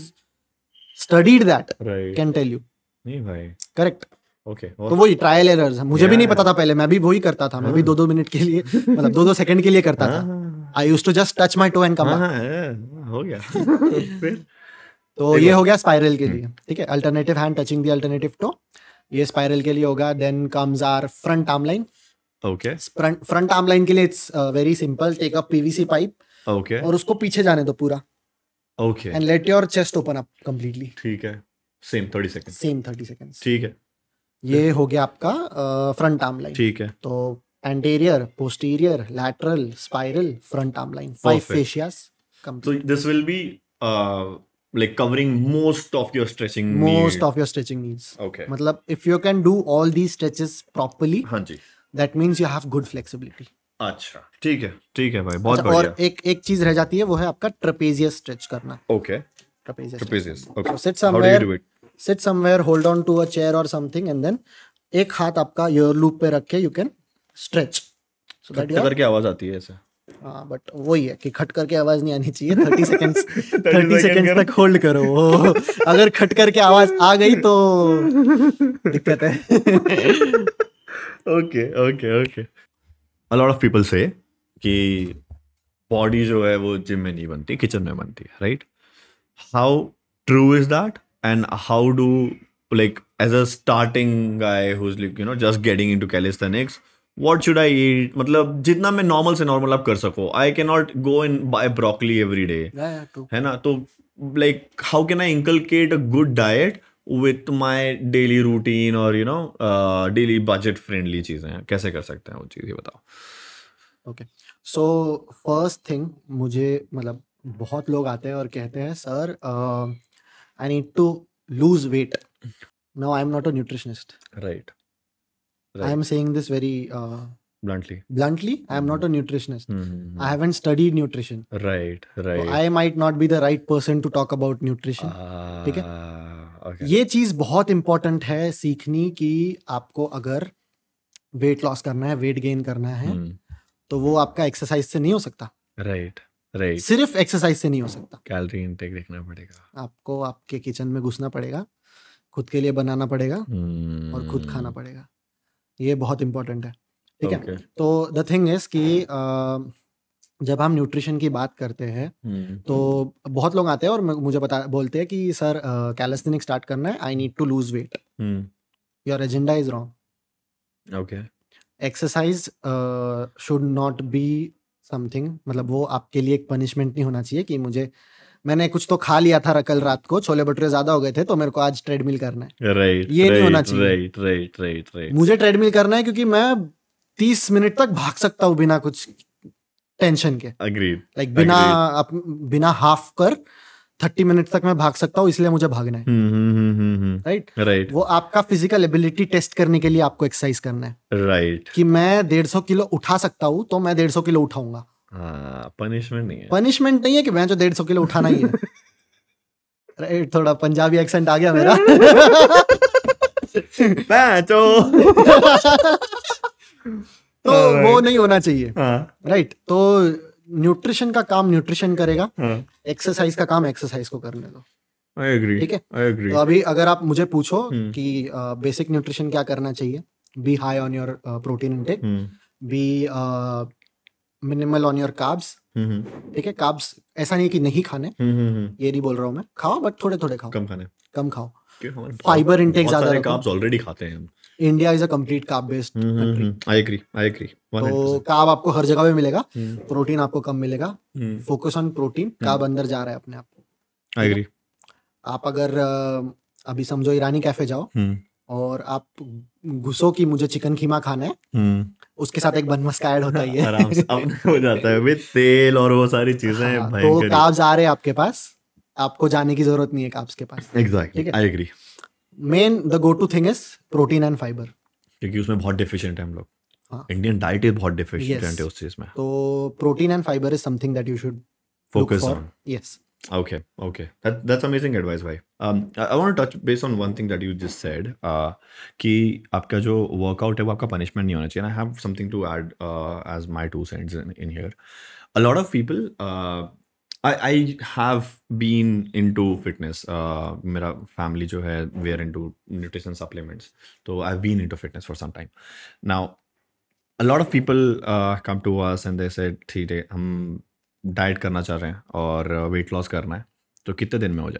studied that can tell you नहीं भाई करेक्ट ओके okay, तो वही ट्रायल एरर्स है मुझे भी नहीं पता था पहले मैं भी वही करता था मैं भी दो दो मिनट के लिए मतलब दो दो सेकंड के लिए करता था I use to just touch my toe and कम हो गया तो ये हो गया स्पाइरल के हम्म। लिए ठीक है alternative hand touching the alternative toe ये स्पाइरल के लिए होगा then comes our front arm line okay front arm line के लिए it's very simple take a PVC pipe okay और उसको पीछे जाने दो पूरा okay and let your chest open up completely ठीक है सेम 30 सेकंड सेम 30 सेकंड ठीक है ये हो गया आपका फ्रंट आर्म लाइन ठीक है तो anterior posterior lateral spiral front arm line five fascias so this will be uh, like covering most of your stretching most need. of your stretching needs okay matlab if you can do all these stretches properly haan ji that means you have good flexibility अच्छा ठीक है ठीक है भाई बहुत अच्छा, और एक एक चीज रह जाती है वो है आपका ट्रपेजियस स्ट्रेच करना okay trapezius trapezius okay so sit somewhere sit somewhere hold on to a chair और समथिंग एंड देन एक हाथ आपका योर लूप पे रख के you can stretch so that करके आवाज आती है ऐसे हाँ बट वही है कि खट करके आवाज नहीं आनी चाहिए थर्टी सेकेंड थर्टी सेकेंड तक होल्ड करो अगर खट करके आवाज आ गई तो दिक्कत है okay okay okay a lot of people से कि बॉडी जो है वो जिम में नहीं बनती किचन में बनती है right how true is that and how do like as a starting guy who's like you know just getting into calisthenics what should i eat मतलब जितना मैं नॉर्मल से नॉर्मल आप कर सको I can not go and buy broccoli every day है ना तो like how can I inculcate a good diet with my daily routine और you know daily budget friendly चीज़ें कैसे कर सकते हैं वो चीज़ ये बताओ ओके सो फर्स्ट थिंग मुझे मतलब बहुत लोग आते हैं और कहते हैं sir uh, I need to lose weight. Now I'm not a nutritionist. Right. right. I am saying this very uh, bluntly. Bluntly, I am not a nutritionist. Mm-hmm. I haven't studied nutrition. Right. Right. So I might not be the right person to talk about nutrition. ठीक uh, okay. ये चीज बहुत इंपॉर्टेंट है सीखनी कि आपको अगर वेट लॉस करना है वेट गेन करना है hmm. तो वो आपका एक्सरसाइज से नहीं हो सकता राइट right. Right right. सिर्फ एक्सरसाइज से नहीं हो सकता कैलोरी इनटेक देखना पड़ेगा आपको आपके किचन में घुसना पड़ेगा खुद के लिए बनाना पड़ेगा hmm. और खुद खाना hmm. पड़ेगा ये बहुत इंपॉर्टेंट है ठीक okay. है तो द थिंग इज कि जब हम न्यूट्रिशन की बात करते हैं hmm. तो बहुत लोग आते हैं और मुझे बता बोलते हैं कि सर कैलस्थेनिक स्टार्ट करना है I need to lose weight your agenda is wrong okay exercise should not be something मतलब वो आपके लिए एक पनिशमेंट नहीं होना चाहिए कि मुझे मैंने कुछ तो खा लिया था कल रात को छोले भटूरे ज्यादा हो गए थे तो मेरे को आज ट्रेडमिल करना है राइट ये नहीं होना चाहिए राइट राइट राइट राइट मुझे ट्रेडमिल करना है क्योंकि मैं तीस मिनट तक भाग सकता हूँ बिना कुछ टेंशन के अग्रीड लाइक like, बिना बिना हाफ कर थर्टी मिनट तक मैं भाग सकता हूँ इसलिए मुझे भागना है right hmm, hmm, hmm, right? Right right? वो आपका फिजिकल एबिलिटी टेस्ट करने के लिए आपको एक्सरसाइज करना है राइट right. कि मैं डेढ़ सौ किलो उठा सकता हूँ तो मैं डेढ़ सौ किलो उठाऊंगा पनिशमेंट हाँ, नहीं है पनिशमेंट नहीं है कि मैं जो डेढ़ सौ किलो उठाना ही है राइट right, थोड़ा पंजाबी एक्सेंट आ गया मेरा तो वो नहीं होना चाहिए राइट हाँ। तो न्यूट्रिशन का काम न्यूट्रिशन करेगा हाँ। एक्सरसाइज का काम एक्सरसाइज को करने दो आई एग्री ठीक है आई एग्री तो अभी अगर आप मुझे पूछो हम्म। कि बेसिक uh, न्यूट्रिशन क्या करना चाहिए be high on your protein intake be minimal on your carbs ठीक है काब्स ऐसा नहीं कि नहीं खाने हम्म, हम्म, ये नहीं बोल रहा हूँ मैं खाओ बट थोड़े थोड़े खाओ कम खाने कम खाओ फाइबर इनटेक ज्यादा काब्स ऑलरेडी खाते हैं India is a complete carb based I agree I agree तो काब आपको हर जगह पे मिलेगा प्रोटीन हम्म. आपको कम मिलेगा फोकस ऑन प्रोटीन काब अंदर जा रहा है अपने आप आई एग्री आप अगर अभी समझो ईरानी कैफे जाओ हम्म. और आप घुसो कि मुझे चिकन खीमा खाना है हम्म. उसके साथ एक बनमस का ऐड होता ही है आराम से हो जाता है वे तेल और वो सारी चीजें हाँ, तो काब्स आ रहे हैं आपके पास आपको जाने की जरूरत नहीं है काब्स के पास exactly I agree man the go to thing is protein and fibre क्योंकि उसमें बहुत डिफिशियंट है हम लोग इंडियन डाइट इज बहुत डिफिशियंट है उस चीज में तो protein and fibre is something that you should focus on yes okay okay that that's amazing advice भाई I want touch based on one thing that you just said कि आपका जो वर्कआउट है वो आपका पनिशमेंट नहीं होना चाहिए I have something to add as my two cents in here a lot of people I, have been into fitness. my uh, family, who are into nutrition supplements. So I've been into fitness for some time. Now, a lot of people uh, come to us and they said, "Today, I'm diet karna cha or weight loss karna hai. To kitne din mein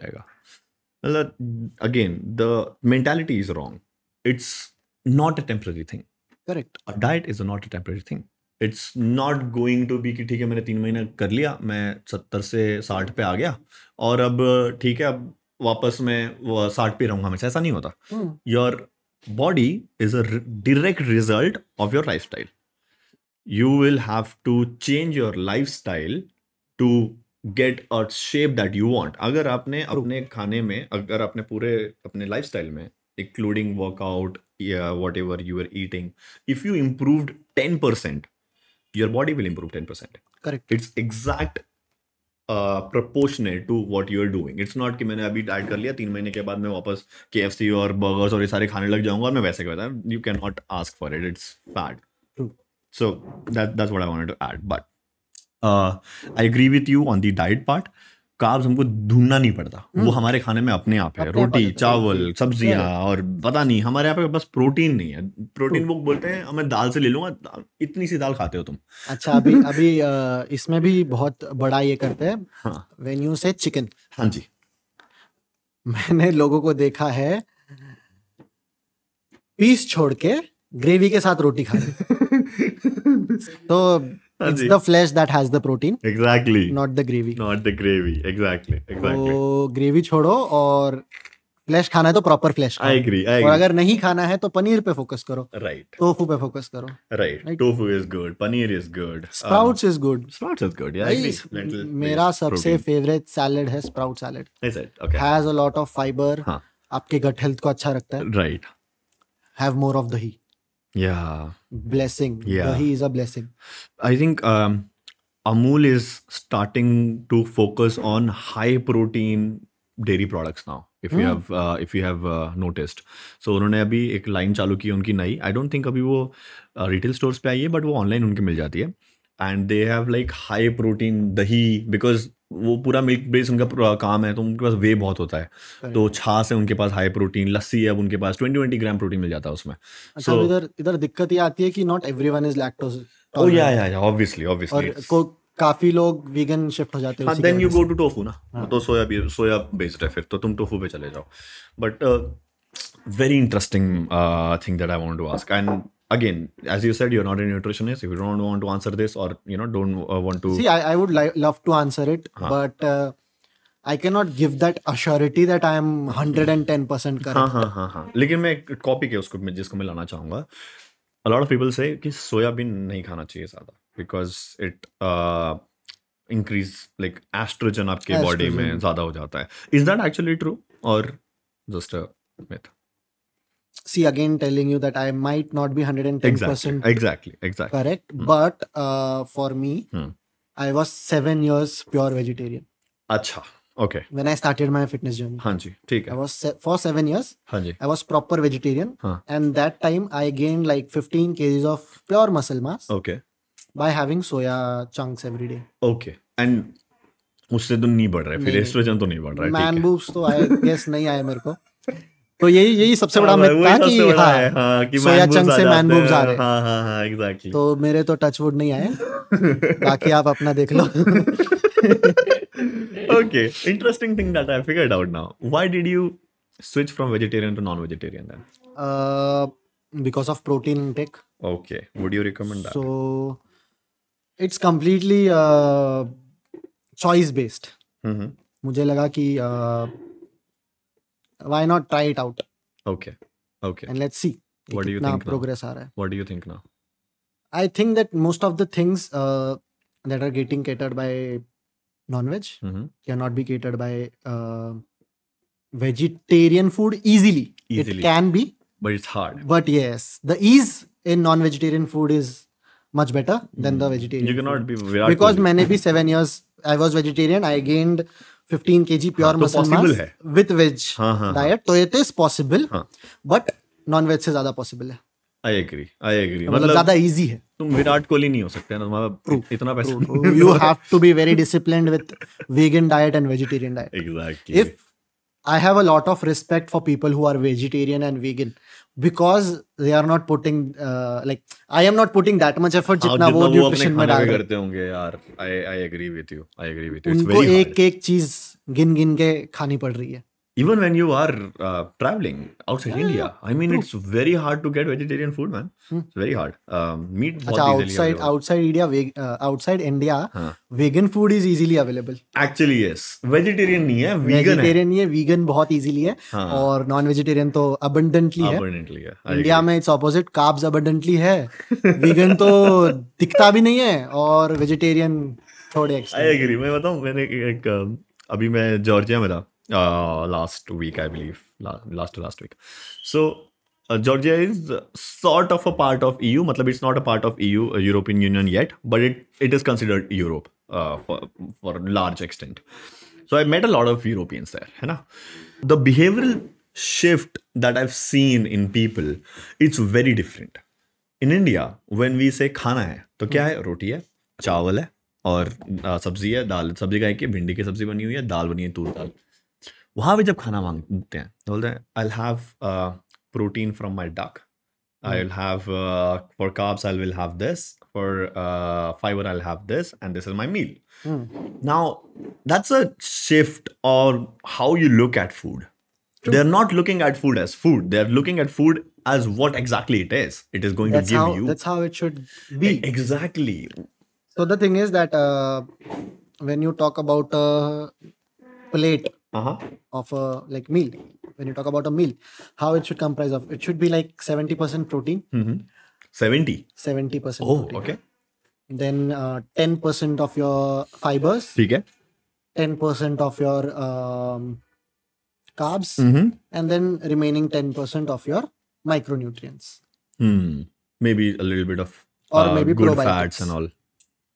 again, the mentality is wrong. It's not a temporary thing. Correct. diet is not a temporary thing. It's not going to be कि ठीक है मैंने तीन महीना कर लिया मैं सत्तर से साठ पे आ गया और अब ठीक है अब वापस मैं साठ पे रहूंगा हमेशा ऐसा नहीं होता your body is a direct result of your lifestyle you will have to change your lifestyle to get a shape that you want अगर आपने अपने खाने में अगर आपने पूरे अपने लाइफ स्टाइल में इंक्लूडिंग वर्कआउट या whatever you are eating if you improve ten percent your body will improve 10%. Correct. It's exact proportionate to what you are doing it's not कि मैंने अभी डाइट कर लिया तीन महीने के बाद मैं वापस के और बर्गर्स और ये सारे खाने लग जाऊंगा और मैं वैसे कहता you can not ask for it it's fat so that that's what I wanted to add but I agree with you on the diet part carbs हमको ढूंढना नहीं पड़ता वो हम्म। हमारे खाने में अपने आप है रोटी चावल सब्जियां और पता नहीं हमारे यहाँ पे बस प्रोटीन नहीं है प्रोटीन वो बोलते हैं मैं दाल से ले लूंगा इतनी सी दाल खाते हो तुम अच्छा अभी अभी इसमें भी बहुत बड़ा ये करते हैं हाँ वेन्यू से चिकन हाँ जी मैंने लोगों को देखा है पीस छोड़ के ग्रेवी के साथ रोटी खा तो it's the flesh that has the protein exactly not the gravy not the gravy exactly exactly so, तो ग्रेवी छोड़ो और फ्लैश खाना है तो proper flesh I agree I और अगर नहीं खाना है तो पनीर पे फोकस करो राइट टोफू पे फोकस करो right tofu is good paneer is good sprouts is good sprouts is good या मेरा सबसे फेवरेट सैलेड है sprout salad is it okay has a lot of fibre आपके गट हेल्थ को अच्छा रखता है right have more of dahi yeah blessing yeah he is a blessing i think um, amul is starting to focus on high protein dairy products now if you have if you have noticed so उन्होंने अभी एक लाइन चालू की उनकी नई आई डोंट थिंक अभी वो रिटेल uh, स्टोर्स पे आई है बट वो ऑनलाइन उनकी मिल जाती है and they have like high protein dahi because वो पूरा मिल्क बेस उनका काम है तो उनके पास वे बहुत होता है तो छाछ है उनके पास हाई प्रोटीन लस्सी है उनके पास ट्वेंटी ट्वेंटी ग्राम प्रोटीन मिल जाता है उसमें अच्छा so, इधर इधर दिक्कत ये आती है कि not everyone is lactose या या या ऑब्वियसली ऑब्वियसली काफी लोग वीगन शिफ्ट हो जाते हैं then you go to tofu ना हाँ. तो सोया सोया बेस्ड है फिर तो तुम टोफू पे चले जाओ but very interesting thing that I want to ask and again as you said you're not a nutritionist if you don't want to answer this or you know don't uh, want to see i, I would li- love to answer it huh. but uh, I cannot give that assurity that I am 110 correct कर हाँ हाँ हाँ हाँ लेकिन मैं एक कॉपी के उसको मैं जिसको मैं लाना चाहूँगा अ लॉट ऑफ पीपल से कि सोयाबीन नहीं खाना चाहिए ज़्यादा because it increase like estrogen आपके बॉडी में ज़्यादा हो जाता है इज दैट एक्चुअली ट्रू और just a myth see again telling you that i might not be 110% exactly exactly, exactly. correct hmm. but uh, for me hmm. i was 7 years pure vegetarian acha okay when i started my fitness journey haan i was se- for 7 years haan i was proper vegetarian haan. and that time i gained like 15 kgs of pure muscle mass okay by having soya chunks every day okay and उससे तो नहीं बढ़ रहा है फिर एस्ट्रोजन तो नहीं बढ़ रहा है मैन बूब्स तो आई गेस नहीं आए मेरे को तो यही यही सबसे बड़ा मिथ हाँ, था कि हाँ, हाँ सोया चंग से मैनबूब जा रहे हैं हाँ, हाँ, हाँ, exactly. तो मेरे तो टचवुड नहीं आए बाकी आप अपना देख लो okay interesting thing that I figured out now why did you switch from vegetarian to non vegetarian then because of protein take okay would you recommend so it's completely choice based मुझे लगा कि uh, why not try it out okay okay and let's see what do you think progress now? what do you think now i think that most of the things uh, that are getting catered by non-veg mm-hmm. cannot be catered by uh, vegetarian food easily. easily it can be but it's hard but yes the ease in non-vegetarian food is much better than mm. the vegetarian you cannot food. be because many be seven years i was vegetarian i gained 15 kg pure हाँ, तो mass with veg हाँ, हाँ, हाँ, diet तो it is possible हाँ. but non veg से ज्यादा possible है आई एग्री आई एग्री मतलब, मतलब ज्यादा इजी है तुम तो विराट कोहली नहीं हो सकते ना तुम्हारा इतना पैसा you have to be very disciplined with vegan diet and vegetarian diet exactly if I have a lot of respect for people who are vegetarian and vegan because they are not putting like I am not putting that much effort जितना वो न्यूट्रिशन में डाल करते होंगे यार I I agree with you I agree with you उनको एक एक चीज गिन गिन के खानी पड़ रही है even when you are uh, traveling outside yeah, India, yeah. I mean, True. it's very hard to get vegetarian food, man. Hmm. It's very hard. Um, meat. अच्छा, outside outside India, veg, uh, outside India, huh. vegan food is easily available. Actually yes, vegetarian नहीं है, vegan Vegetarian नहीं है, vegan बहुत easily है हाँ. और non vegetarian तो abundantly है. Abundantly है. India में it's opposite, carbs abundantly है. vegan तो दिखता भी नहीं है और vegetarian थोड़े. I agree. मैं बताऊँ मैंने एक अभी मैं जॉर्जिया में था. uh, last week, I believe, last to last week. So uh, Georgia is sort of a part of EU. मतलब it's not a part of EU, European Union yet, but it, it is considered Europe uh, for, for a large extent. So I met a lot of Europeans there. है ना? The behavioral shift that I've seen in people, it's very different. In India, when we say खाना है तो क्या है रोटी है चावल है और सब्जी है दाल सब्जी का है कि भिंडी की सब्जी बनी हुई है दाल बनी है तूर दाल वहां भी जब खाना मांगते हैं तो बोलते हैं I have protein from my duck I will have for carbs I will for uh, fiber i'll have this and this is my meal hmm. now that's a shift on how you look at food they're not looking at food as food they're looking at food as what exactly it is it is going to give you that's how it should be exactly so the thing is that uh, when you talk about plate uh-huh. of a like meal when you talk about a meal how it should comprise of it should be like 70% protein mm-hmm. 70 70% oh protein. okay then uh, 10% of your fibers Okay. 10% of your um, carbs mm-hmm. and then remaining 10% of your micronutrients hmm. maybe a little bit of or uh, maybe good probiotics. fats and all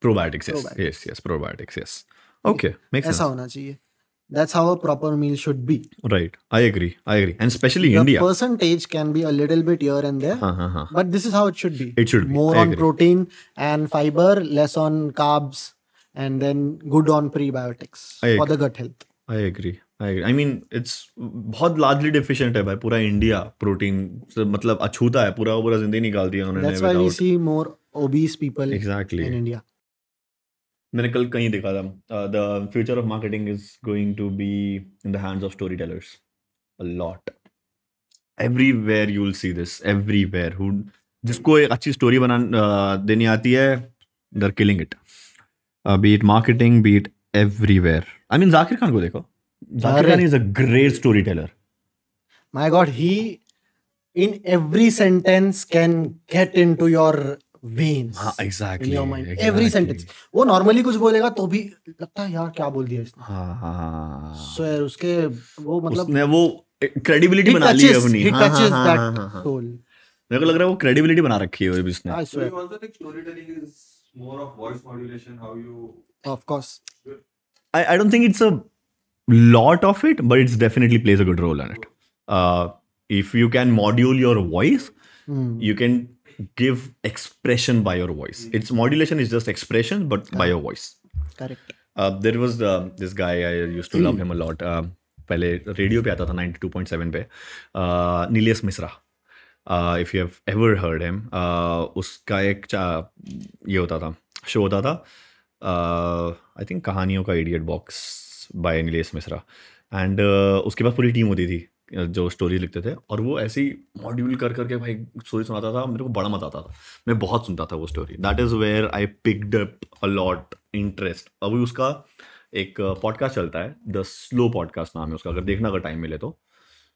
probiotics yes probiotics. yes yes probiotics yes okay makes sense ऐसा होना चाहिए that's how a proper meal should be right i agree i agree and especially the india percentage can be a little bit here and there uh-huh, uh-huh. but this is how it should be it should be more I on agree. protein and fiber less on carbs and then good on prebiotics I for agree. the gut health i agree I mean I बहुत लार्जली डिफिशिएंट है भाई पूरा इंडिया प्रोटीन मतलब अछूता है पूरा पूरा जिंदगी निकाल दिया उन्होंने that's why we see more obese people exactly. in India मैंने कल कहीं देखा था the future of marketing is going to be in the hands of storytellers a lot everywhere you will see this everywhere who जिसको एक अच्छी स्टोरी बना uh, देनी आती है they're killing it be it marketing be beat everywhere I mean Zakir Khan को देखो Zakir Khan is a great storyteller my god he in every sentence can get into your हाँ, कुछ बोलेगा तो भी लगता है यार क्या बोल दिया इसने सो हाँ, हाँ, यार उसके वो मतलब उसने वो क्रेडिबिलिटी बना ली है अपनी मेरे को लग रहा है वो क्रेडिबिलिटी बना role in it if you can module your voice you can give expression by your voice. Mm-hmm. It's modulation is just expression, but Correct. by your voice. Correct. Uh, there was the, this guy I used to mm. love him a lot. पहले रेडियो पे आता था 92.7 पे Nilesh Mishra if you have ever heard him उसका एक ये होता था शो होता था आई थिंक कहानियों का idiot box by Nilesh Mishra and उसके पास पूरी टीम होती थी जो स्टोरी लिखते थे और वो ऐसे ही मॉड्यूल कर करके भाई स्टोरी सुनाता था मेरे को बड़ा मजा आता था मैं बहुत सुनता था वो story that is where I picked up a lot lot interest अभी उसका एक पॉडकास्ट चलता है द स्लो पॉडकास्ट नाम है उसका अगर देखना अगर टाइम मिले तो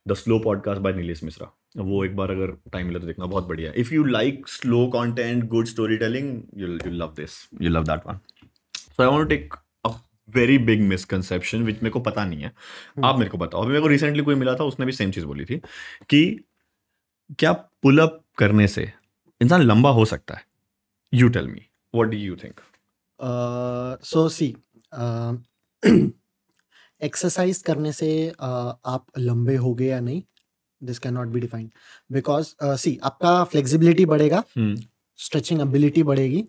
the slow podcast by Nilesh Mishra वो एक बार अगर टाइम मिले तो देखना बहुत बढ़िया if you like slow content good storytelling you love this you love that one so I want take very big misconception which मेरे को पता नहीं है hmm. आप मेरे को बताओ अभी मेरे को रिसेंटली कोई मिला था उसने भी सेम चीज़ बोली थी कि क्या पुलअप करने से इंसान लंबा हो सकता है you tell me what do you think so see exercise करने से uh, आप लंबे हो गए या नहीं this can not be defined because see आपका फ्लेक्सिबिलिटी बढ़ेगा स्ट्रेचिंग hmm. एबिलिटी बढ़ेगी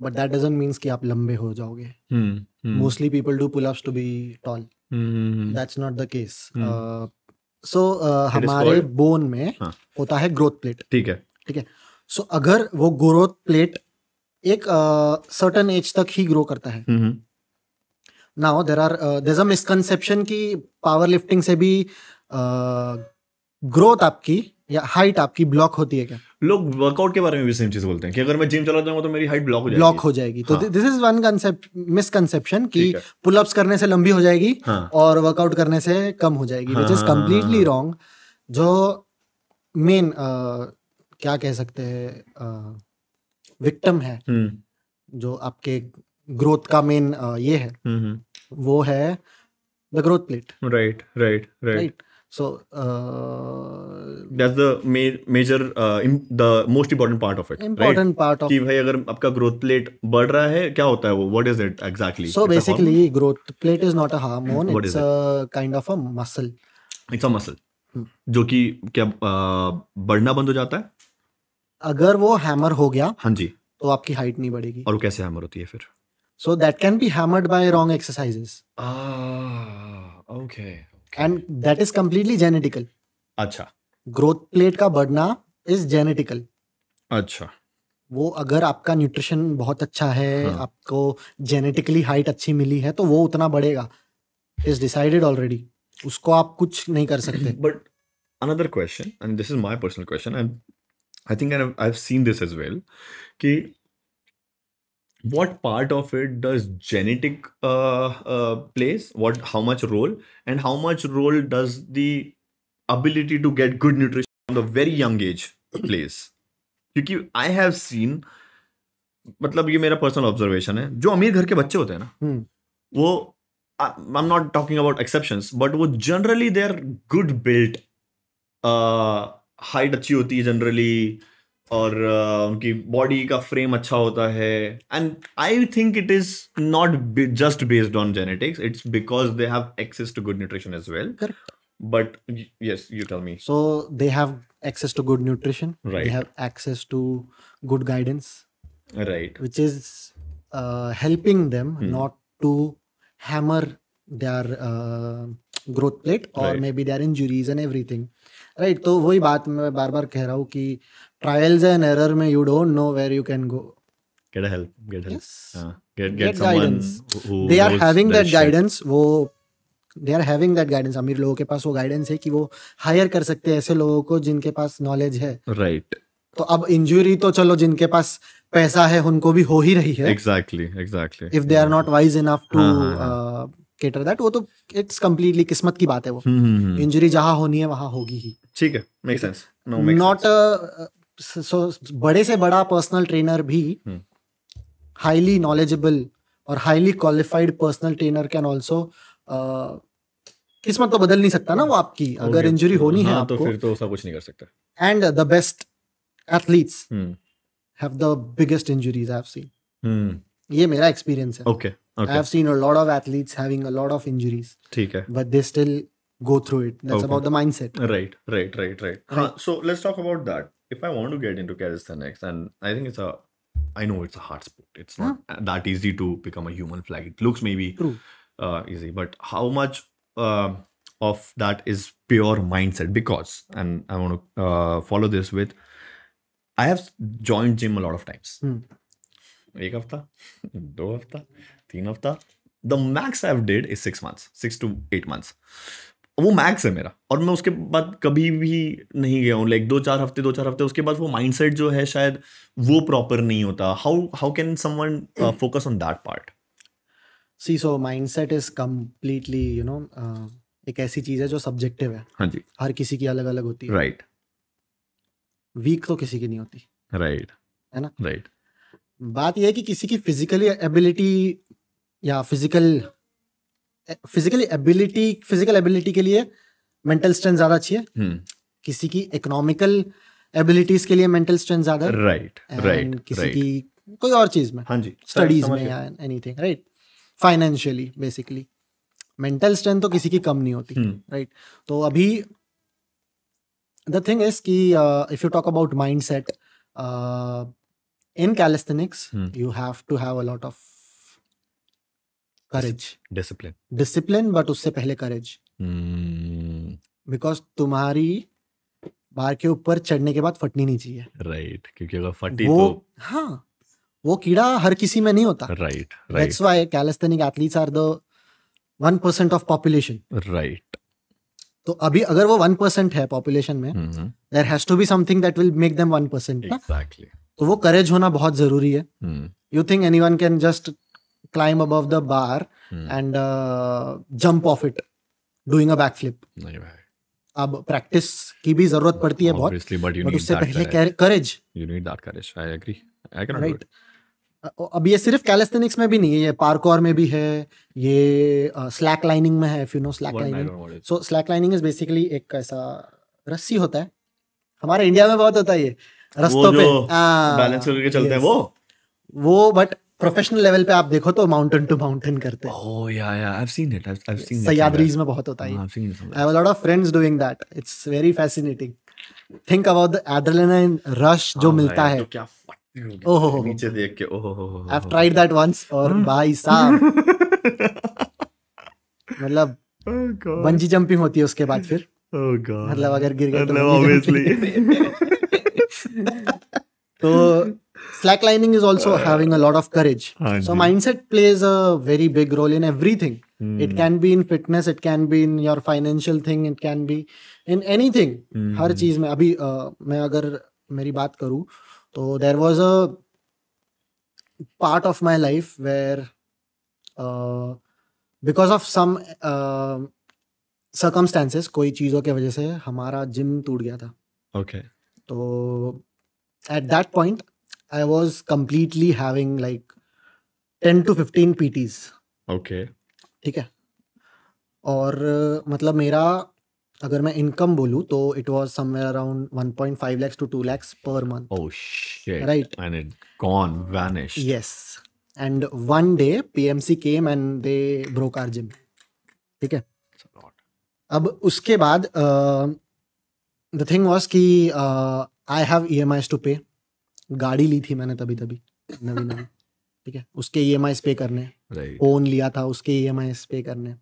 बट दैट डजेंट मीन्स कि आप लंबे हो जाओगे hmm. Mm. Mostly people do pull ups to be tall. Mm. That's not the case. Mm. Uh, so uh, हमारे बोन में हाँ. होता है ग्रोथ प्लेट ठीक है ठीक है सो so, अगर वो ग्रोथ प्लेट एक सर्टन uh, एज तक ही ग्रो करता है now there are there a misconception की पावर लिफ्टिंग से भी ग्रोथ uh, आपकी या हाइट आपकी ब्लॉक होती है क्या लोग वर्कआउट के बारे में भी सेम चीज बोलते हैं कि अगर मैं जिम चला जाऊंगा तो मेरी हाइट ब्लॉक हो जाएगी ब्लॉक हो जाएगी तो दिस इज वन मिसकंसेप्शन कि पुलअप्स करने से लंबी हो जाएगी हाँ. और वर्कआउट करने से कम हो जाएगी विच इज कम्प्लीटली रॉन्ग जो मेन uh, क्या कह सकते हैं विक्टम है हुँ. हम्म। जो आपके ग्रोथ का मेन uh, ये है हुँ. हम्म, हम्म। वो है the growth plate right right right So uh, that's the ma- major, uh, in, the most important part of it. Important right? part of. Ki, bhai, agar आपका growth plate बढ़ raha hai, kya hota hai wo? What is it exactly? So it's basically, growth plate is not a hormone. What it's a it? kind of a muscle. It's a muscle. Hmm. जो कि क्या बढ़ना बंद हो जाता है? अगर वो हैमर हो गया. हाँ जी. तो आपकी हाइट नहीं बढ़ेगी. और वो कैसे हैमर होती है फिर? So that can be hammered by wrong exercises okay and that is completely genetical अच्छा ग्रोथ प्लेट का बढ़ना इज जेनेटिकल अच्छा वो अगर आपका न्यूट्रिशन बहुत अच्छा है हाँ. आपको जेनेटिकली हाइट अच्छी मिली है तो वो उतना बढ़ेगा इज डिसाइडेड ऑलरेडी उसको आप कुछ नहीं कर सकते but another question and this is my personal question I think I have seen this as well कि what part of it does genetic uh, uh, plays what how much role and how much role does the ability to get good nutrition from the very young age plays क्योंकि I have seen, मतलब ये मेरा personal observation है जो अमीर घर के बच्चे होते हैं ना hmm. वो I'm not talking about exceptions, but वो they're good built, built uh, अच्छी होती है generally. और uh, उनकी बॉडी का फ्रेम अच्छा होता है and I think it is not just based on genetics it's because they have access to good nutrition as well but yes you tell me so they have access to good nutrition they have access to good guidance right which is helping them not to hammer their growth plate और maybe there injuries and everything right तो वही बात मैं बार बार कह रहा हूँ कि trials and error में you don't know where you can go get a help get help yes. yeah. get, get, get guidance who they are having that, that guidance वो they are having that guidance अमीर लोगों के पास वो गाइडेंस है कि वो हायर कर सकते हैं ऐसे लोगों को जिनके पास नॉलेज है राइट right. तो अब इंजुरी तो चलो जिनके पास पैसा है उनको भी हो ही रही है exactly exactly if they are not wise enough to cater that वो तो इट्स कंप्लीटली किस्मत की बात है वो इंजरी हम्म, हम्म, हम्म। जहां होनी है वहां होगी ही ठीक है मेक सेंस नॉट सो बड़े से बड़ा पर्सनल ट्रेनर भी हाईली हम्म। नॉलेजेबल और highly qualified personal trainer can also किस्मत तो बदल नहीं सकता ना वो आपकी अगर इंजरी होनी हाँ, है तो आपको तो फिर तो सब कुछ नहीं कर सकता and the best athletes have the biggest injuries I have seen ये मेरा एक्सपीरियंस है okay I have seen a lot of athletes having a lot of injuries ठीक है but they still go through it that's about the mindset right right right right so let's talk about that if I want to get into calisthenics, and I think it's a, I know it's a hard sport. It's not that easy to become a human flag. It looks maybe uh, easy, but how much uh, of that is pure mindset? Because, and I want to uh, follow this with, I have joined gym a lot of times. Hmm. एक हफ्ता दो हफ्ता तीन the max I've did is six months, six to eight months. वो मैक्स है मेरा और मैं उसके बाद कभी भी नहीं गया हूँ लाइक दो चार हफ्ते दो चार हफ्ते उसके बाद वो माइंडसेट जो है शायद वो प्रॉपर नहीं होता how how can someone focus on that part see so mindset is completely you know एक ऐसी चीज है जो सब्जेक्टिव है हाँ जी हर किसी की अलग अलग होती है राइट right. वीक तो किसी की नहीं होती राइट right. है ना राइट right. बात यह है कि किसी की फिजिकली एबिलिटी या physical physically ability physical ability के लिए मेंटल स्ट्रेंथ ज्यादा अच्छी है हम्म। किसी की इकोनॉमिकल एबिलिटीज के लिए मेंटल स्ट्रेंथ ज्यादा राइट राइट किसी की कोई और चीज में हाँ जी स्टडीज हाँ, में या anything right financially basically mental strength तो किसी की कम नहीं होती राइट हम्म। तो अभी द थिंग इज कि if you talk about mindset in calisthenics you have to have a lot of courage discipline discipline but उससे पहले करेज बिकॉज hmm. तुम्हारी बार के ऊपर चढ़ने के बाद फटनी नहीं चाहिए राइट right, क्योंकि अगर फटी वो, तो हाँ वो कीड़ा हर किसी में नहीं होता right that's why calisthenic athletes are the 1% of population right तो अभी अगर वो वन परसेंट है पॉपुलेशन में there has to be something that will make them one percent तो वो करेज होना बहुत जरूरी है you think anyone can just climb above the bar hmm. and uh, jump off it doing a backflip अब प्रैक्टिस की भी जरूरत पड़ती है बहुत बट उससे पहले courage you need that courage I agree I can right अब ये सिर्फ कैलिस्थेनिक्स में भी नहीं है ये पार्कोर में भी है ये स्लैक uh, लाइनिंग में है if you know slack lining so slack lining is basically एक ऐसा रस्सी होता है हमारे इंडिया में बहुत होता है ये रस्तों पे बैलेंस करके हाँ, चलते हैं वो वो बट प्रोफेशनल लेवल पे आप देखो तो माउंटेन टू माउंटेन करते हैं oh yeah yeah I have seen it I have seen it Sahyadris में बहुत होता है I have a lot of friends doing that it's very fascinating think about the adrenaline rush जो हाँ मिलता है तो क्या ओहो नीचे देख के ओहो I have tried that once और हम्म। भाई साहब मतलब oh, बंजी जंपिंग होती है उसके बाद फिर oh, मतलब अगर गिर गए तो तो slacklining is also uh, having a lot of courage. so mindset plays a very big role in everything. Mm. It can be in fitness, it can be in your financial thing, it can be in anything. Mm. हर चीज में अभी uh, मैं अगर मेरी बात करूँ तो there was a part of my life where uh, because of some uh, circumstances कोई चीजों के वजह से हमारा जिम टूट गया था. Okay. तो at that point I was completely having like ten to fifteen PTs ठीक है और uh, मतलब मेरा अगर मैं इनकम बोलू तो it was somewhere around five lakhs to two lakhs per month right and gone and one day P M C came and they broke our gym ठीक है अब उसके बाद द थिंग वॉज की I have E M Is to pay गाड़ी ली थी मैंने तभी तभी नवी नवी ठीक है उसके ई एम आई पे करने फोन लिया था उसके ई एम आई पे करने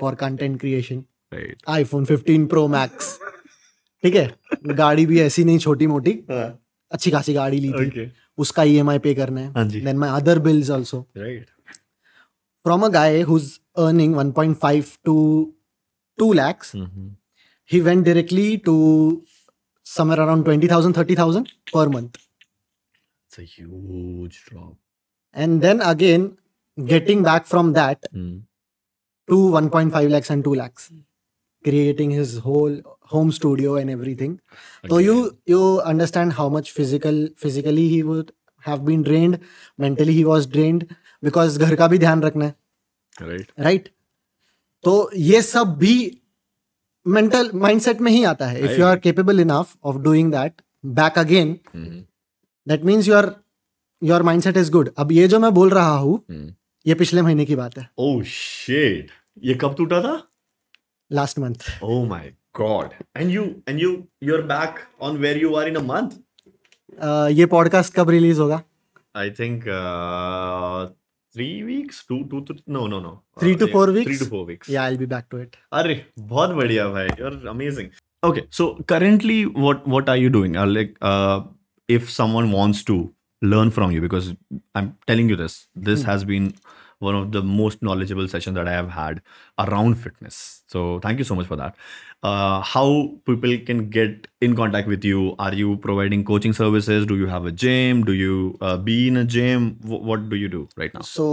for content creation iPhone fifteen pro max ठीक है गाड़ी भी ऐसी नहीं छोटी मोटी हाँ। अच्छी खासी गाड़ी ली थी okay. उसका ई एम आई पे करना है then my other bills also from a guy who's earning one point five to two lakhs he went directly to somewhere around twenty thousand thirty thousand per month It's a huge drop. And then again, getting back from that mm. to 1.5 lakhs and 2 lakhs, creating his whole home studio and everything. Okay. So you you understand how much physical physically he would have been drained, mentally he was drained because घर का भी ध्यान रखना है. Right. Right. तो ये सब भी मेंटल माइंडसेट में ही आता है if you are capable enough of doing that back again that means your your mindset is good अब ये जो मैं बोल रहा हूँ हम्म। ये पिछले महीने की बात है oh, shit. ये कब टूटा था last month oh my god and you and you you back on where you are in month ये पॉडकास्ट कब रिलीज होगा I think three weeks to two three no no no three to four weeks to four weeks I will be back to it अरे बहुत बढ़िया भाई you are amazing okay so currently what what are you doing like if someone wants to learn from you because i'm telling you this this hmm. has been one of the most knowledgeable sessions that i have had around fitness so thank you so much for that uh, how people can get in contact with you are you providing coaching services do you have a gym do you uh, be in a gym w- what do you do right now so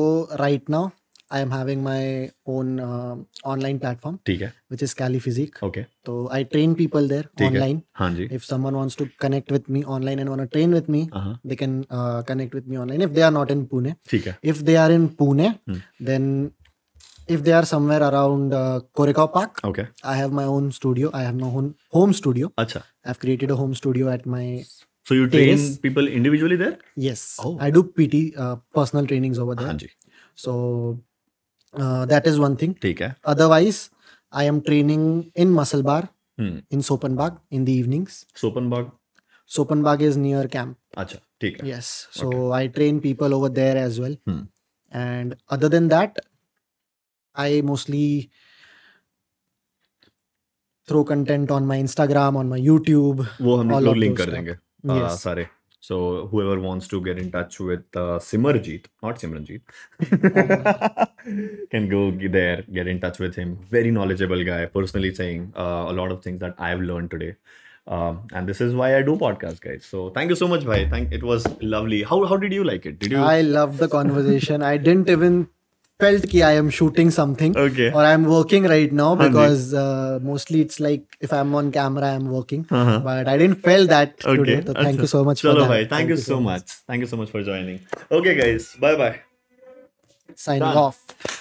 right now I am having my own online platform ठीक है which is cali physique okay तो I train people there online हाँ जी if someone wants to connect with me online and want train with me they can connect with me online if they are not in Pune ठीक है if they are in Pune then if they are somewhere around uh, Korekau Park, okay, I have my own studio. I have my own home studio. Acha. I've created a home studio at my. So you train terrace. people individually there? Yes. Oh. I do PT uh, personal trainings over there. Hanji. So that is one thing ठीक है otherwise I am training in Muscle Bar in Sopan Baug in the evenings Sopan Baug is near Camp अच्छा ठीक है yes so I train people over there as well and other than that I mostly throw content on my Instagram on my YouTube वो हम लोग लिंक कर देंगे yes. हाँ, सारे So whoever wants to get in touch with uh, Simarjeet, not Simranjeet, can go there, get in touch with him. Very knowledgeable guy. Personally saying uh, a lot of things that I've learned today. Um, and this is why I do podcasts, guys. So thank you so much, bhai. Thank it was lovely. How how did you like it? Did you? I love the conversation. I didn't even felt ki I am shooting something. Okay. Or I'm working right now because uh, mostly it's like if I'm on camera, I'm working. Uh-huh. But I didn't feel that okay. today. So thank Achha. you so much Chalo for that. Thank, thank you, you so much. much. Thank you so much for joining. Okay, guys. Bye bye. Signing Done. off.